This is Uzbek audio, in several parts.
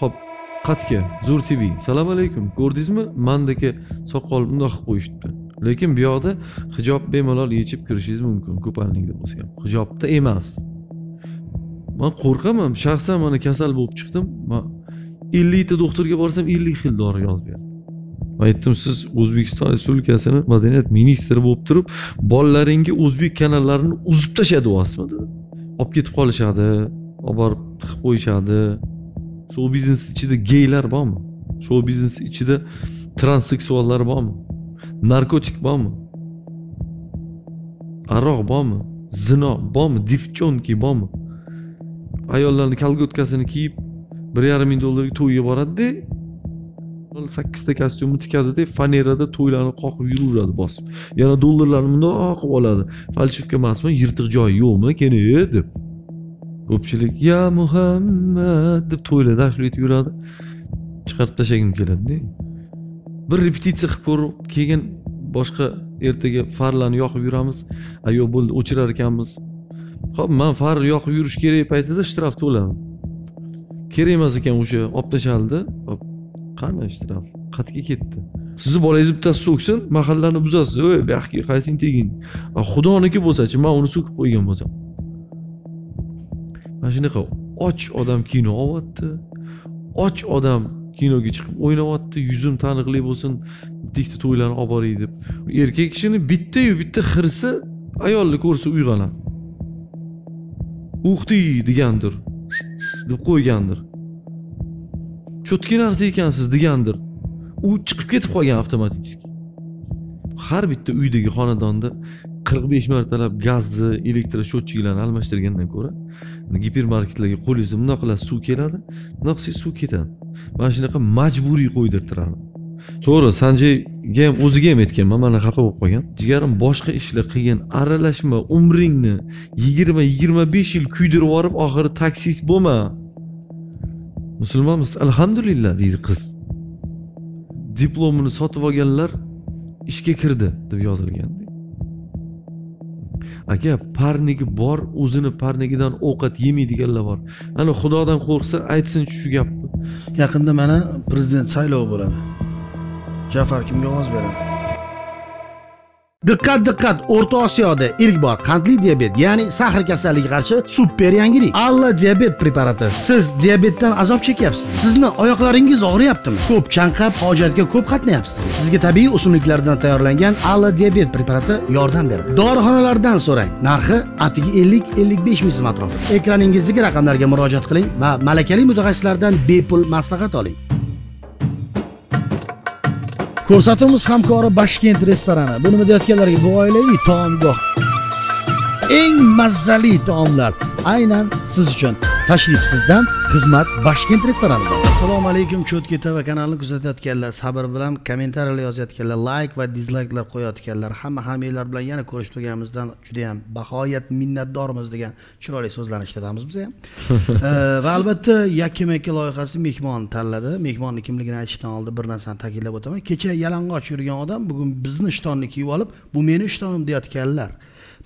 ho'p qatga zo'r tv assalomu alaykum ko'rdingizmi mandagi soqol bundoq qilib qo'yishibdi lekin bu yoqda hijob bemalol yechib kirishingiz mumkin ko'palnikda bo'lsa ham hijobda emas man qo'rqaman shaxsan mana kasal bo'lib chiqdim man ellikta doktorga borsam ellik xil dori yozib berdi man aytdim siz o'zbekiston respublikasini madaniyat ministri bo'lib turib bolalaringga o'zbek kanallarini uzib tashladyapsizmi dedim olib ketib qolishadi olib borib tiqib qo'yishadi shou biznes ichida geylar bormi shou biznes ichida transseksuallar bormi narkotik bormi aroq bormi zino bormi девчонки bormi ayollarni kolgotkasini kiyib bir yarim ming dollarga to'yga boradida sakkizta kostyumni tikadida fanerada to'ylarni qoqib yuraveradi bosib yana dollarlarni mundoq qilib oladi falshivka emasmi yirtiq joyi yo'qmi keni deb ko'pchilik ya muhammad deb to'ylarda ashula aytib yuradi chiqarib tashlagim keladida bir repetitsiya qilib ko'rib keyin boshqa ertaga farlarni yoqib yuramiz a yo'q bo'ldi o'chirar ekanmiz ho'p man far yoqib yurish kerak paytida shtraf to'ladim kerak emas ekan o'sha olib tashlandi qani shtraf qatga ketdi sizni bolangizni bittasi so'ksin mahallani buzasiz ey buyoqga qaysing teging xudoniki bo'lsachi man uni so'kib qo'ygan bo'lsam mana shunaqa och odam kino olyapti och odam kinoga chiqib o'ynayapti yuzim taniqli bo'lsin bitta to'ylarni olib boray deb erkak kishini bittayu bitta hirsi ayolni ko'rsa uyg'onadi uxdi uh degandir deb qo'ygandir cho'tki narsa ekansiz degandir u chiqib ketib qolgan avtomatik har bitta uydagi xonadonda qirq besh martalab gazni elektr счетчикlarni almashtirgandan ko'ra gipermarketlarga qo'lingizni bundoq qilasiz suv keladi bundoq qilsangiz suv ketadi mana shunaqa majburiy qo'ydirtiradi to'g'ri sanjayga ham o'ziga ham aytganman mana xafa bo'lib qolgan jigarim boshqa ishlar qilgin aralashma umringni yigirma yigirma besh yil kuydirib yuborib oxiri taksist bo'lma musulmonmiz alhamdulillah deydi qiz diplomini sotib olganlar ishga kirdi deb yozilgan aka parnigi bor o'zini parnigidan ovqat yemaydiganlar bor ana xudodan qo'rqsa aytsin shu gapni yaqinda mana prezident saylovi bo'ladi jafar kimga ovoz beradi diqqat diqqat o'rta osiyoda ilk bor qandli diabet ya'ni sahr kasalligiga qarshi super yangilik alla diabet preparati siz diabetdan azob chekyapsiz sizni oyoqlaringiz og'riyaptimi ko'p chanqab hojatga ko'p qatnayapsiz sizga tabiiy o'simliklardan tayyorlangan alla diabet preparati yordam beradi dorixonalardan so'rang narxi atigi ellik ellik besh ming so'm atrofida ekraningizdagi raqamlarga murojaat qiling va malakali mutaxassislardan bepul maslahat oling Ko'rsatuvimiz hamkori Bashkent restorani. Buni deyotganlarga bu oilaviy taomgoh. Eng mazali taomlar aynan siz uchun. Tashrif sizdan, xizmat Bashkent restoranidan. assalomu alaykum cho'tka tv kanalini kuzatayotganlar sabr bilan kommentariyalar yozayotganlar layk va dizlayklar qo'yayotganlar hamma hammanglar bilan yana ko'rishib turganimizdan judayam bahoyat minnatdormiz degan chiroyli so'zlarni ishlatamiz biz ham va albatta yakkim yakka loyihasi mehmon tanladi mehmonni kimligini aytishdan oldin bir narsani ta'kidlab o'taman kecha yalang'och yurgan odam bugun bizni ishtonni kiyib olib bu meni ishtonim deyayotganlar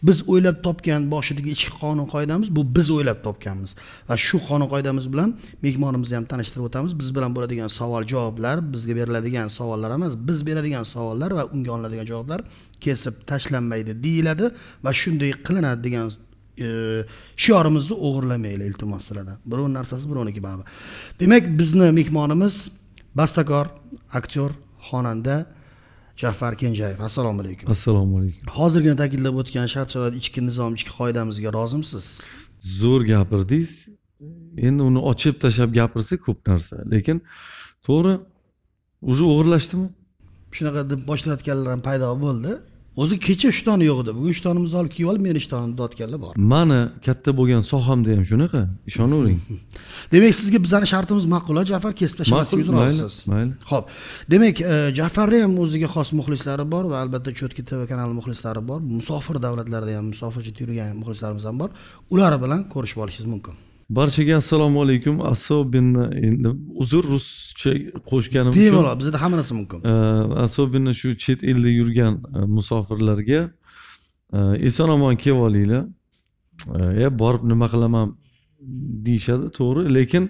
biz o'ylab topgan boshidagi ichki qonun qoidamiz bu biz o'ylab topganmiz va shu qonun qoidamiz bilan mehmonimizni ham tanishtirib o'tamiz biz bilan bo'ladigan savol javoblar bizga beriladigan savollar emas biz beradigan savollar va unga olinadigan javoblar kesib tashlanmaydi deyiladi va shunday qilinadi degan e, shiorimizni o'g'irlamanglar iltimos sizlardan birovni narsasi birovniki baribir demak bizni mehmonimiz bastakor aktyor xonanda jafar kenjayev assalomu alaykum assalomu alaykum hozirgina ta'kidlab o'tgan shart sharoit ichki nizom ichki qoidamizga rozimisiz zo'r gapirdingiz endi uni ochib tashlab gapirsa ko'p narsa lekin to'g'ri уже o'g'irlashdimi shunaqa deb boshlayotganlar ham paydo bo'ldi o'zi kecha ishtoni yo'q edi bugun ishtonimizni olib kiyib olib meni ishtonimni dotganlar bor mani katta bo'lgan sohamda ham shunaqa ishonavering demak sizga bizani shartimiz ma'qul a jafar kesib tashlamasligingiz rozisiz mayli ho'p demak e, jafarni ham o'ziga xos muxlislari bor va albatta cho'tki tv kanali muxlislari bor musofir davlatlarda ham musofirchilikda yurgan muxlislarimiz ham bor ular bilan ko'rishib olishingiz mumkin barchaga assalomu alaykum asobinni endi uzr ruscha qo'shganim uchun bemalol bizda hamma narsa mumkin asobinni shu chet elda yurgan e, musofirlarga e, eson omon kelib olinglar e borib nima qilaman deyishadi to'g'ri lekin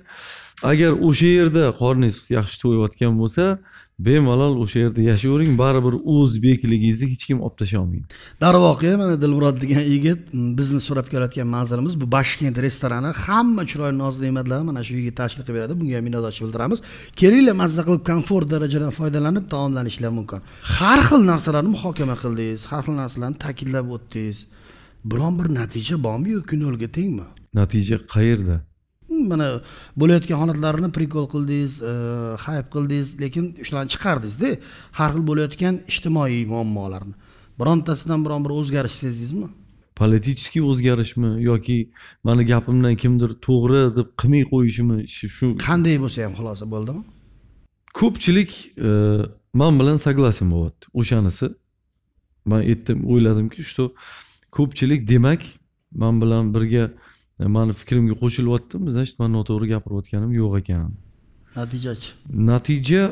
agar o'sha yerda qorningiz yaxshi to'yayotgan bo'lsa bemalol o'sha yerda yashayvering baribir o'zbekligingizni hech kim olib tashlaolmaydi darvoqe mana dilmurod degan yigit mm, bizni so'rab kelayotgan manzilimiz bu bashkent restorani hamma chiroyli noz ne'matlarni mana shu yigit tashkil qilib beradi bunga ham minnatdorchilik bildiramiz kelinglar mazza qilib komfort darajadan foydalanib taomlanishlar mumkin har xil narsalarni muhokama qildingiz har xil narsalarni ta'kidlab o'tdingiz biron bir natija bormi yo nolga tengmi natija qayerda mana bo'layotgan holatlarni prikol qildingiz e, hayb qildingiz lekin shularni chiqardingizda har xil bo'layotgan ijtimoiy muammolarni birontasidan biron bir o'zgarish sezdingizmi politический o'zgarishmi yoki mani gapimdan kimdir to'g'ri deb qilmay qo'yishimi shu qanday bo'lsa ham xulosa bo'ldimi ko'pchilik e, man bilan согласен bo'lyapti o'shanisi man aytdim o'yladimki что ko'pchilik demak man bilan birga mani fikrimga qo'shilyaptimi значит man noto'g'ri gapirayotganim yo'q ekan natijachi natija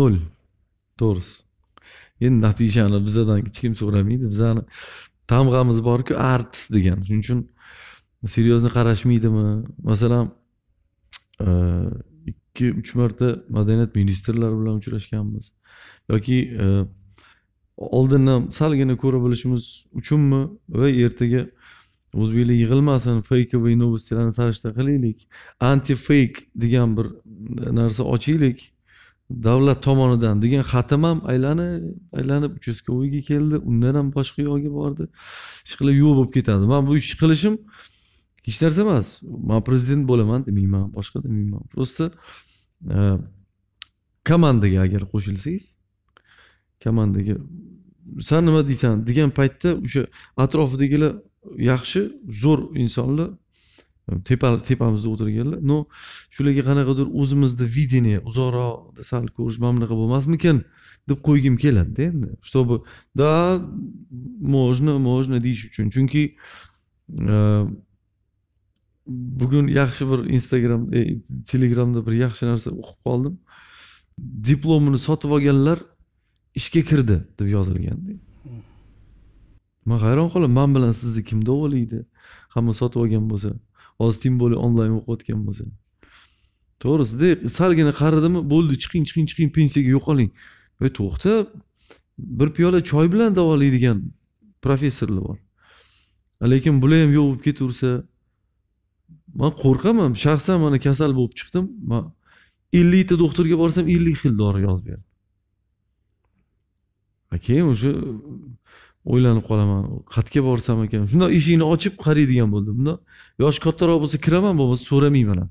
nol to'g'risi endi natijani bizadan hech kim so'ramaydi bizani tamg'amiz borku artist degan shuning uchun серьезно qarashmaydimi masalan e, ikki uch marta madaniyat ministrlari bilan uchrashganmiz yoki e, oldindan salgina ko'ra bilishimiz uchunmi va ertaga o'zbeklar yig'ilmasin feykovый novostilarni sarishta qilaylik anti feyk degan bir narsa ochaylik davlat tomonidan degan xatim ham aylanib aylanib uchastkavoyga keldi undan ham boshqa yoqga bordi ishqilib yo'q bo'lib ketadi man bu ishni qilishim hech narsa emas man prezident bo'laman demayman boshqa demayman просто e, komandaga agar qo'shilsangiz komandaga san nima deysan degan paytda o'sha atrofidagilar yaxshi zo'r insonlar e, tepamizda o'tirganlar но shularga qanaqadir o'zimizni видение uzoqroq sal ko'rish mana bunaqa bo'lmasmikan deb qo'ygim keladida endi чтобы да можно можно deyish uchun chunki e, bugun yaxshi bir instagram e, telegramda bir yaxshi narsa o'qib qoldim diplomini sotib olganlar ishga kirdi deb yozilgan man hayron qolaman man bilan sizni kim davolaydi hamma sotib olgan bo'lsa hozir teng bo'lib onlayn o'qiyotgan bo'lsa to'g'ri sizda salgina qaridimi bo'ldi chiqing chiqing chiqing pensiyaga yo'qoling e to'xta bir piyola choy bilan davolaydigan professorlar bor lekin bular ham yo'q bo'lib ketaversa man qo'rqaman shaxsan mana kasal bo'lib chiqdim man ellikta doktorga borsam ellik xil dori yozib berdi keyin o'sha o'ylanib qolaman qayerga borsam ekan shundoq eshikni ochib qaraydigan bo'ldim bundoq yoshi kattaroq bo'lsa kiraman bo'lmasa so'ramayman ham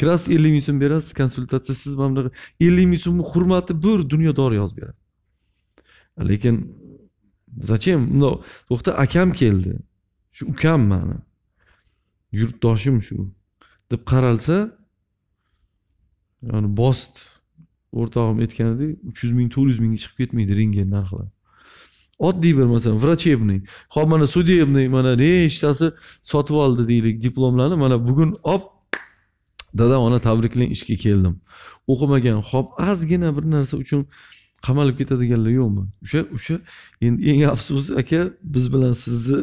kirasiz ellik ming so'm berasiz konsultatsiyasiz mana bunaqa ellik ming so'mni hurmati bir dunyo dori yozib beradi lekin зачем bundoq to'xta akam keldi shu ukam mani yurtdoshim shu deb qaralsa yani bost o'rtog'im aytganidek uch yuz ming to'rt yuz mingga chiqib ketmaydi rentgen narxlari oddiy bir masalan vrachebniy hop mana судебный mana nechtasi sotib oldi deylik diplomlarni mana bugun op dada ona tabriklang ishga keldim o'qimagan hop ozgina bir narsa uchun qamalib ketadiganlar yo'qmi o'sha o'sha endi eng afsus aka biz bilan sizni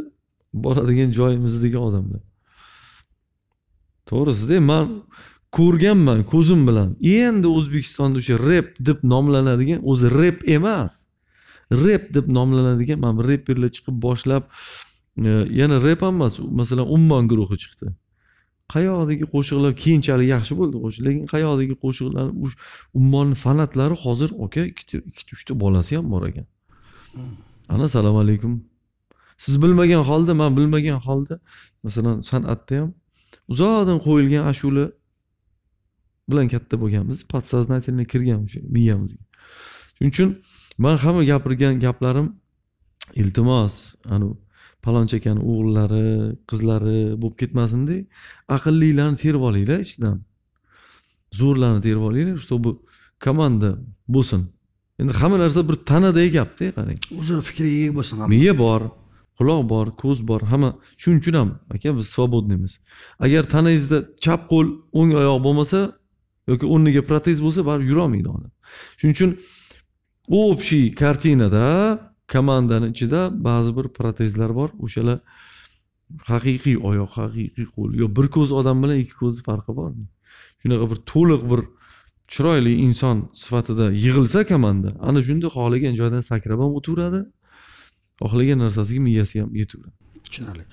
boradigan joyimizdagi odamlar to'g'risida man ko'rganman ko'zim bilan endi o'zbekistonda o'sha rep deb nomlanadigan o'zi rep emas rep deb nomlanadigan mana reperlar chiqib boshlab e, yana rep ham emas masalan ummon guruhi chiqdi qayoqdagi qo'shiqlar keyinchalik yaxshi bo'ldi qo'shiq lekin qayoqdagi qo'shiqlar ummonni fanatlari hozir aka ikkita uchta bolasi ham bor ekan ana assalomu alaykum siz bilmagan holda man bilmagan holda masalan san'atda ham uzoqdan qo'yilgan ashula bilan katta bo'lganmiz подсознательно kirgan o'sha miyamizga shuning uchun man hamma gapirgan gaplarim iltimos anavi palonchi akani o'g'illari qizlari bo'lib ketmasinda aqllilarni terib olinglar ichidan zo'rlarni terib olinglar чтобы komanda bo'lsin endi hamma narsa bir tanadagi gapda qarang o'zini fikriga ega bo'lsin miya bor quloq bor ko'z bor hamma shuning uchun ham aka biz свободныйmiz agar tanangizda chap qo'l o'ng oyoq bo'lmasa yoki o'rniga protez bo'lsa baribir yurolmaydi odam shuning uchun общий kartinada komandani ichida ba'zi bir protezlar bor o'shalar haqiqiy oyoq haqiqiy qo'l yo bir ko'z odam bilan ikki ko'zni farqi bor shunaqa bir to'liq bir chiroyli inson sifatida yig'ilsa komanda ana shunda xohlagan joydan sakrab ham o'taveradi xohlagan narsasiga miyasi ham yetaveradi tushunarli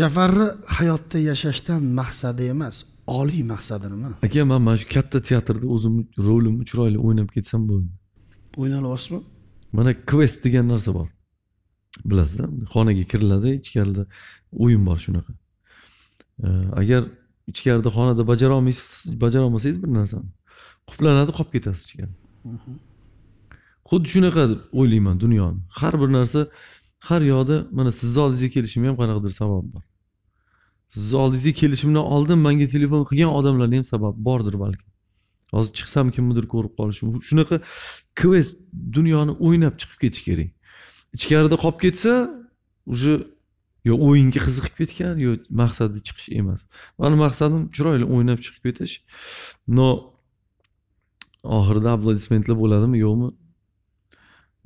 jafarni hayotda yashashdan maqsadi emas oliy maqsadi nima aka man mana shu katta teatrda o'zimni rolimni chiroyli o'ynab ketsam bo'ldi o'ynalyapsizmi mana quest degan narsa bor bilasiz xonaga kiriladi ichkarida o'yin bor shunaqa agar ichkarida xonada bajarolmaysiz bajarolmasangiz bir narsani quflanadi qolib ketasiz ichkari mhm. xuddi shunaqa deb o'ylayman dunyoni har bir narsa har yoqda mana sizni oldingizga kelishimga ham qanaqadir sabab bor sizni oldingizga kelishimdan oldin manga telefon qilgan odamlarni ham sababi bordir balki hozir chiqsam kimnidir ko'rib qolishim shunaqa kvest dunyoni o'ynab chiqib ketish kerak ichkarida qolib ketsa уже yo o'yinga qiziqib ketgan yo maqsadi chiqish emas mani maqsadim chiroyli o'ynab chiqib ketish но oxirida aplodismentlar bo'ladimi yo'qmi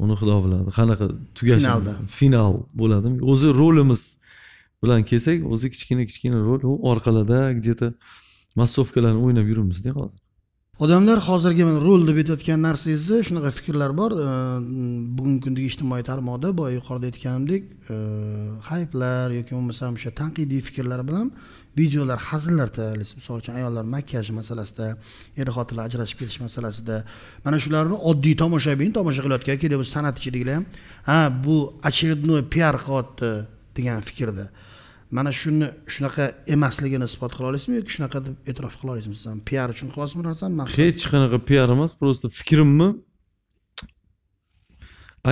uni xudo biladi qanaqa tugash finalda final bo'ladimi o'zi rolimiz bilan kelsak o'zi kichkina kichkina rol u orqalada где то massovkalarni o'ynab yuribmizda hozir odamlar hozirgi mana rol deb aytayotgan narsangizni shunaqa fikrlar bor bugungi kundagi ijtimoiy tarmoqda boya yuqorida aytganimdek hayplar yoki bo'lmasam o'sha tanqidiy fikrlar bilan videolar hazillar tayyorlaysiz misol uchun ayollar makiyaj masalasida er xotinlar ajrashib ketish masalasida mana shularni oddiy tomoshabin tomosha qilayotgan kerak bo'lsa san'at ichidagilar ham ha bu очередной piar qilyapti degan fikrda mana shuni shunaqa emasligini isbot qila olasizmi yoki shunaqa deb e'tirof qila olasizmi siz ham piar uchun qilyapsiz bu narsani man hech qanaqa piar emas просто fikrimni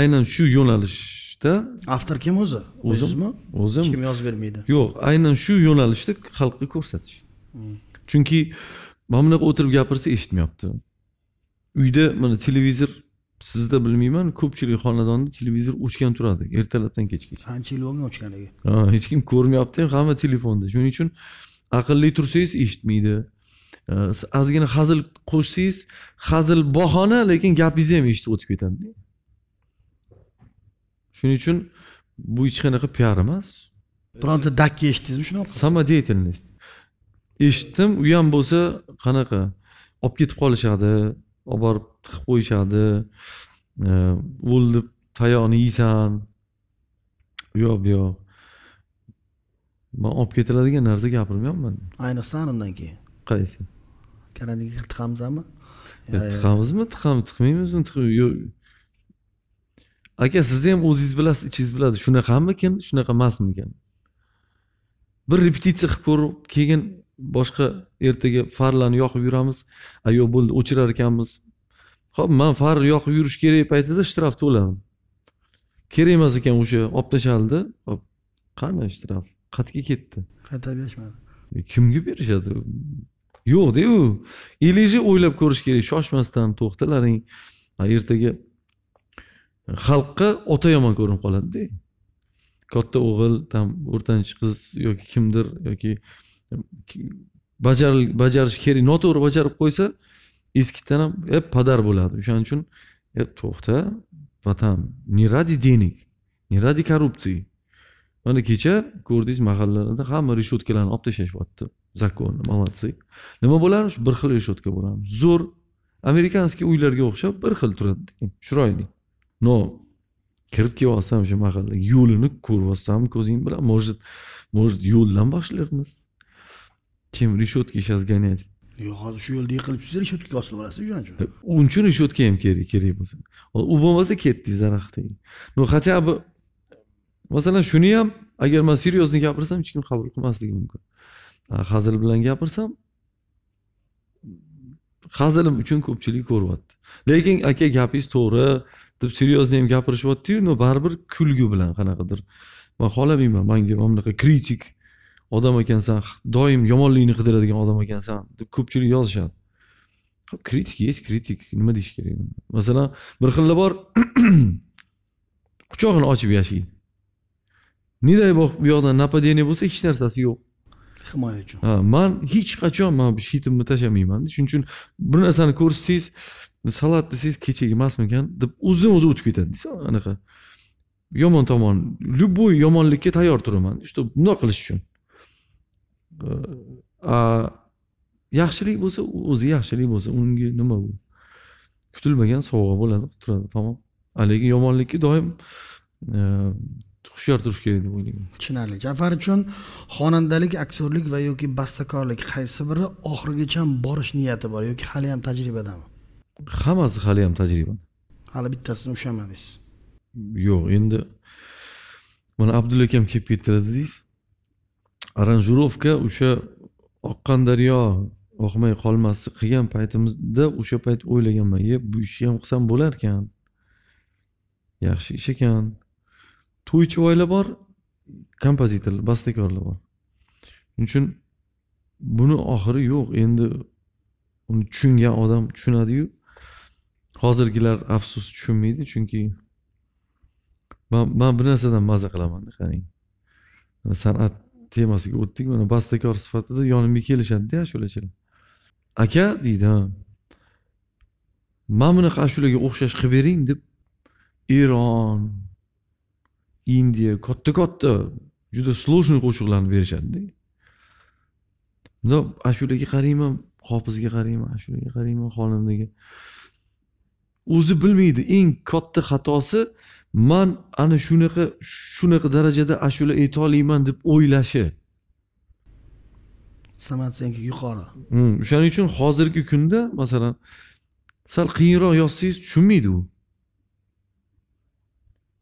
aynan shu yo'nalishda avtor kim o'zi o'zizmi o'zim hech kim yozib bermaydi yo'q aynan shu yo'nalishda xalqqa ko'rsatish hmm. chunki mana bunaqa o'tirib gapirsa eshitmayapti uyda mana televizor sizda bilmayman ko'pchilik xonadonda televizor o'chgan turadi ertalabdan kechgacha qancha yil bo'lgan o'chganiga ha hech kim ko'rmayapti ham hamma telefonda shuning uchun aqlli tursangiz eshitmaydi ozgina hazil qo'shsangiz hazil bahona lekin gapingizni ham eshitib o'tib ketadida shuning uchun bu hech qanaqa piar emas bironta dakki eshitdingizmi shuni самодеятельность eshitdim u ham bo'lsa qanaqa olib ketib qolishadi olib borib tiqib qo'yishadi e, o'ldi deb tayoqni yeysan u yoq bu yoq man olib ketiladigan narsa gapirmayapman ayniqsa undan keyin qaysi karantinga tiqamizmi tiqamizmi tiqamiz tiqmaymizmi yo'q aka sizni ham o'zingiz bilasiz ichingiz biladi shunaqamikan shunaqa emasmikan bir repetitsiya qilib ko'rib keyin boshqa ertaga farlarni yoqib yuramiz a yo'q bo'ldi o'chirar ekanmiz ho'p man farr yoqib yurish kerak paytida shtraf to'ladim kerak emas ekan o'sha olib tashlandi hop qani shtraf qayerga ketdi qaytarib berishmadi e, kimga berishadi yo'qda u или же o'ylab ko'rish kerak shoshmasdan to'xtalaring ertaga xalqqa ota yomon ko'rinib qoladida katta o'g'il там o'rtanchi qiz yoki kimdir yoki e, bajarish kerak noto'g'ri bajarib qo'ysa eskidan ham e padar bo'ladi o'shaning uchun e to'xta vatan не ради денег не ради korrupsiya mana kecha ko'rdingiz mahallalarda hamma reshetkalarni olib tashlashyapti zakonni молодцы nima bo'larmish bir xil reshetka bo'larmish zo'r amerikanskiy uylarga o'xshab bir xil turadi chiroyli но kirib kelib olsam o'sha mahallaga yo'lini ko'rib olsam ko'zing bilan может может yo'ldan boshlarmiz чем решетки сейчас гонять yo hozir shu yo'lda yiqilib tushsa reshetkaga osilib olasiz o'shaning uchun uning uchun reshetka ham kerak kerak bo'lsa u bo'lmasa ketdingiz daraxtdan ну хотя бы masalan shuni ham agar man серьезный gapirsam hech kim qabul qilmasligi mumkin hazil bilan gapirsam hazilim uchun ko'pchilik ko'ryapti lekin aka gapingiz to'g'ri deb серьезный ham gapirishyaptiyu но baribir kulgi bilan qanaqadir man xohlamayman manga mana bunaqa kritik odam ekansan doim yomonlikni qidiradigan odam ekansan deb ko'pchilik yozishadi kritik есть kritik nima deyish kerak masalan bir xilla bor quchog'ini ochib yashaydi niday bu yoqdan нападение bo'lsa hech narsasi yo'q himoya uchun ha man hech qachon man shitimni tashlamayman shuning uchun bir narsani ko'rsangiz salat desangiz kechagi emasmikan deb o'zidan o'zi o'tib ketadi deysan anaqa yomon tomon любой yomonlikka tayyor turaman чтобы bundoq qilish uchun yaxshilik bo'lsa u o'zi yaxshilik bo'lsa unga nima u kutilmagan sovg'a bo'ladi turadi tamom lekin yomonlikka doim e, hushyor turish kerak deb o'ylayman tushunarli jafar uchun xonandalik aktyorlik va yoki bastakorlik qaysi biri oxirigacha borish niyati bor yoki hali ham tajribadami hammasi hali ham tajriba hali bittasini ushlamadingiz yo'q endi mana abdulla akam kelib ketdilar dedingiz aranjirovka o'sha oqqan daryo oqmay qolmasi qilgan paytimizda o'sha payt o'ylaganman e bu ishni ham qilsam bo'larkan yaxshi ish ekan to'y chovoylar bor kompozitorlar bastakorlar bor shuning uchun buni oxiri yo'q endi uni tushungan odam tushunadiyu hozirgilar afsus tushunmaydi chunki man bir narsadan maza qilaman qarang san'at temasiga o'tdik mana bastakor sifatida yonimga kelishadida ashulachilar aka deydi ha mana bunaqa ashulaga o'xshash qilib bering deb eron indiya katta katta juda сложный qo'shiqlarni berishadida mundoq ashulaga qarayman hofizga qarayman ashulaga qarayman xonandaga o'zi bilmaydi eng katta xatosi man ana shunaqa shunaqa darajada ashula ayta deb o'ylashi samarsangi yuqori hmm, o'shaning uchun hozirgi kunda masalan sal qiyinroq yozsangiz tushunmaydi u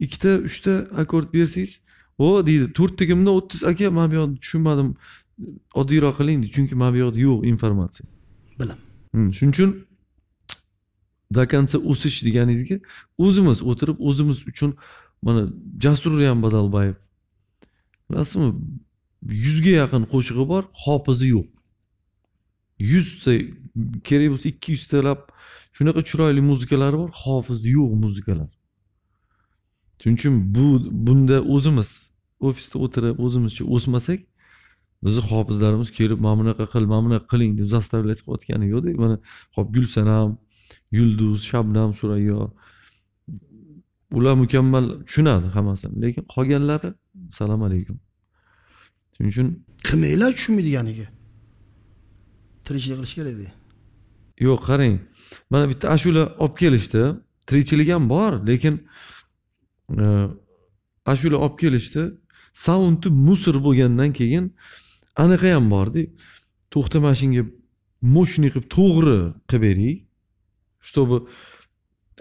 ikkita uchta akkord bersangiz o deydi to'rttaga bundan o'ttiz aka man bu yoqni tushunmadim oddiyroq qiling chunki man bu yoqda yo'q informatsiya bilaman hmm, shuning uchun до конца o'sish deganingizga o'zimiz o'tirib o'zimiz uchun mana jasur ham badalbayev bilasizmi yuzga yaqin qo'shig'i bor hofizi yo'q yuzta kerak bo'lsa ikki yuztalab shunaqa chiroyli muzikalari bor hofizi yo'q muzikalar shuning uchun bu bunda o'zimiz ofisda o'tirib o'zimizcha o'smasak bizni hofizlarimiz kelib mana bunaqa qil mana bunaqa qiling deb заставлять qilayotgani yo'qda mana hop gulsanam yulduz shabnam surayyo ular mukammal tushunadi hammasini lekin qolganlari assalomu alaykum shuning uchun qilmanglar tushunmaydiganiga tirikchilik qilish kerakda yo'q qarang mana bitta ashula olib kelishdi tirikchilik ham bor lekin e, ashula olib kelishdi saundi musr bo'lgandan keyin anaqa ham borda to'xtamashinga мощный qilib to'g'ri qilib berik чтобы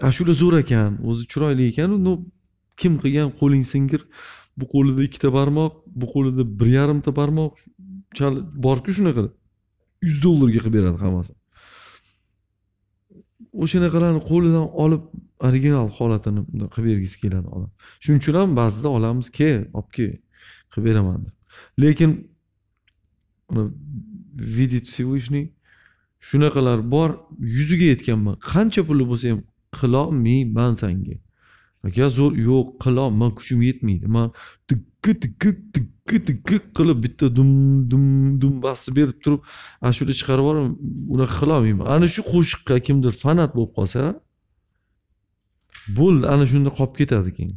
ashula zo'r ekan o'zi chiroyli ekan ну kim qilgan qo'ling singir bu qo'lida ikkita barmoq bu qo'lida bir yarimta barmoq borku shunaqa yuz dollarga qilib beradi hammasi o'shanaqalarni qo'lidan olib original holatini qilib bergisi keladi odam shuning uchun ham ba'zida olamiz ke olib kel qilib beraman deb lekin видит всевышний shunaqalar bor yuziga yetganman qancha puli bo'lsa ham qilolmayman sanga aka zo'r yo'q qilolman kuchim yetmaydi man tikki tikki tikki tikki qilib bitta dum dum dum basni berib turib ashula chiqarib yuboraman unaqa qilolmayman ana shu qo'shiqqa kimdir fanat bo'lib qolsa bo'ldi ana shunda qolib ketadi keyin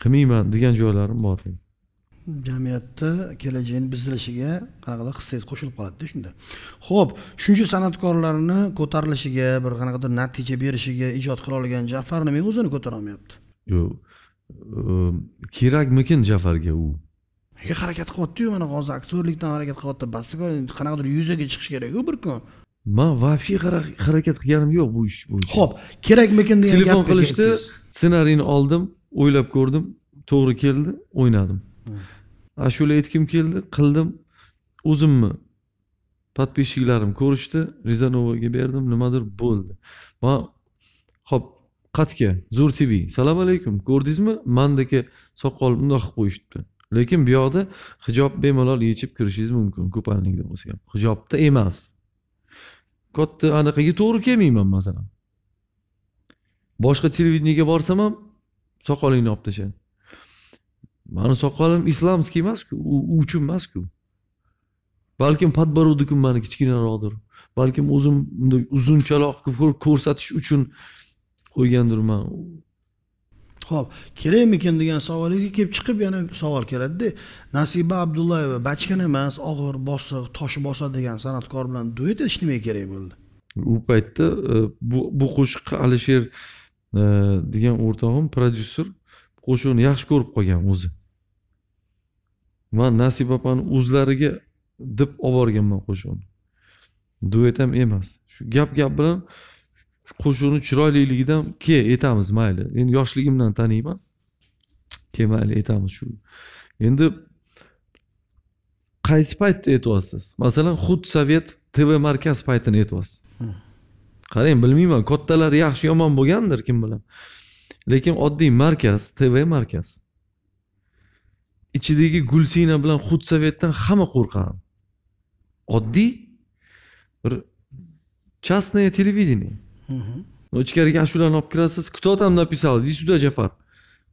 qilmayman degan joylarim bor jamiyatni kelajagini bizilishiga qanaqadir hissangiz qo'shilib qoladida shunda ho'p shuncha san'atkorlarni ko'tarilishiga bir qanaqadir natija berishiga ijod qila olgan jafar nimaga o'zini ko'tarolmayapti yo'q um, kerakmikin jafarga u nega harakat qilyaptiyu mana hozir aktyorlikdan harakat qilyapti bastakor qanaqadir yuzaga chiqish kerakku bir kun man вообще harakat qilganim yo'q bu ish bo'yicha ho'p kerakmikin degan telefon qilishdi ssenariyni oldim o'ylab ko'rdim to'g'ri keldi o'ynadim ashula aytgim keldi qildim o'zimni подписчиklarim ko'rishdi rezanovaga berdim nimadir bo'ldi man ho'p qatga zo'r tv assalomu alaykum ko'rdingizmi mandagi soqol bundoq qilib qo'yishibdi lekin bu yoqda hijob bemalol yechib kirishingiz mumkin ko'palnikda bo'lsa ham hijobda emas katta anaqaga to'g'ri kelmayman masalan boshqa televideniyega borsam ham soqolingni olib tashladi mani soqolim islomskiy emasku u uchun emasku balkim подбородогim mani kichkinaroqdir balkim o'zim bunday uzunchaloq ko'rsatish uchun qo'ygandirman ho'p kerakmikin degan savolingizga kelib chiqib yana savol keladida nasiba abdullayeva bachkan emas og'ir bosiq toshi bosadi degan san'atkor bilan duet etish nimaga kerak bo'ldi u paytda e, bu bu qo'shiqqa alisher e, degan o'rtog'im prodyuser qo'shuvni yaxshi ko'rib qolgan o'zi man nasib opani o'zlariga deb olib borganman qo'shuvni duet ham emas shu gap gap bilan qo'shuvni chiroyliligidan ke aytamiz mayli endi yoshligimdan taniyman ke mayli aytamiz shu endi qaysi paytda aytyapsiz masalan xud sovet tv markaz paytini aytyapsiz hmm. qarang bilmayman kattalar yaxshi yomon bo'lgandir kim bilan lekin oddiy markaz tv markaz ichidagi gulsina bilan sovetdan hamma qo'rqadi oddiy bir частное телевидение ichkariga ashulani olib kirasiz кто там написал иди сюда jafar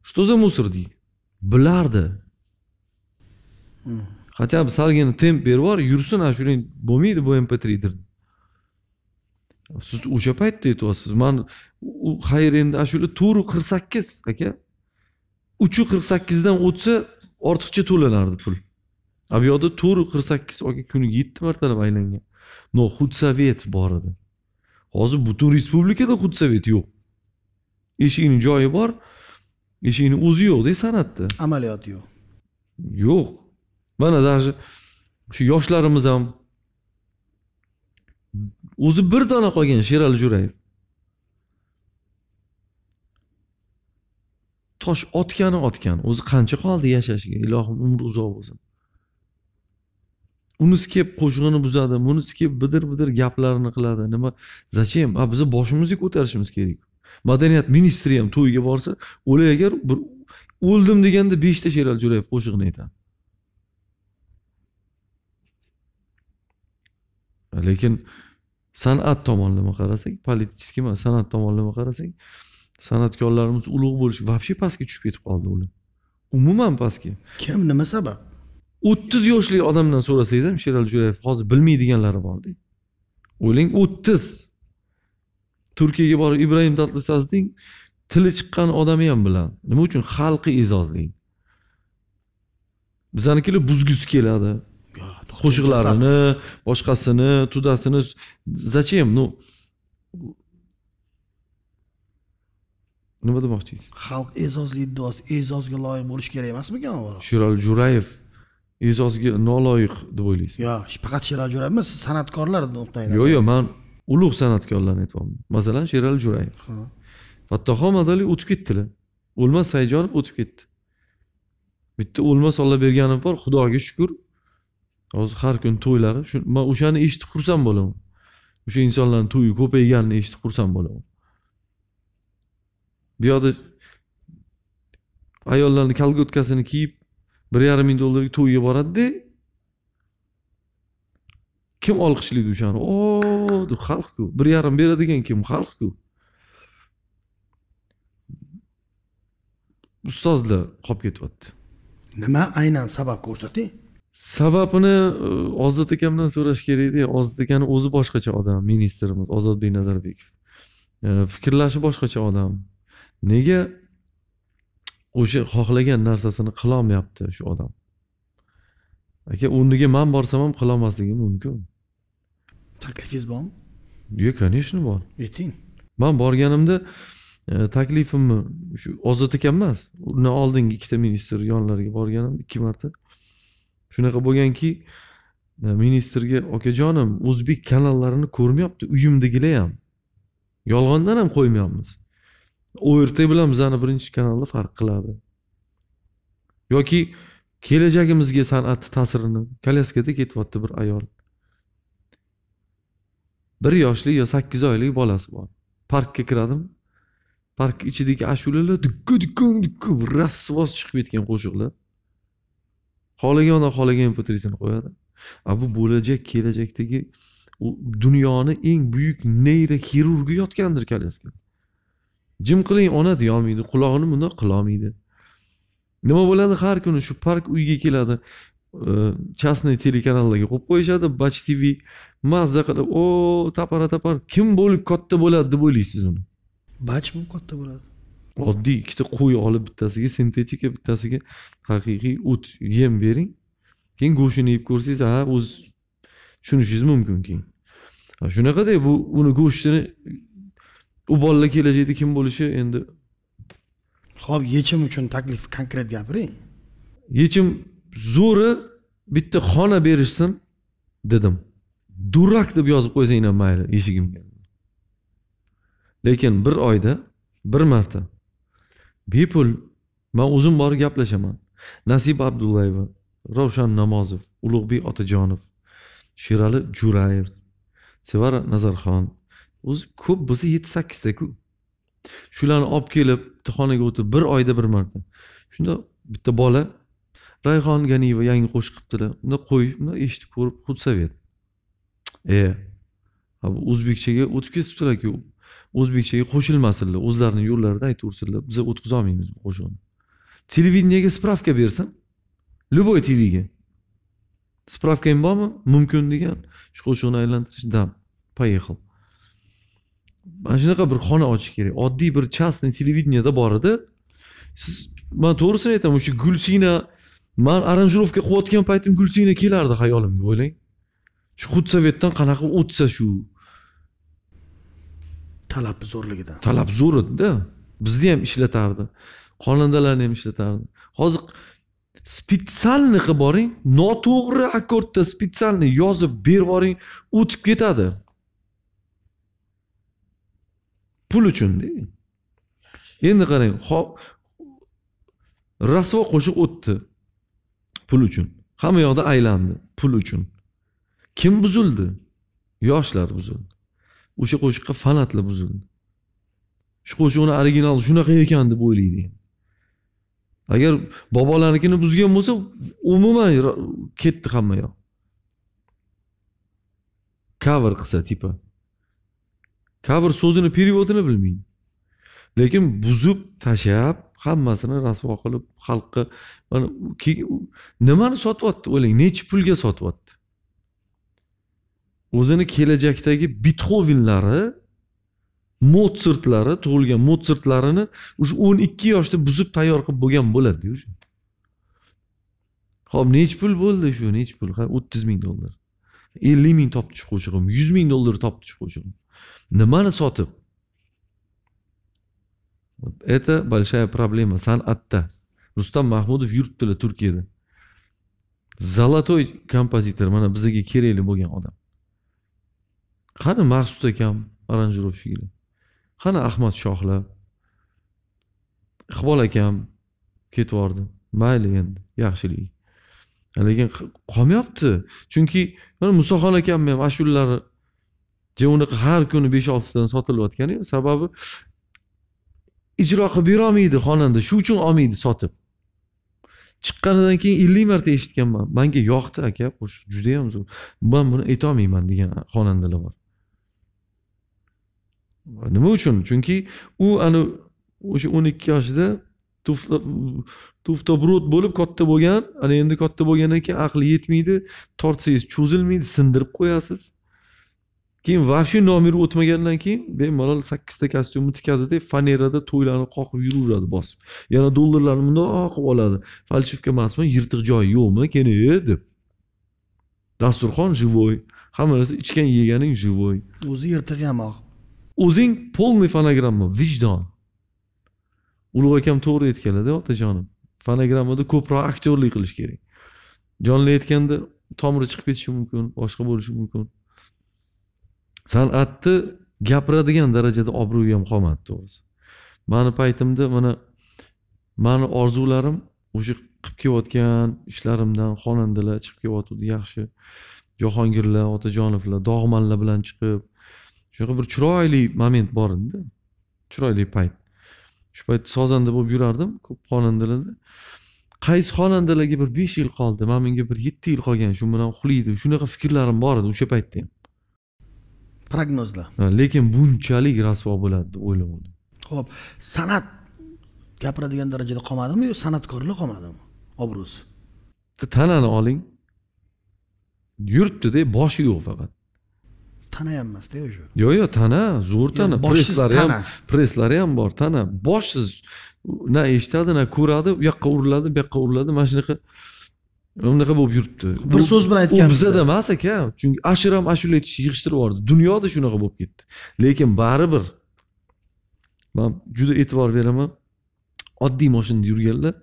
что за мусор deydi bilardi хотя бы salgina temp berib yubor yursin ashulang bo'lmaydi bu mp3 siz o'sha paytda aytyapsiz man xayr endi ana shular to'rt qirq sakkiz aka uchu qirq sakkizdan o'tsa ortiqcha to'lanardi pul a bu yoqda to'rt qirq sakkiz aka kuniga yetti martalab aylangan но худсовет bor edi hozir butun respublikada худсовет yo'q eshikni joyi bor eshikni o'zi yo'qda san'atda amaliyoti yo'q yo'q mana даже shu yoshlarimiz ham o'zi bir dona qolgan sherali jo'rayev tosh otgani otgan o'zi qancha qoldi yashashiga ilohim umri uzoq bo'lsin unisi kelib qo'shig'ini buzadi bunisi kelib bidir bidir gaplarni qiladi nima зачем a bizni boshimizni ko'tarishimiz kerak madaniyat ministri ham to'yga borsa o'lay agar bir o'ldim deganda beshta sherali jo'rayev qo'shig'ini aytadi lekin san'at tomonlama qarasak политический emas san'at tomonlama qarasak san'atkorlarimiz ulug' bo'lishi вообще pastga tushib ketib qoldi ular umuman pastga kim nima sabab o'ttiz yoshli odamdan so'rasangiz ham sherali jo'rayev hozir bilmaydiganlari borda o'ylang o'ttiz turkiyaga borib ibrohim tatlisasning tili chiqqan odami ham biladi nima uchun xalqi e'zozlaydi bizanikilar buzgisi keladi qo'shiqlarini boshqasini tudasini зачем ну nima demoqchi xalq e'zozli iddaosi e'zozga loyiq bo'lishi kerak emasmikan avvalo sherali jo'rayev e'zozga noloyiq deb o'ylaysiz yo'q faqat sherali jo'rayev emas san'atkorlar nuqtai nazaridan yo'q yo'q man ulug' san'atkorlarni aytyapman masalan sherali jo'rayev fattoxon madaliy o'tib ketdilar o'lmas saidjonov o'tib ketdi bitta o'lmas berganov bor xudoga shukur hozir har kuni to'ylari shu man o'shani eshitib xursand bo'laman o'sha insonlarni to'yi ko'payganini eshitib xursand bo'laman bu yoqda ayollarni kolgotkasini kiyib bir yarim ming dollarga to'yga boradida kim olqishlaydi o'shani o deb xalqku bir yarim beradigan kim xalqku ustozlar qolib ketyapti nima aynan sabab ko'rsating sababini e, ozod akamdan so'rash kerakda ozod akani o'zi boshqacha odam ministrimiz ozodbek nazarbekov e, fikrlashi boshqacha odam nega o'sha xohlagan narsasini qilolmayapti shu odam aka o'rniga man borsam ham qilolmasligim mumkin taklifingiz bormi yo'q конечно bor ayting man borganimda e, taklifimni shu ozod aka emas undan oldingi ikkita ministr yonlariga borganimda ikki marta shunaqa bo'lganki e, ministrga okajonim o'zbek kanallarini ko'rmayapti uyimdagilar ham yolg'ondan ham qo'ymayapmiz ort bilan bizani birinchi kanalda farq qiladi yoki kelajagimizga san'atni ta'sirini kolyaskada ketyapti bir ayol bir yoshli yo sakkiz oylik bolasi bor parkka kiradim park ichidagi ashulalar dukku dukku dukku rasvos chiqib ketgan qo'shiqlar xohlagan odam xohlagan mp qo'yadi a bu bo'lajak kelajakdagi dunyoni eng buyuk neyroxirurgi yotgandir kolyaskada jim qiling ona deyolmaydi qulog'ini bundoq qilolmaydi nima bo'ladi har kuni shu park uyga keladi e, частный telekanallarga qo'yib qo'yishadi bach tv mazza qilib o tapara tapar kim bo'lib katta bo'ladi deb o'ylaysiz uni bach bo'lib katta bo'ladi oddiy ikkita qo'y olib bittasiga sintetika bittasiga haqiqiy o't yem bering keyin go'shtini yeb ko'rsangiz ha o'z tushunishingiz mumkin keyin shunaqada bu uni go'shtini u bolalar kelajakda kim bo'lishi endi ho'p yechim uchun taklif konkret gapiring yechim zo'ri bitta xona berishsin dedim durak deb yozib qo'ysang ham mayli eshigimga lekin bir oyda bir marta bepul man o'zim borib gaplashaman nasiba abdullayeva ravshan namozov ulug'bek otajonov sherali jurayev sevara nazarxon o'zi ko'p bo'lsa yetti sakkiztaku shularni olib kelib xonaga o'tirib bir oyda bir marta shunda bitta bola rayhon ganiyeva yangi qo'shiq qilibdilar unda qo'y bunday eshitib ko'rib худсовет e o'zbekchaga o'tib ketibdilarku o'zbekchaga qo'shilmasinlar o'zlarini yo'llarida aytaversinlar biza o'tkaza olmaymiz bu qo'shiqni televideniyaga spravka bersam любой tvga spravkang bormi mumkin degan shu qo'shiqni aylantirish dam поехал mana shunaqa bir xona ochish kerak oddiy bir частный televideniyada bor edi siz man to'g'risini aytaman o'sha gulsina man aranjirovka qilayotgan paytim gulsina kelardi xayolimga o'ylang shu xudsovetdan qanaqa o'tsa shu talabni zo'rligidan talab zo'r edida bizni ham ishlatardi xonandalarni ham ishlatardi hozir spitsalni qilib boring noto'g'ri akkordda spitsalni yozib berib yuboring o'tib ketadi pul uchunda endi qarang rasvo qo'shiq o'tdi pul uchun hamma yoqda aylandi pul uchun kim buzildi yoshlar buzildi o'sha qo'shiqqa fanatlar buzildi shu qo'shiqni originali shunaqa ekan deb o'ylaydi agar bobolarnikini buzgan bo'lsa umuman ketdi hamma yoq cover qilsa типа cover so'zini переводini bilmaydi lekin buzib tashlab hammasini rasvo qilib xalqqa mana nimani sotyapti o'ylang nechi pulga sotyapti o'zini kelajakdagi bitxovenlari motsertlari tug'ilgan motsertlarini o'sha o'n ikki yoshda buzib tayyor qilib bo'lgan bo'ladida o'sha ho'p nechi pul bo'ldi shu nechi pul ha o'ttiz ming dollar ellik ming topdi shu qo'shig'im yuz ming dollar topdi shu qo'shig'im nimani sotib это большая проблема san'atda rustam mahmudov yuribdilar turkiyada zolotoy kompozitor mana bizga kerakli bo'lgan odam qani maqsud akam aranjirovchigini qani ahmad shohlar iqbol akam ketib yubordi mayli endi yaxshilik lekin qolmayapti chunki mana musoxon akamni ham ashulalari shularni unaqa har kuni besh oltitadan sotilayotgani sababi ijro qilib berolmaydi xonanda shu uchun olmaydi sotib chiqqanidan keyin ellik marta eshitganman manga yoqdi aka qo'shiq judayam zo'r man buni aytolmayman degan xonandalar bor nima uchun chunki u ani o'sha o'n ikki yoshida tuftobrut bo'lib katta bo'lgan ana endi katta bo'lgandan keyin aqli yetmaydi tortsangiz cho'zilmaydi sindirib qo'yasiz keyin вообще nomeri o'tmagandan keyin bemalol sakkizta kostyumni tikadida fanerada to'ylarni qoqib yuraveradi bosib yana dollarlarni mundoq qilib oladi falshivka emasmi yirtiq joyi yo'qmi keni e, deb dasturxon живой hamma narsa ichgan yeganing живой o'zi yirtiq yamoq o'zing полный fonogramma vijdon ulug' akam to'g'ri aytganlarda otajonim fonogrammada ko'proq aktyorlik qilish kerak jonli aytganda tomiri chiqib ketishi mumkin boshqa bo'lishi mumkin san'atni gapiradigan darajada obro'yi ham qolmadi to'g'risi mani paytimda mana mani orzularim o'sha qilib kelayotgan ishlarimdan xonandalar chiqib kelyotgandi yaxshi jahongirlar otajonovlar dog'manlar bilan chiqib shunaqa bir chiroyli moment bor edida chiroyli payt shu payt sozanda bo'lib yurardim ko'p xonandalarda qaysi xonandalarga bir besh yil qoldi mana menga bir yetti yil qolgan shu bilan uxlaydi shunaqa fikrlarim bor edi o'sha paytda ham prognozlar lekin bunchalik rasvo bo'ladi deb o'ylamadim ho'p san'at gapiradigan darajada qolmadimi yo san'atkorlar qolmadimi obro'si tanani oling yuribdida boshi yo'q faqat tana ham emasda уже yo'q yo'q tana zo'r tana presslari ham presslari ham bor tana boshsiz na eshitadi na ko'radi u yoqqa uriladi bu yoqqa uriladi mana shunaqa unaqa bo'lib yuribdi bir so'z bilan aytgan bizada emas aka chunki ashira ham ashula yig'ishtirib yubordi dunyoda shunaqa bo'lib ketdi lekin baribir man juda e'tibor beraman oddiy moshinada yurganlar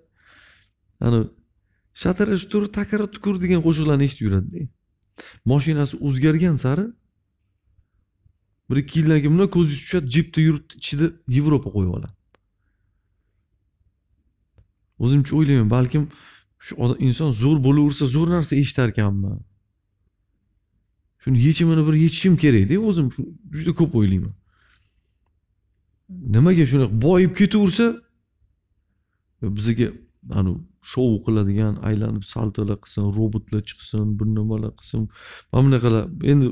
ani shatara shutur takara tukur degan qo'shiqlarni eshitib yuradida moshinasi o'zgargan sari bir ikki yildan keyin bundan ko'zingiz tushadi jipni yuribdi ichida yevropa qo'yib oladi o'zimcha o'ylayman balkim shu inson zo'r bo'laversa zo'r narsa eshitarkanman shuni yechimini bir yechishim kerakda o'zim juda ko'p o'ylayman nimaga shunaqa boyib ketaversa bizaga anavi shou qiladigan aylanib saltalar qilsin robotlar chiqsin bir nimalar qilsin mana bunaqalar endi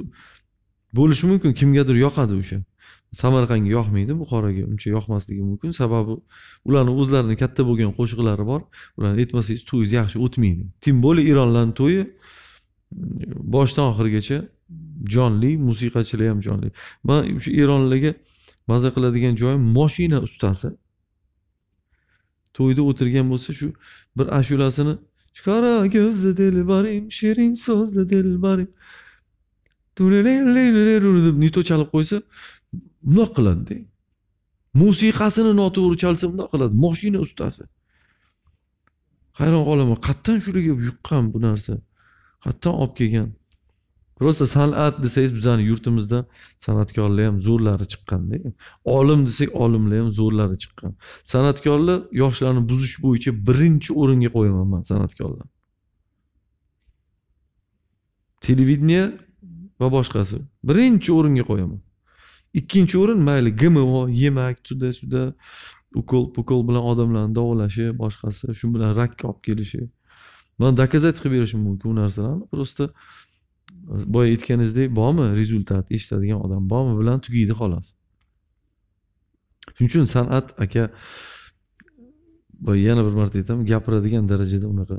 bo'lishi mumkin kimgadir yoqadi o'sha samarqandga yoqmaydi buxoroga uncha yoqmasligi mumkin sababi ularni o'zlarini katta bo'lgan qo'shiqlari bor ularni aytmasangiz to'yingiz yaxshi o'tmaydi тем более eronlarni to'yi boshidan oxirigacha jonli musiqachilar ham jonli man o'sha eronlarga maza qiladigan joyim moshina ustasi to'yda o'tirgan bo'lsa shu bir ashulasini chiqara ko'zli dilbarim shirin so'zli dilbarim deb nito chalib qo'ysa bundoq qiladida musiqasini noto'g'ri chalsa bundoq qiladi moshina ustasi hayron qolaman qayerdan shularga yuqqan bu narsa qayerdan olib kelgan просто san'at desangiz bizani yurtimizda san'atkorlar ham zo'rlari chiqqanda olim desak olimlar ham zo'rlari chiqqan san'atkorlar yoshlarni buzish bo'yicha birinchi o'ringa qo'yaman man san'atkorlarni televideniye va boshqasi birinchi o'ringa qo'yaman ikkinchi o'rin mayli gmo yemak tuda suda ukol pukol bilan odamlarni davolashi boshqasi shu bilan rakka olib kelishi man доказать qilib berishim mumkin u narsalarni просто boya aytganingizdek bormi rezultat eshitadigan odam bormi bilan tugaydi xolos shuning uchun san'at aka boya yana bir marta aytaman gapiradigan darajada unaqa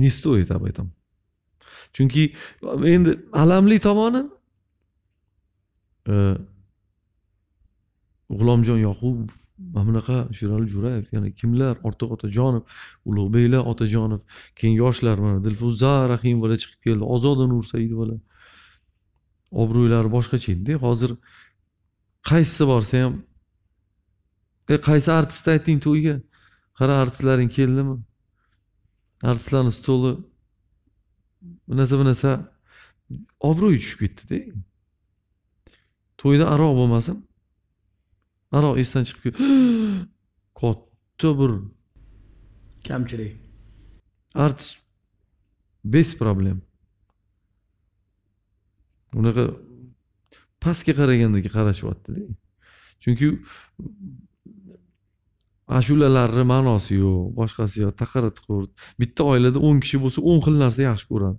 не стоит об этом chunki endi alamli tomoni e, g'ulomjon yoqubov mana bunaqa sherali jo'rayev yana kimlar ortiq otajonov ulug'beklar otajonov keyin yoshlar mana dilfuza rahimovalar chiqib keldi ozoda nursaidovalar obro'ylari boshqacha edida hozir qaysisi borsa ham e qaysi artistni aytding to'yga qara artistlaring keldimi artistlarni stoli bunaqa bunaqa obro'yi tushib ketdida to'yda aroq bo'lmasin aroq esdan chiqib ketdi katta bir kamchilik artis bes problem unaqa pastga qaragandagi qarashyaptida chunki ashulalarni ma'nosi yo'q boshqasi yo'q taqir tuqur bitta oilada o'n kishi bo'lsa o'n xil narsa yaxshi ko'radi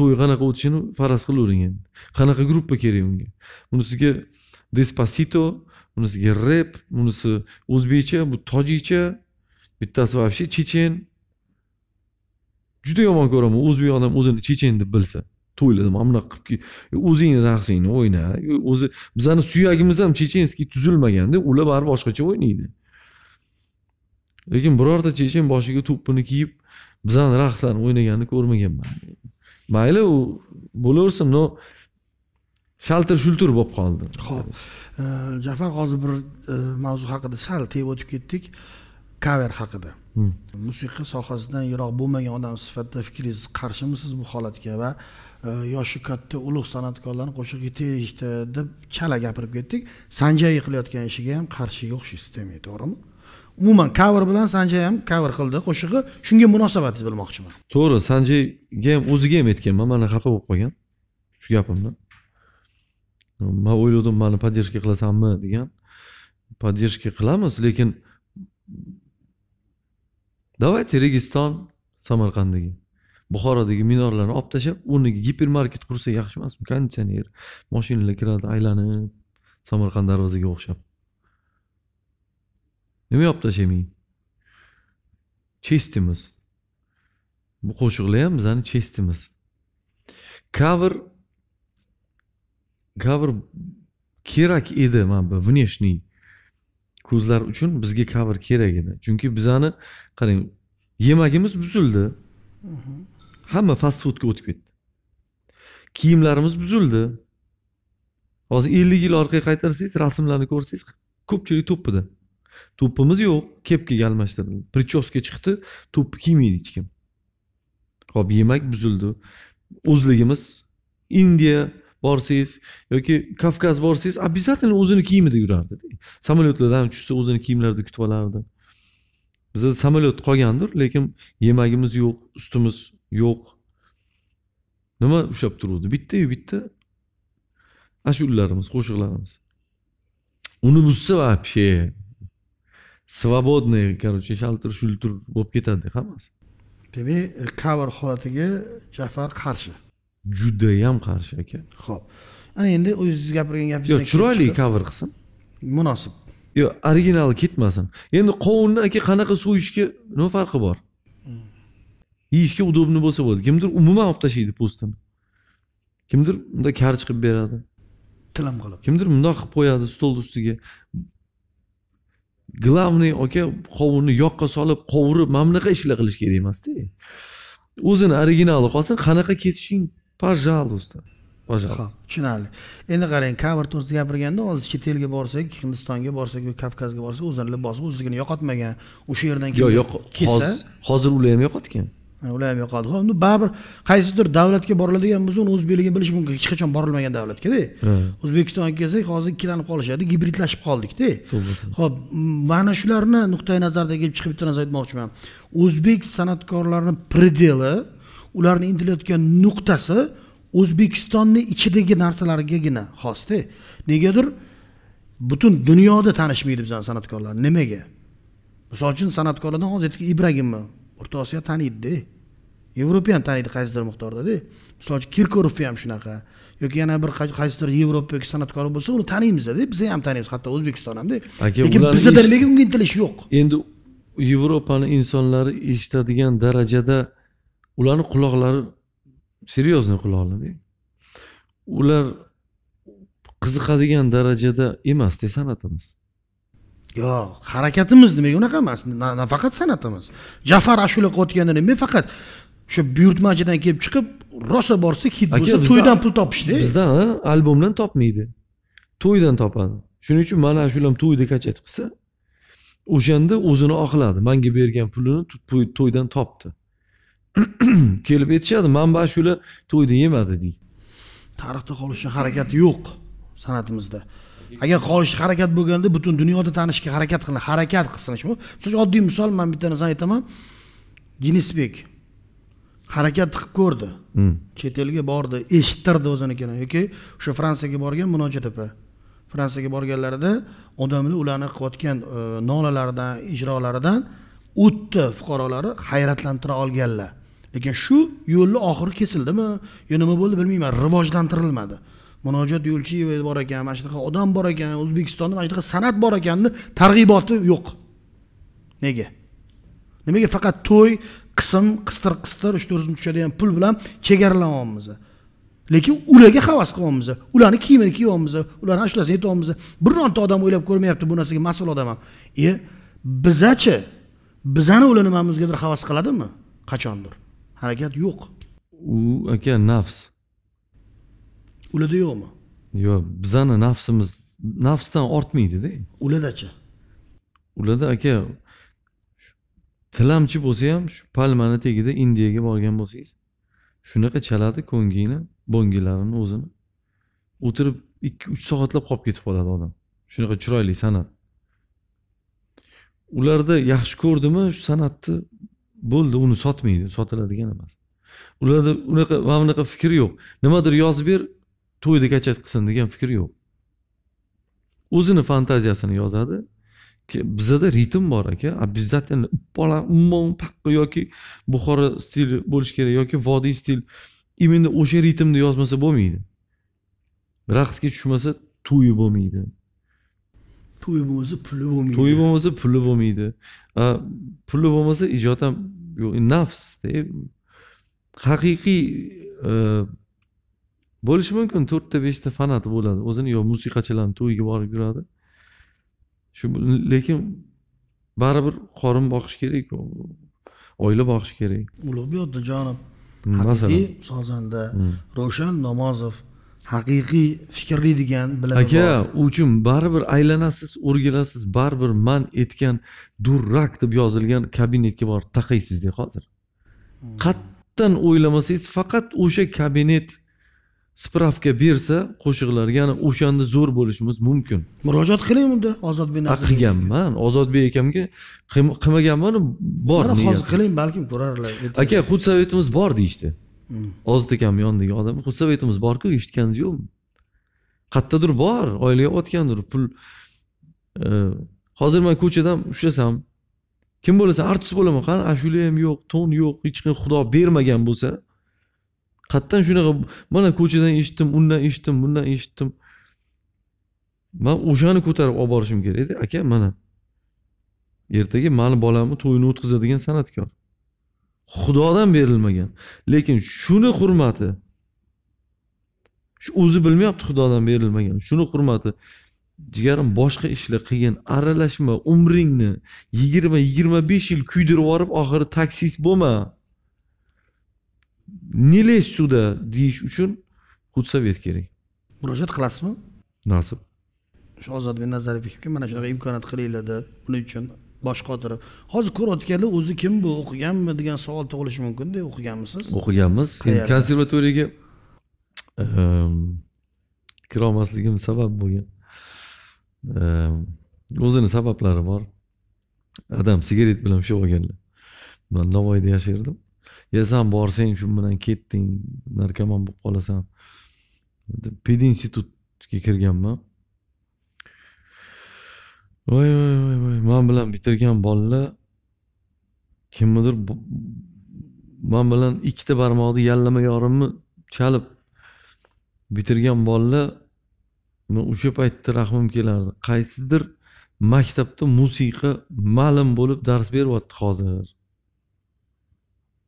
to'y qanaqa o'tishini faraz qilavering endi qanaqa gruppa kerak unga bunisiga despasito bunisiga rep bunisi o'zbekcha bu tojikcha bittasi вообще chechen juda yomon ko'raman o'zbek odam o'zini chechen deb bilsa to'ylarda mana bunaqa qilib o'zingni raqsingni o'yna o'zi bizani suyagimiz ham chechenskiy tuzilmaganda ular baribir boshqacha o'ynaydi lekin birorta chechen boshiga to'ppini kiyib bizani raqslarni o'ynaganini ko'rmaganman mayli u bo'laversin но shaltir shultir bo'lib qoldi ho'p jafar hozir bir e, mavzu haqida sal tegib o'tib ketdik kaver haqida hmm. musiqa sohasidan yiroq bo'lmagan odam sifatida fikringiz qarshimisiz bu holatga va e, yoshi katta ulug' san'atkorlarni qo'shiq aytishdi deb chala gapirib ketdik sanjay qilayotgan ishiga ham qarshiga o'xshaysiz demak to'g'rimi umuman cover bilan sanjay ham cover qildi qo'shig'i shunga munosabatingizni bilmoqchiman to'g'ri sanjayga ham o'ziga ham aytganman mana xafa bo'lib qolgan shu gapimni man o'ylagandim mani поддержка qilasanmi degan поддержка qilamiz lekin давайте registon samarqanddagi buxorodagi minorlarni olib tashlab o'rniga gipermarket qursak yaxshi emasmi konditsioner moshinalar kiradi aylanib samarqand darvozaga o'xshab nima yopti chestimiz bu qo'shiqlar ham bizani chestimiz cover cover kerak edi mana bu внешний ko'zlar uchun bizga cover kerak edi chunki bizani qarang yemagimiz buzildi hamma fast foodga o'tib ketdi kiyimlarimiz buzildi hozir ellik yil orqaga qaytarsangiz rasmlarni ko'rsangiz ko'pchilik to'ppida to'pimiz yo'q kepkaga almashtirildi prichoska chiqdi to'pni kiymaydi hech kim ho'p yemak buzildi o'zligimiz indiya borsangiz yoki kavkaz borsangiz обязательно o'zini kiyimida yurardi samolyotlardan tushsa o'zini kiyimlarida kutib olardi bizda samolyot qolgandir lekin yemagimiz yo'q ustimiz yo'q nima ushlab turuvdi bittayu bitta ashulalarimiz qo'shiqlarimiz uni buzsa вообще свободный короче shaltir shultur bo'lib ketadi hammasi demak kavr holatiga jafar qarshi judayam qarshi aka ho'p ana endi o'zingiz gapirgan gapingizdan yo' chiroyli kavr qilsin munosib yo' original ketmasin endi qovunni aka qanaqa suv so'yishga nima farqi bor yeyishga удобный bo'lsa bo'ladi kimdir umuman olib tashlaydi po'stini kimdir bunday karch qilib beradi tilim qilib kimdir mundoq qilib qo'yadi stolni ustiga главный aka qovunni yoqqa solib qovurib mana bunaqa ishlar qilish kerak emasda o'zini originali qolsin qanaqa kesishing пожалуйста пожалуйста tushunarli endi qarang cover to'g'risida gapirganda hozir chet elga borsak hindistonga borsak yoki kavkazga borsak o'zini libosi o'zigini yo'qotmagan o'sha yerdan keyin yo'q hozir ular ham yo'qotgan ular yo'qoldi yoqadi ho'p baribir qaysidir davlatga boriladigan bo'lsa uni o'zbekligini bilish mumkin hech qachon borilmagan davlatgada o'zbekistonga kelsak hozir ikkilanib qolishadi gibridlashib qoldikda ho'p mana shularni nuqtai nazaridan kelib chiqib bitta narsa aytmoqchiman o'zbek san'atkorlarini predeli ularni intilayotgan nuqtasi o'zbekistonni ichidagi narsalargagina xosda negadir butun dunyoda tanishmaydi bizani san'atkorlar nimaga misol uchun san'atkorlardan hozir aytdik ibragimmi o'rta osiyo taniydida yevropa ham taniydi qaysidir miqdordada misol uchun kirkorovni ham shunaqa yoki yana bir qaysidir yevropa yoki san'atkori bo'lsa uni taniymizda biz ham taniymiz hatto o'zbekiston hamda lekin bizda nega unga intilish yo'q endi yevropani insonlari eshitadigan darajada ularni quloqlari серьезный quloqlarda ular qiziqadigan darajada emasda san'atimiz yo'q harakatimiz nimaga unaqa emas nafaqat san'atimiz jafar ashula qilayotganda nima faqat o'sha buyurtmachidan kelib chiqib rosa borsa hit bo'lsa to'ydan pul topishdi bizda albomdan topmaydi to'ydan topadi shuning uchun mana shular to'yda kachat qilsa o'shanda o'zini oqladi manga bergan pulini to'ydan topdi kelib aytishadi mana bu to'yda yemadi deydi tarixda qolishga harakati yo'q san'atimizda agar qolish harakat bo'lganda butun dunyoda tanishga harakat qilin harakat qilsin misol uchun oddiy misol man bitta narsani aytaman jinisbek harakat qilib ko'rdi hmm. chet elga bordi eshittirdi o'zinikini yoki o'sha fransiyaga borgan munojat opa fransiyaga borganlarida odamlar ularni qilayotgan e, nolalaridan ijrolaridan o'tdi fuqarolari hayratlantira olganlar lekin shu yo'lni oxiri kesildimi yo nima bo'ldi bilmayman rivojlantirilmadi munojat yo'lchiyeva bor ekan mana shunaqa odam bor ekan o'zbekistonda mana shunaqa san'at bor ekanni targ'iboti yo'q nega nimaga faqat to'y qism qistir qistir shu turizm tushadigan pul bilan chegaralanyapmiz lekin ularga havas qilyapmiz ularni kiyimini kiyyapmiz ularni ashulasini aytyapmiz bironta odam o'ylab ko'rmayapti bu narsaga mas'ul odam ham e bizachi bizani ular nimamizgadir havas qiladimi qachondir harakat yo'q u aka nafs ularda yo'qmi yo'q bizani nafsimiz nafsdan ortmaydida ulardachi ularda aka tilamchi bo'lsa ham shu palmani tagida indiyaga borgan bo'lsangiz shunaqa chaladi ko'ngingni bo'ngilarini o'zini o'tirib ikki uch soatlab qolib ketib qoladi odam shunaqa chiroyli san'at ularda yaxshi ko'rdimi shu san'atni bo'ldi uni sotmaydi sotiladigan emas ularda unaqa mana bunaqa fikr yo'q nimadir yozib ber to'yda kachat qilsin degan fikr yo'q o'zini fantaziyasini yozadi bizada ritm bor aka bizda поla umuman paqqa yoki buxoro stili bo'lishi kerak yoki vodiy stil именно o'sha ritmni yozmasa bo'lmaydi raqsga tushmasa to'yi bo'lmaydi to'yi bo'lmasa puli bo'lmaydi to'yi bo'lmasa puli bo'lmaydi puli bo'lmasa ijod ham nafsda haqiqiy e, bo'lishi mumkin to'rtta beshta fanati bo'ladi o'zini yo musiqachilarni to'yiga borib yuradi shu lekin baribir qorin boqish kerakku oila boqish kerak ulug'bek otajonov hmm, haqiqiy sozanda hmm. ravshan namozov haqiqiy fikrli degan bilim aka u uchun baribir aylanasiz o'rgilasiz baribir man etgan durrak deb yozilgan kabinetga borib taqaysizda hozir hmm. qat'an o'ylamasangiz faqat o'sha kabinet spravka bersa qo'shiqlar yana o'shanda zo'r bo'lishimiz mumkin murojaat qiling unda ozodbek qilganman ozodbek akamga qilmaganman bor hozir qiling balkim ko'rarlar aka худсоветimiz bor deyishdi hmm. ozod akam yonidagi odam худсоветimiz borku eshitganingiz yo'qmi qayerdadir bor oilaga otgandir pul e, hozir man ko'chadan ushlasam kim bo'lasan artist bo'laman qani ashula ham yo'q ton yo'q hech kim xudo bermagan bo'lsa qayerdan shunaqa mana ko'chadan eshitdim undan eshitdim bundan eshitdim man o'shani ko'tarib olib borishim kerakda aka mana ertaga mani bolamni to'yini o'tkazadigan san'atkor xudodan berilmagan lekin shuni hurmati shu o'zi bilmayapti xudodan berilmagan shuni hurmati jigarim boshqa ishlar qilgin aralashma umringni yigirma yigirma besh yil kuydirib yuborib oxiri taksist bo'lma не лезь сюда deyish uchun худсовет kerak murojaat qilasizmi nasib shahzodbek nazarbekovga mana shunaqa imkoniyat qilinglar deb buning uchun bosh qotirib hozir ko'rayotganlar o'zi kim bu o'qiganmi degan savol tug'ilishi mumkinda o'qiganmisiz o'qiganmiz konservatoriyaga kirolmasligim sabab bo'lgan o'zini sabablari bor adam sigaret bilan shug'ullanganlar man navoiyda yashardim yasam borsang shu bilan ketding narkoman bo'lib qolasan ped institutga kirganman voy voy voy voy man bilan bitirgan bolalar kimnidir man bilan ikkita barmoqni yallama yorimni chalib bitirgan bolalar o'sha paytda rahmim kelardi qaysidir maktabda musiqa ma'lum bo'lib dars beryapti hozir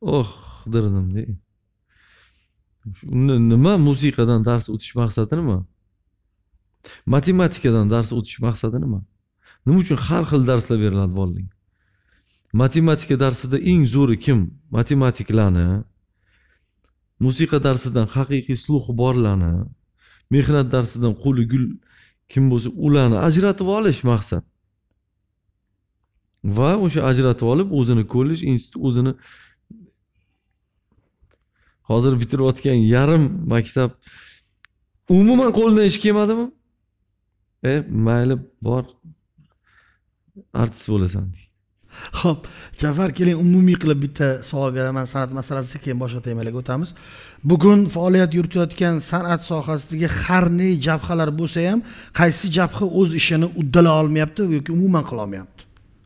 oh qidirdim nima musiqadan dars o'tish maqsadi nima matematikadan dars o'tish maqsadi nima nima uchun har xil darslar beriladi bolalarga matematika darsida eng zo'ri kim matematiklarni musiqa darsidan haqiqiy sluhi borlarni mehnat darsidan qo'li gul kim bo'lsa ularni ajratib olish maqsad va o'sha ajratib olib o'zini kollej institut o'zini hozir bitirayotgan yarim maktab umuman qo'lidan ish kelmadimi e mayli bor artist bo'lasan ho'p jafar keling umumiy qilib bitta savolga beraman san'at masalasiga keyin boshqa temalarga o'tamiz bugun faoliyat yuritayotgan san'at sohasidagi har ne jabhalar bo'lsa ham qaysi jabha o'z ishini uddala olmayapti yoki umuman qilolmayapti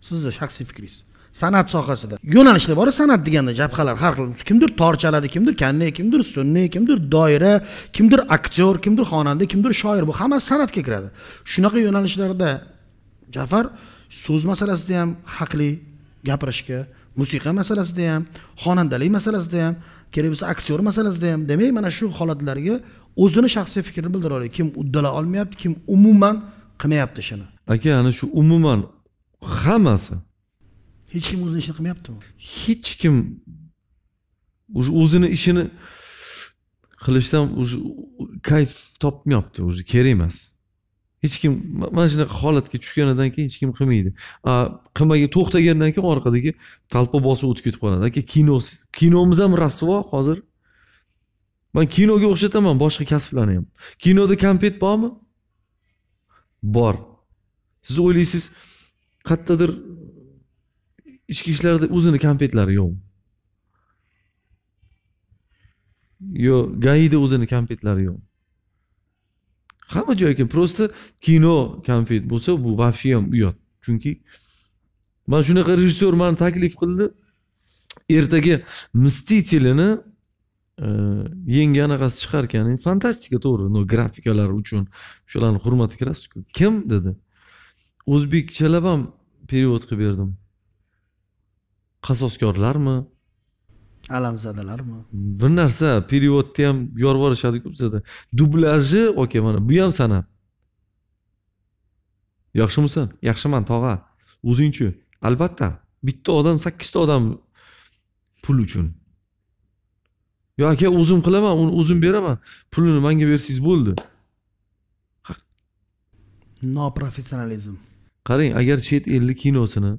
sizni shaxsiy fikringiz san'at sohasida yo'nalishlar bor san'at deganda jabhalar har xil kimdir tor chaladi kimdir kanne kimdir sunniy kimdir doira kimdir aktyor kimdir xonanda kimdir shoir bu hammasi san'atga kiradi shunaqa yo'nalishlarda jafar so'z masalasida ham haqli gapirishga musiqa masalasida ham xonandalik masalasida ham kerak bo'lsa aktyor masalasida ham demak mana shu holatlarga o'zini shaxsiy fikrini bildira oladi kim uddala olmayapti kim umuman qilmayapti ishini aka ana shu umuman hammasi hech kim o'zini ishini qilmayaptimi hech kim уже o'zini ishini qilishdan уже kayf topmayapti уже kerak emas hech kim mana shunaqa holatga tushganidan keyin hech kim qilmaydi qilmagan to'xtagandan keyin orqadagi talpa bosib o'tib ketib qoladi aka kino kinomiz ham rasvo hozir man kinoga o'xshataman boshqa kasblarni ham kinoda kompet bormi bor siz o'ylaysiz qayerdadir ichki ishlarda o'zini kompetlari yo'q yo gaida o'zini konfetlari yo'q hamma joyga просто kino konfet bo'lsa bu вообще ham uyat chunki mana shunaqa rejissyor mani taklif qildi ertaga mstitelini e, yangi anaqasi chiqarkan fantastika to'g'ri но grafikalari uchun o'shalarni hurmati kirasizku kim dedi o'zbekchalab ham перевод qilib berdim qasoskorlarmi alamzadalarmi bir narsa perevodni ham yorib bizada dublaji okey mana bu ham san'at yaxshimisan yaxshiman tog'a o'zingchi albatta bitta odam sakkizta odam pul uchun yo aka o'zim qilaman uni o'zim beraman pulini manga bersangiz bo'ldi noprofessionalizm qarang agar chet elni kinosini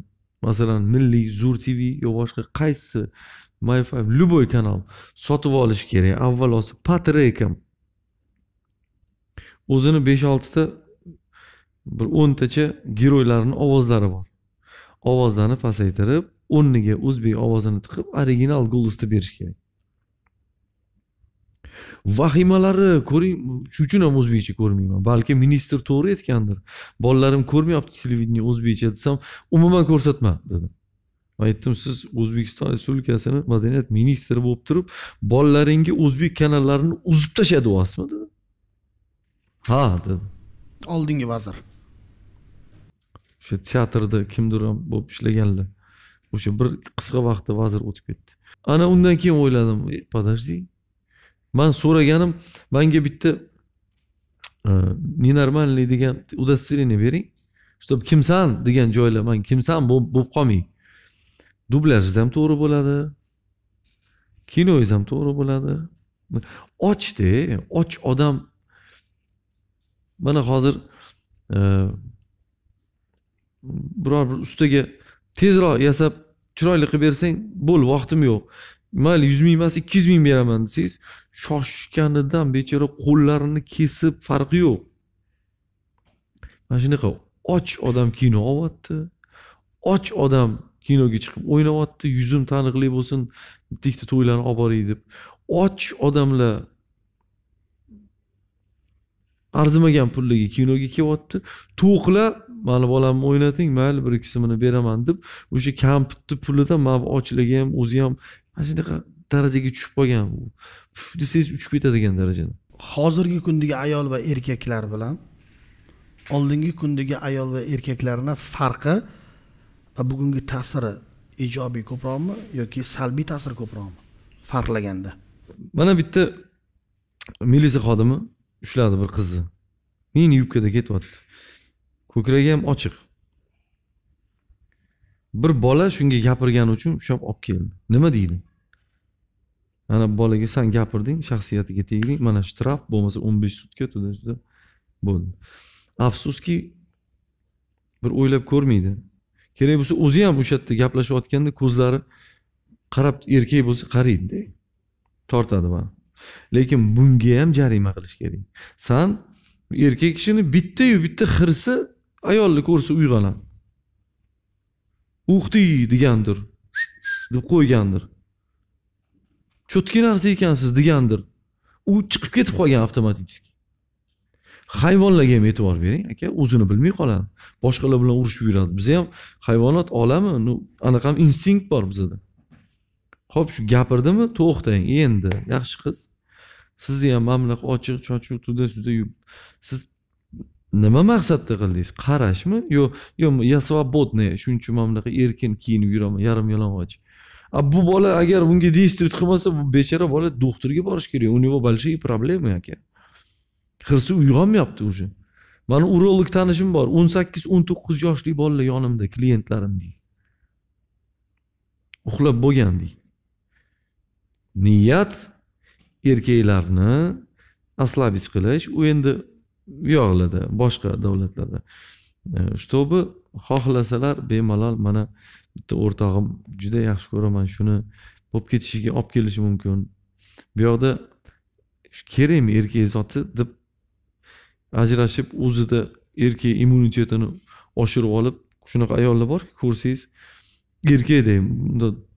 masalan milliy zur tv yo boshqa qaysi myfi любой kanal sotib olish kerak avvalo patrekam o'zini besh oltita bir o'ntacha geroylarini ovozlari bor ovozlarni pasaytirib o'rniga o'zbek ovozini tiqib original golosni berish kerak vahimalari ko'ring shuning uchun ham o'zbekcha ko'rmayman balki ministr to'g'ri aytgandir bolalarim ko'rmayapti televideniye o'zbekcha desam umuman ko'rsatma dedi man aytdim siz o'zbekiston respublikasini madaniyat ministri bo'lib turib bolalaringga o'zbek kanallarini uzib tashlab deyapsizmi dedi ha dedi oldingi vazir o'sha teatrda kimdir ham bo'lib ishlaganlar o'sha bir qisqa vaqtda vazir o'tib ketdi ana undan keyin o'yladim подожди man so'raganim manga bitta ненормальный e, degan удостоверение bering чтоб kimsan degan joylar man kimsan bo'lib qolmay dublyajingiz ham to'g'ri bo'ladi kinoyingiz ham to'g'ri bo'ladi ochda och odam mana hozir e, biror bir ustaga tezroq yasab chiroyli qilib bersang bo'ldi vaqtim yo'q mayli yuz ming emas ikki yuz ming beraman desangiz shoshganidan bechora qo'llarini kesib farqi yo'q mana shunaqa och odam kino olyapti och odam kinoga chiqib o'ynayapti yuzim taniqli bo'lsin bitta ikkita to'ylarni olib boray deb och odamlar arzimagan pullaga kinoga kelyapti to'qlar mani bolamni o'ynating mayli bir ikkisimini beraman deb o'sha kampirni pulidan bu ochlarga ham o'zi ham mana shunaqa darajaga tushib qolgan desangiz uchib ketadigan darajada hozirgi kundagi ayol va erkaklar bilan oldingi kundagi ayol va erkaklarni farqi va bugungi ta'siri ijobiy ko'proqmi yoki salbiy ta'siri ko'proqmi farqlaganda mana bitta militsiya xodimi ushladi bir qizni mini yubkada ketyapti ko'kragi ham ochiq bir bola shunga gapirgani uchun ushlab olib keldi nima deydi ana bolaga san gapirding shaxsiyatiga tegding mana shtraf bo'lmasa o'n besh sutka туда сюда bo'ldi afsuski bir o'ylab ko'rmaydi kerak bo'lsa o'zi ham o'sha yerda gaplashayotganda ko'zlari qarab erkak bo'lsa qaraydida tortadi mana lekin bunga ham jarima qilish kerak san erkak kishini bittayu bitta hirsi ayolni ko'rsa uyg'onadi uxdi degandir deb qo'ygandir cho'tki narsa ekansiz degandir u chiqib ketib qolgan avtomatически hayvonlarga ham e'tibor bering aka o'zini bilmay qoladi boshqalar bilan urushib yuradi biza ham hayvonot olami ну anaqa ham instinkt bor bizada ho'p shu gapirdimi to'xtang endi yaxshi qiz sizni ham mana bunaqa ochiq chochiq туда сюда siz nima maqsadda qildingiz qarashmi yo yo я свободный shuncha mana bunaqa erkin kiyinib yuraman yarim yalang'och bu bola agar unga действовать qilmasa bu bechora bola doktorga borishi kerak у него большие проблемы aka hirsi uyg'onmayapti уже mani urolog tanishim bor o'n sakkiz o'n to'qqiz yoshli bolalar yonimda klientlarim deydi uxlab bo'lgan deydi niyat erkaklarni ослабить qilish u endi bu yoqlarda boshqa davlatlarda e, чтобы xohlasalar bemalol mana bitta o'rtog'im juda yaxshi ko'raman shuni bo'lib ketishiga olib kelishi mumkin bu yoqda kerakmi erkak zoti deb ajrashib o'zida erkak immunitetini oshirib olib shunaqa ayollar borki ko'rsangiz erkakday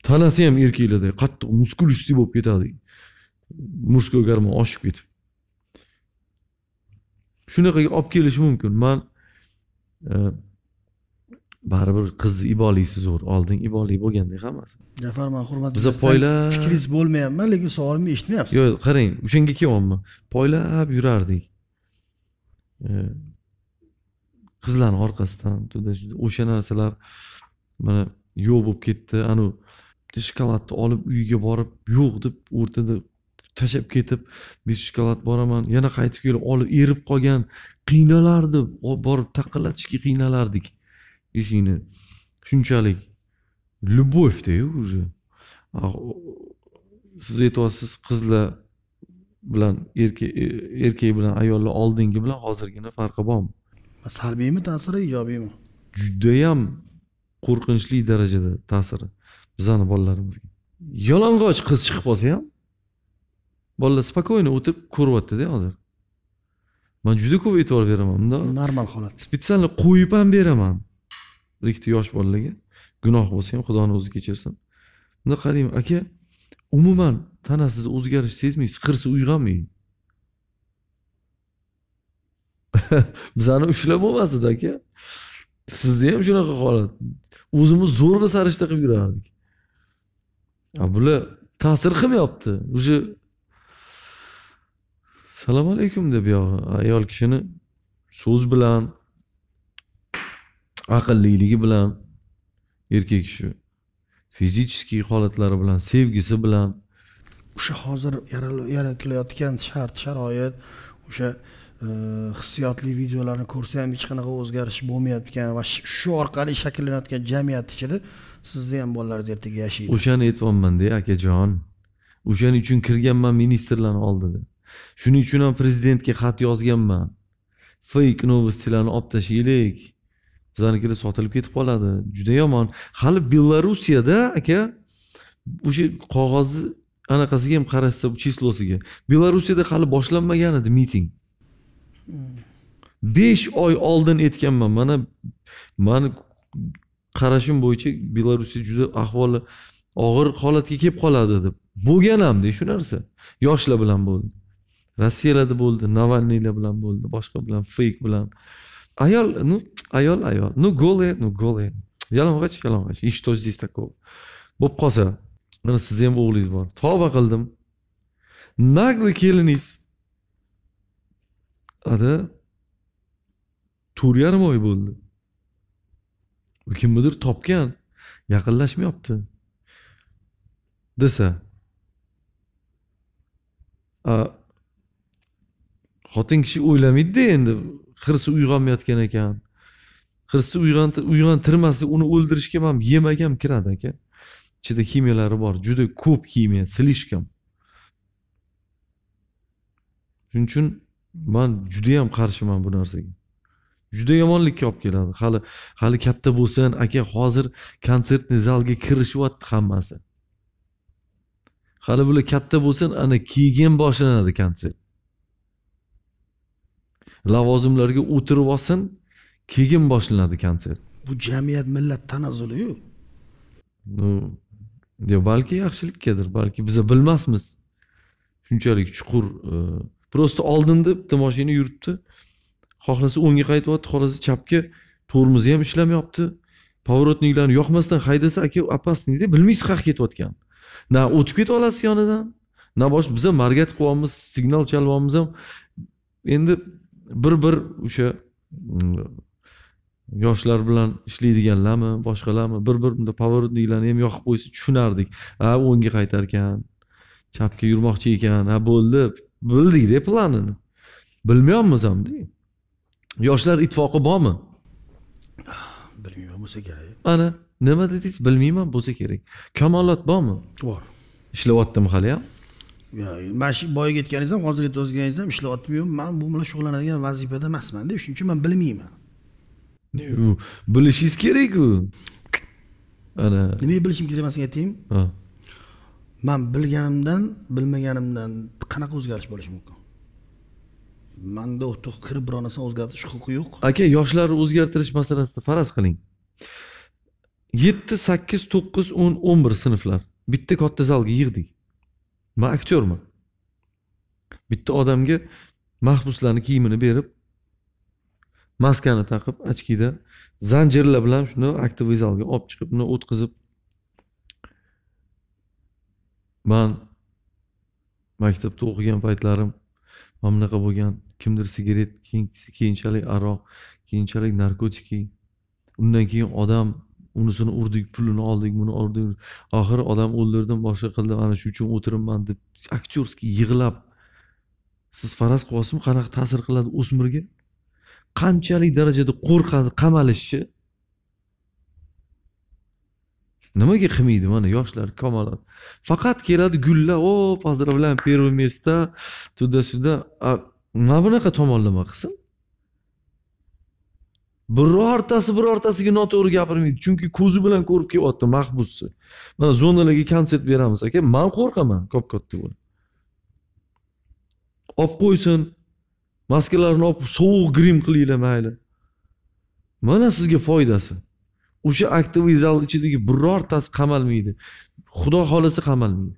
tanasi ham erkaklarday qattiq muskulistый bo'lib ketadi мужской гармон oshib ketib shunaqaga olib kelishi mumkin man e, baribir qizni iboliysi zo'r oldin iboli bo'lgandek hammasi jafar man hurmat biza poylab fikringiz bo'lmayapman lekin savolimni eshitmayapsiz yo'q qarang o'shanga kelyapman poylab yurardik qizlarni orqasidan o'sha narsalar mana yo'q bo'lib ketdi anavi bitta shokoladni olib uyiga borib yo'q deb o'rtada tashlab ketib bitta shokolad boraman yana qaytib kelib olib erib qolgan qiynalardi borib taqillatishga qiynalardik ishingni shunchalik любовьda уже siz aytyapsiz qizlar bilan erkak erkak bilan ayollar oldingi bilan hozirgini farqi bormi salbiymi ta'siri ijobiymi judayam qo'rqinchli darajada ta'siri bizani bolalarimizga yalang'och qiz chiqib qolsa ham bolalar спокойно o'tirib ko'ryaptida hozir man juda ko'p e'tibor beraman bundoq normal holat специально qo'yib ham beraman zikti yosh bolalarga gunoh bo'lsa ham xudoni o'zi kechirsin bunda qarang aka umuman tanasida o'zgarish sezmaysiz hirsi uyg'onmaydi bizani ushlab bo'lmasdi aka sizda ham shunaqa holat o'zimiz zo'rg'a sarishta qilib yurardik bular ta'sir qilmayapti уже assalomu alaykum deb ayol kishini so'z bilan aqlliligi bilan erkak kishi fizicheskiy holatlari bilan sevgisi bilan o'sha hozir yaratilayotgan shart sharoit o'sha e, hissiyotli videolarni ko'rsa ham hech qanaqa o'zgarish bo'lmayotgan va shu orqali shakllanayotgan jamiyat ichida sizni ham bolalaringiz ertaga yashaydi o'shani aytyapmanda akajon o'shaning uchun kirganman ministrlarni oldida shuning uchun ham prezidentga xat yozganman feyk novostilarni olib tashlaylik sizlarnikilar sotilib ketib qoladi juda yomon hali belarusiyada aka o'sha qog'ozni anaqasiga ham qarashsa chislosiga belarusiyada hali boshlanmagan edi miting besh oy oldin aytganman mana mani qarashim bo'yicha belarusya juda ahvoli og'ir holatga kelib qoladi deb bo'lgan hamda shu narsa yoshlar bilan bo'ldi rossiyalarda bo'ldi navalniylar bilan bo'ldi boshqa bilan feyk bilan Ayol, ну, ayol, ayol. Ну, голые, ну, голые. Yalang'och, yalang'och. Ish что здесь такого. Bo'lib qolsa, mana sizni ham o'g'lingiz bor. Tavba qildim. Nagli keliningiz ada 4,5 oy bo'ldi. U kimnidir topgan, yaqinlashmayapti. desa xotin kishi o'ylamaydi endi hirsi uyg'onmayotgan ekan hirsi uyg'ontirmaslik uni o'ldirishga ham yemak ham kiradi aka ichida kimyolari bor juda ko'p kimya слишком shuning uchun man judayam qarshiman bu narsaga juda yomonlikka olib keladi hali hali katta bo'lsin aka hozir konsertni zalga kirishyapti hammasi hali bular katta bo'lsin ana keyin boshlanadi konsert lavozimlarga o'tirib olsin keyin boshlanadi konsert bu jamiyat millat tanazzuliyu ну yo balki yaxshilikkadir balki biza bilmasmiz shunchalik chuqur просто oldinda bitta mashina yuribdi xohlasa o'ngga qaytyapti xohlasa chapga tormozi ham ishlamayapti поворотникlarni yoqmasdan haydasa aka опасный bilmaysiz qayerga ketayotgan na o'tib keta olasiz yonidan na boshqa biza margat qilyapmiz signal chalyapmiz ham endi bir bir o'sha mm, yoshlar bilan ishlaydiganlarmi boshqalarmi bir bir bunday поворотныйlarni ham yoqib qo'ysa tushunardik ha o'ngga qaytar ekan chapga yurmoqchi ekan ha bo'ldi bildikda planini bilmayapmiz hamda yoshlar ittifoqi bormi bilmayman bo'lsa kerak mana nima dedingiz bilmayman bo'lsa kerak kamolot bormi bor ishlayaptimi hali ham mana shu boya aytganingiz ham hozirga o'zganingiz ham ishlayaptimi man bu bilan shug'ullanadigan vazifada emasmanda shuning uchun man bilmayman bilishingiz kerak-ku. ana nimaga bilishim kerak emasligini aytaymi man bilganimdan bilmaganimdan qanaqa o'zgarish bo'lishi mumkin manda kirib biror narsani o'zgartirish huquqi yo'q aka yoshlarni o'zgartirish masalasida faraz qiling yetti sakkiz to'qqiz o'n o'n bir sinflar bitta katta zalga yig'dik man aktyorman bitta odamga mahbuslarni kiyimini berib maskani taqib очкиda zanjirlar bilan shuni aktivый zalga olib chiqib uni o'tkazib man maktabda o'qigan paytlarim mana bunaqa bo'lgan kimdir sigaret keyinchalik aroq keyinchalik narkotiki undan keyin odam unisini urdik pulini oldik buni oldik oxiri odam o'ldirdim boshqa qildim ana shu uchun o'tiribman deb aktyorskiy yig'lab siz faraz qilyapsizmi qanaqa ta'sir qiladi o'smirga qanchalik darajada qo'rqadi qamalishni nimaga qilmaydi mana yoshlar kamolat faqat keladi gullar o поздравляем первое места туда сюда mana bunaqa tomonlama qilsin birortasi birortasiga noto'g'ri gapirmaydi chunki ko'zi bilan ko'rib kelyapti mahbusni mana zonalarga konsert beramiz aka man qo'rqaman kop katta bo'lib olib qo'ysin maskalarni olib sovuq grim qilinglar mayli mana sizga foydasi o'sha aktivniy zal ichidagi birortasi qamalmaydi xudo xohlasa qamalmaydi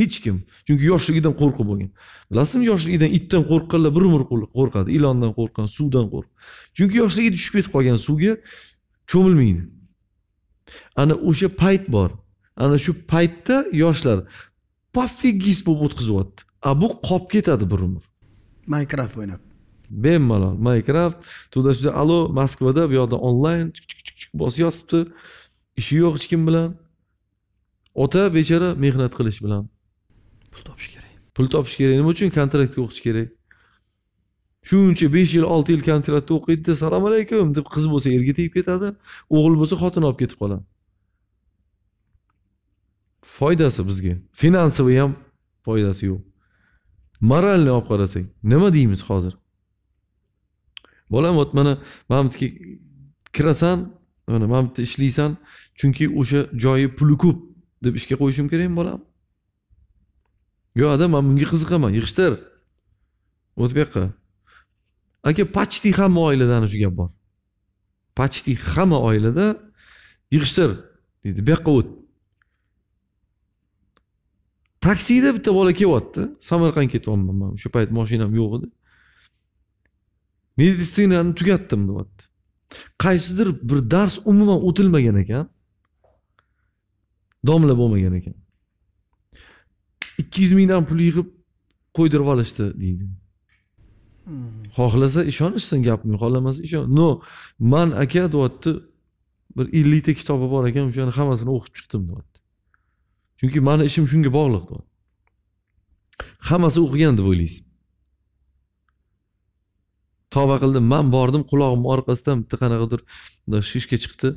hech kim chunki yoshligidan qo'rqib bo'lgan bilasizmi yoshligidan itdan qo'rqqanlar bir umr qo'rqadi ilondan qo'rqqan suvdan qo'rq chunki yoshligida tushib ketib qolgan suvga cho'milmaydi ana o'sha payt bor ana shu paytda yoshlar pofigis bo'lib o'tkazyapti a bu qolib ketadi bir umr minecraft o'ynab bemalol minecraft туда сюда alo moskvada bu yoqda onlayn bosib yotibdi ishi yo'q hech kim bilan ota bechora mehnat qilish bilan pul topish kerak pul topish kerak nima uchun kontraktga o'qish kerak shuncha besh yil olti yil kontraktda o'qiydida assalomu alaykum deb qiz bo'lsa erga tegib ketadi o'g'il bo'lsa xotin olib ketib qoladi foydasi bizga finansовый ham foydasi yo'q moralni olib qarasak nima deymiz hozir bolam вот mana mana bu yerga kirasan mana mana bu yerda ishlaysan chunki o'sha joyi puli ko'p deb ishga qo'yishim kerakmi bolam yo'q adam man bunga qiziqaman yig'ishtir вот bu yoqqa aka почти hamma oilada ana shu gap bor почти hamma oilada yig'ishtir deydi bu yoqqa o't taksida bitta bola kelyapti samarqand ketyapman man o'sha payt moshinam yo'q edi meditsinani tugatdim deyapti qaysidir bir dars umuman o'tilmagan ekan domla bo'lmagan ekan ikki yuz mingdan pul yig'ib qo'ydirib olishdi deydi xohlasa ishonishsin gapimga xohlamasa ishon no man aka deyapti bir ellikta kitobi bor ekan o'shani hammasini o'qib chiqdim deyapti chunki mani ishim shunga bog'liq hammasi o'qigan deb o'ylaysiz tavba qildim man bordim qulog'imni orqasidan bitta qanaqadir shishka chiqdi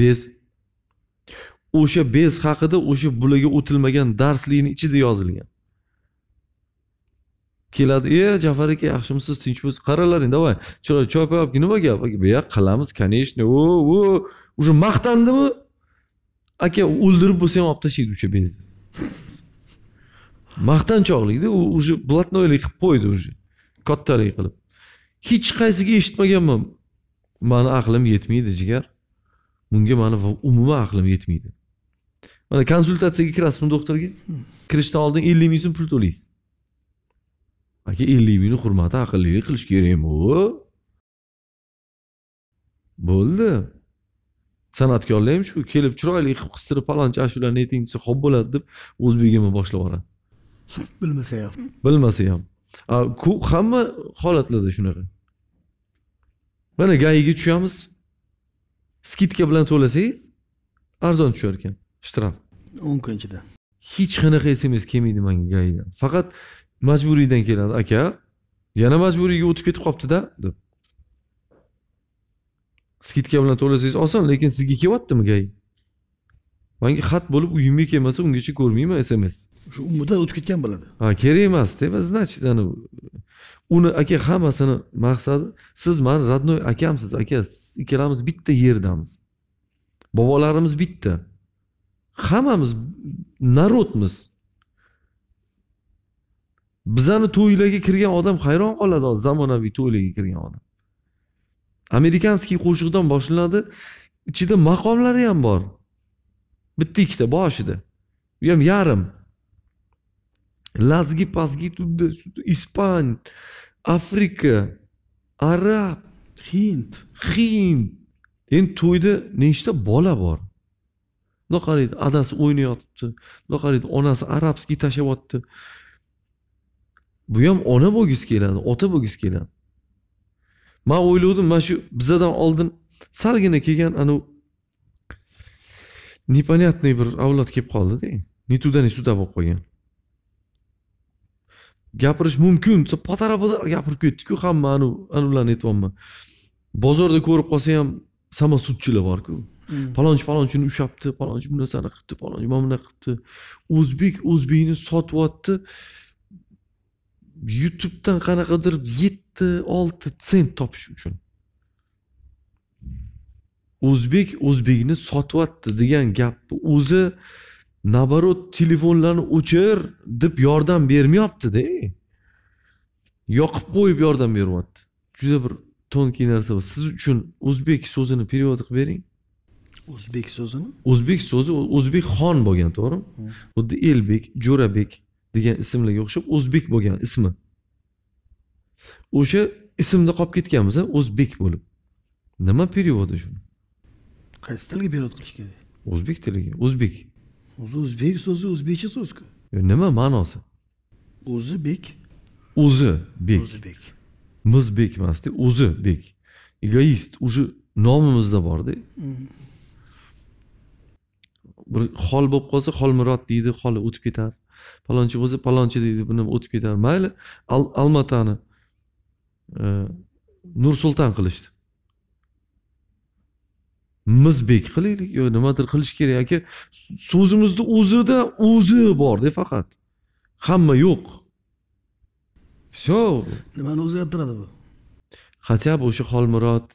bez o'sha bez haqida o'sha bulaga o'tilmagan darslikni ichida yozilgan keladi e jafar aka yaxshimisiz tinchmisiz qaralaring давай chiroyli choy poyobki nima gap buyoq qilamiz конечно o o уже maqtandimi aka o'ldirib bo'lsa ham olib tashlaydi o'sha bezni maqtanchoqlikda u уже блатнойlik qilib qo'ydi уже kattalik qilib hech qaysiga eshitmaganman mani aqlim yetmaydi jigar bunga mani umuman aqlim yetmaydi mana konsultatsiyaga kirasizmi doktorga kirishdan oldin ellik ming so'm pul to'laysiz aka ellik mingni hurmati aqllilik qilish kerakmi bo'ldi san'atkorlar ham shu kelib chiroyli qilib qistirib palonchi ashulani desa ho'p bo'ladi deb o'zbegimni boshlab yuboradi bilmasa ham bilmasa ham ko'p hamma holatlarda shunaqa mana gaiga tushamiz skidka bilan to'lasangiz arzon tushar ekan shtraf o'n kun hech qanaqa sms kelmaydi manga gaidan faqat majburiydan keladi aka yana majburiyga o'tib ketib qolibdida deb skidka bilan to'lasangiz oson lekin sizga kelyaptimi gai manga xat bo'lib uyimga kelmasa ungacha ko'rmayman sms shu umidan o'tib ketgan bo'ladi ha kerak emasda значит ani uni aka hammasini maqsadi siz mani родной akamsiz aka ikkalamiz bitta yerdamiz bobolarimiz bitta hammamiz narodmiz bizani to'ylarga kirgan odam hayron qoladi hozir zamonaviy to'ylarga kirgan odam amerikanskiy qo'shiqdan boshlanadi ichida maqomlari ham bor bitta ikkita boshida u ham yarim lazgi pazgi ispan afrika arab hind hind endi to'yda nechta bola bor bundoq qaraydi adasi o'ynayotibdi bundoq qaraydi onasi arabskiy tashlayapti bu ham ona bo'lgisi keladi ota bo'lgisi keladi man o'ylagandim mana shu bizadan oldin salgina kelgan anavi непонятный bir avlod kelib qoldida ni туда ни сюда bo'lib qolgan gapirish mumkin desa potara potara gapirib ketdiku hamma anavi anavilarni aytyapman bozorda ko'rib qolsa ham samosudchilar borku Hmm. palonchi palonchini ushlabdi palonchi bu narsani qilibdi palonchi mana bunaqa qilibdi o'zbek o'zbekni sotyapti youtubedan qanaqadir yetti olti sent topish uchun o'zbek o'zbekni sotyapti degan gapni o'zi наоборот telefonlarni o'chir deb yordam bermayaptida yoqib qo'yib yordam beryapti juda bir тонкий narsa siz uchun o'zbek so'zini перевод qilib bering o'zbek so'zini o'zbek so'zi o'zbek xon bo'lgan to'g'rimi hmm. xuddi elbek jo'rabek degan ismlarga o'xshab o'zbek bo'lgan ismi o'sha ismda qolib ketganmiz o'zbek bo'lib nima перевоdi shuni qaysi tilga перевод qilish kerak o'zbek tiliga o'zbek o'zi o'zbek so'zi o'zbekcha so'zku nima ma'nosi o'zi bek o'zi bek o'zibek mizbek emasda o'zi bek egoist уже nomimizda borda hmm. bir hol bo'lib qolsa xolmurod deydi holi o'tib ketadi palonchi bo'lsa palonchi deydi buni o'tib ketadi mayli Al almatani e, nur sulton qilishdi mizbek qilaylik yo nimadir qilish kerak aka so'zimizni o'zida o'zi borda faqat hamma yo'q все nimani o'zgartiradi bu хотя бы o'sha xolmurod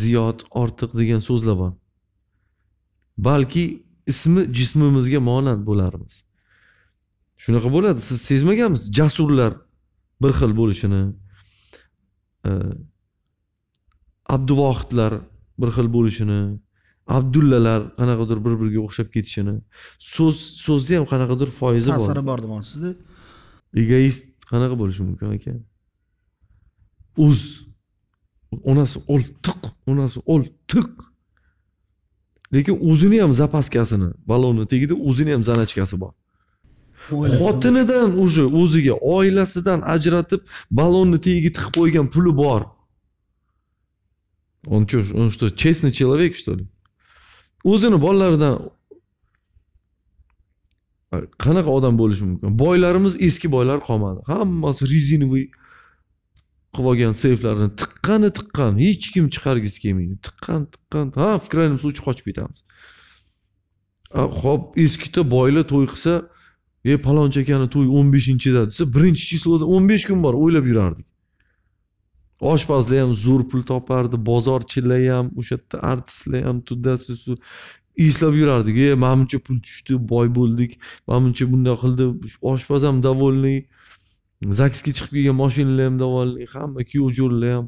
ziyod ortiq degan so'zlar bor balki ismi jismimizga monand bo'larmiz shunaqa bo'ladi siz sezmaganmisiz jasurlar bir xil bo'lishini e, abduvohidlar bir xil bo'lishini abdullalar qanaqadir bir biriga o'xshab ketishini so'z so'zni ham qanaqadir foizi bor ta'siri bor demoqchisizda egoist qanaqa bo'lishi mumkin aka o'z onasi oltiq onasi oltiq lekin o'zini ham zapaskasini balonni tagida o'zini ham zanachkasi bor xotinidan уже o'ziga oilasidan ajratib balonni tagiga tiqib qo'ygan puli bor он что он что честный человек что ли o'zini bolalaridan qanaqa odam bo'lishi mumkin boylarimiz eski boylar qolmadi hammasi rezinoviy qilib olgan seyflarini tiqqani tiqqan hech kim chiqargisi kelmaydi tiqqan tiqqan ha в крайнем случае qochib ketamiz ho'p eskita boylar to'y qilsa e palonchi akani to'yi o'n beshinchida desa birinchi chisloda o'n besh kun bor o'ylab yurardik oshpazlar ham zo'r pul topardi bozorchilar ham o'sha yerda artistlar ham tudasi eslab yurardik e mana buncha pul tushdi boy bo'ldik mana buncha bunday qildi oshpaz ham довольный zagsga chiqib kelgan moshinalar ham davolli hamma kuyov jo'ralar ham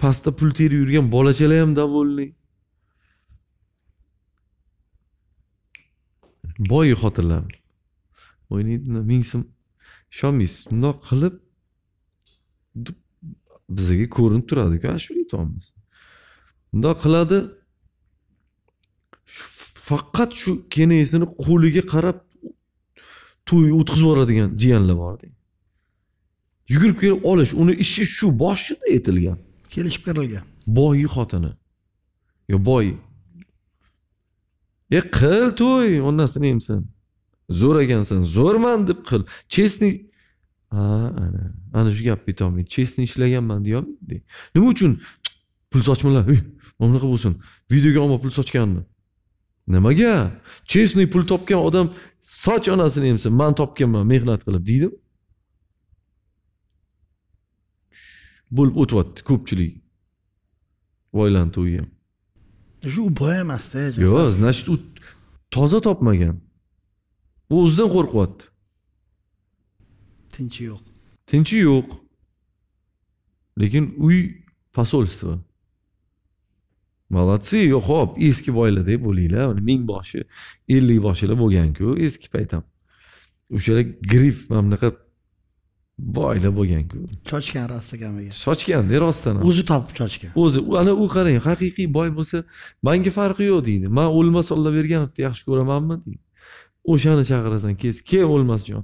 pastda pul terib yurgan bolachalar ham davolli boy xotinlar o'ynaydi ming so'm ishonmaysiz bundoq qilib bizaga ko'rinib turadiku shuni aytyapmiz bundoq qiladi faqat shu kenesini qo'liga qarab to'y o'tkazib yuboradigan jiyanlar bor deng yugurib kelib olish uni ishi shu boshida aytilgan kelishib kirilgan boyni xotini yo boy e qil to'y undan sen emsan zo'r zo'rman deb qil честный ha ana ana shu gapni aytolmaydi честный ishlaganman deyolmaydi nima uchun pul sochmalar mana bunaqa bo'lsin videoga olma pul sochganini nimaga честный pul topgan odam soch onasini emsin man topganman mehnat qilib deydimi bo'lib o'tyapti ko'pchilik voylan to'yi ham shu boy emasda yo'q значит u toza topmagan u o'zidan qo'rqyapti tinchi yo'q tinchi yo'q lekin uy posolstvo молодцы yo ho'p eski boylardek bo'linglar ming boshi ellik boshilar bo'lganku eski payt ham o'shalar grif mana bunaqa boyla bo'lganku chochgan rostakamiga chochganda rostdan o'zi topib chochgan o'zi ana u qarang haqiqiy boy bo'lsa manga farqi yo'q deydi man o'lmas ollaberganovni yaxshi ko'ramanmi deydi o'shani chaqirasan kes kel o'lmasjon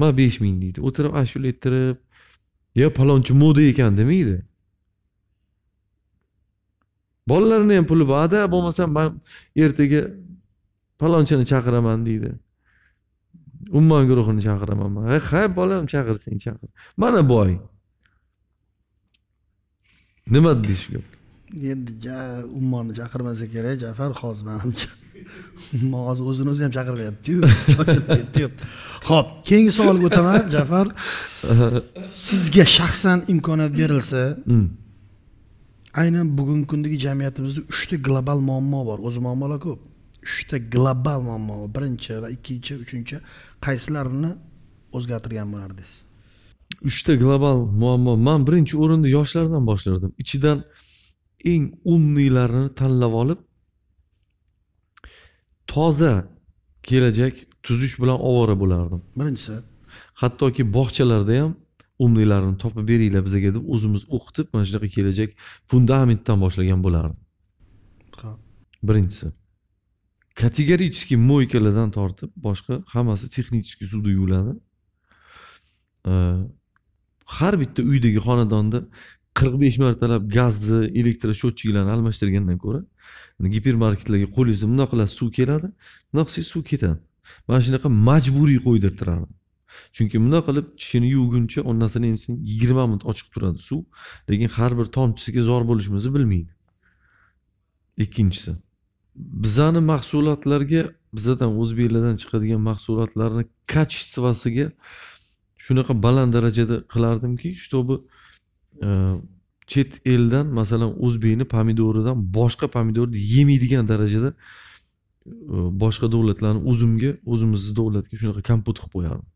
man besh ming deydi o'tirib ashula ettirib yo palonchi moda ekan demaydi bolalarni ham puli bor ada bo'lmasam man ertaga palonchini chaqiraman deydi ummon guruhini chaqiraman man ha bolam chaqirsang chaqir mana boy nima deyish gap endi ummonni chaqirmasa kerak jafar hozir manimcha ummon hozir o'zini o'zi ham chaqirmayaptiyu ho'p keyingi savolga o'taman jafar sizga shaxsan imkoniyat berilsa hmm. aynan bugungi kundagi jamiyatimizda uchta global muammo bor o'zi muammolar ko'p uchta global muammo birinchi va ikkinchi uchinchi qaysilarini o'zgartirgan bo'lardingiz uchta global muammo man birinchi o'rinda yoshlardan boshlardim ichidan eng umniylarini tanlab olib toza kelajak tuzish bilan ovora bo'lardim birinchisi hattoki bog'chalarda ham umniylarni topib beringlar bizaga deb o'zimiz o'qitib mana shunaqa kelajak fundamentdan boshlagan bo'lardim birinchisi kategorически moykalardan tortib boshqa hammasi texnический suvda yuviladi har bitta uydagi xonadonda qirq besh martalab gazni счетчиklarni almashtirgandan ko'ra gipermarketlarga qo'lingizni bundoq qilasiz suv keladi bundoq qilsangiz suv ketadi mana shunaqa majburiy qo'ydirtiradi chunki bundoq qilib tishini yuvguncha onasini emsang yigirma minut ochiq turadi suv lekin har bir tomchisiga zor bo'lishimizni bilmaydi ikkinchisi bizani mahsulotlarga bizadan o'zbeklardan chiqadigan mahsulotlarni качествосiga shunaqa baland darajada qilardimki чтобы e, chet eldan masalan o'zbekni pomidoridan boshqa pomidorni yemaydigan darajada e, boshqa davlatlarni o'zimga o'zimizni davlatga shunaqa kompot qilib qo'yardim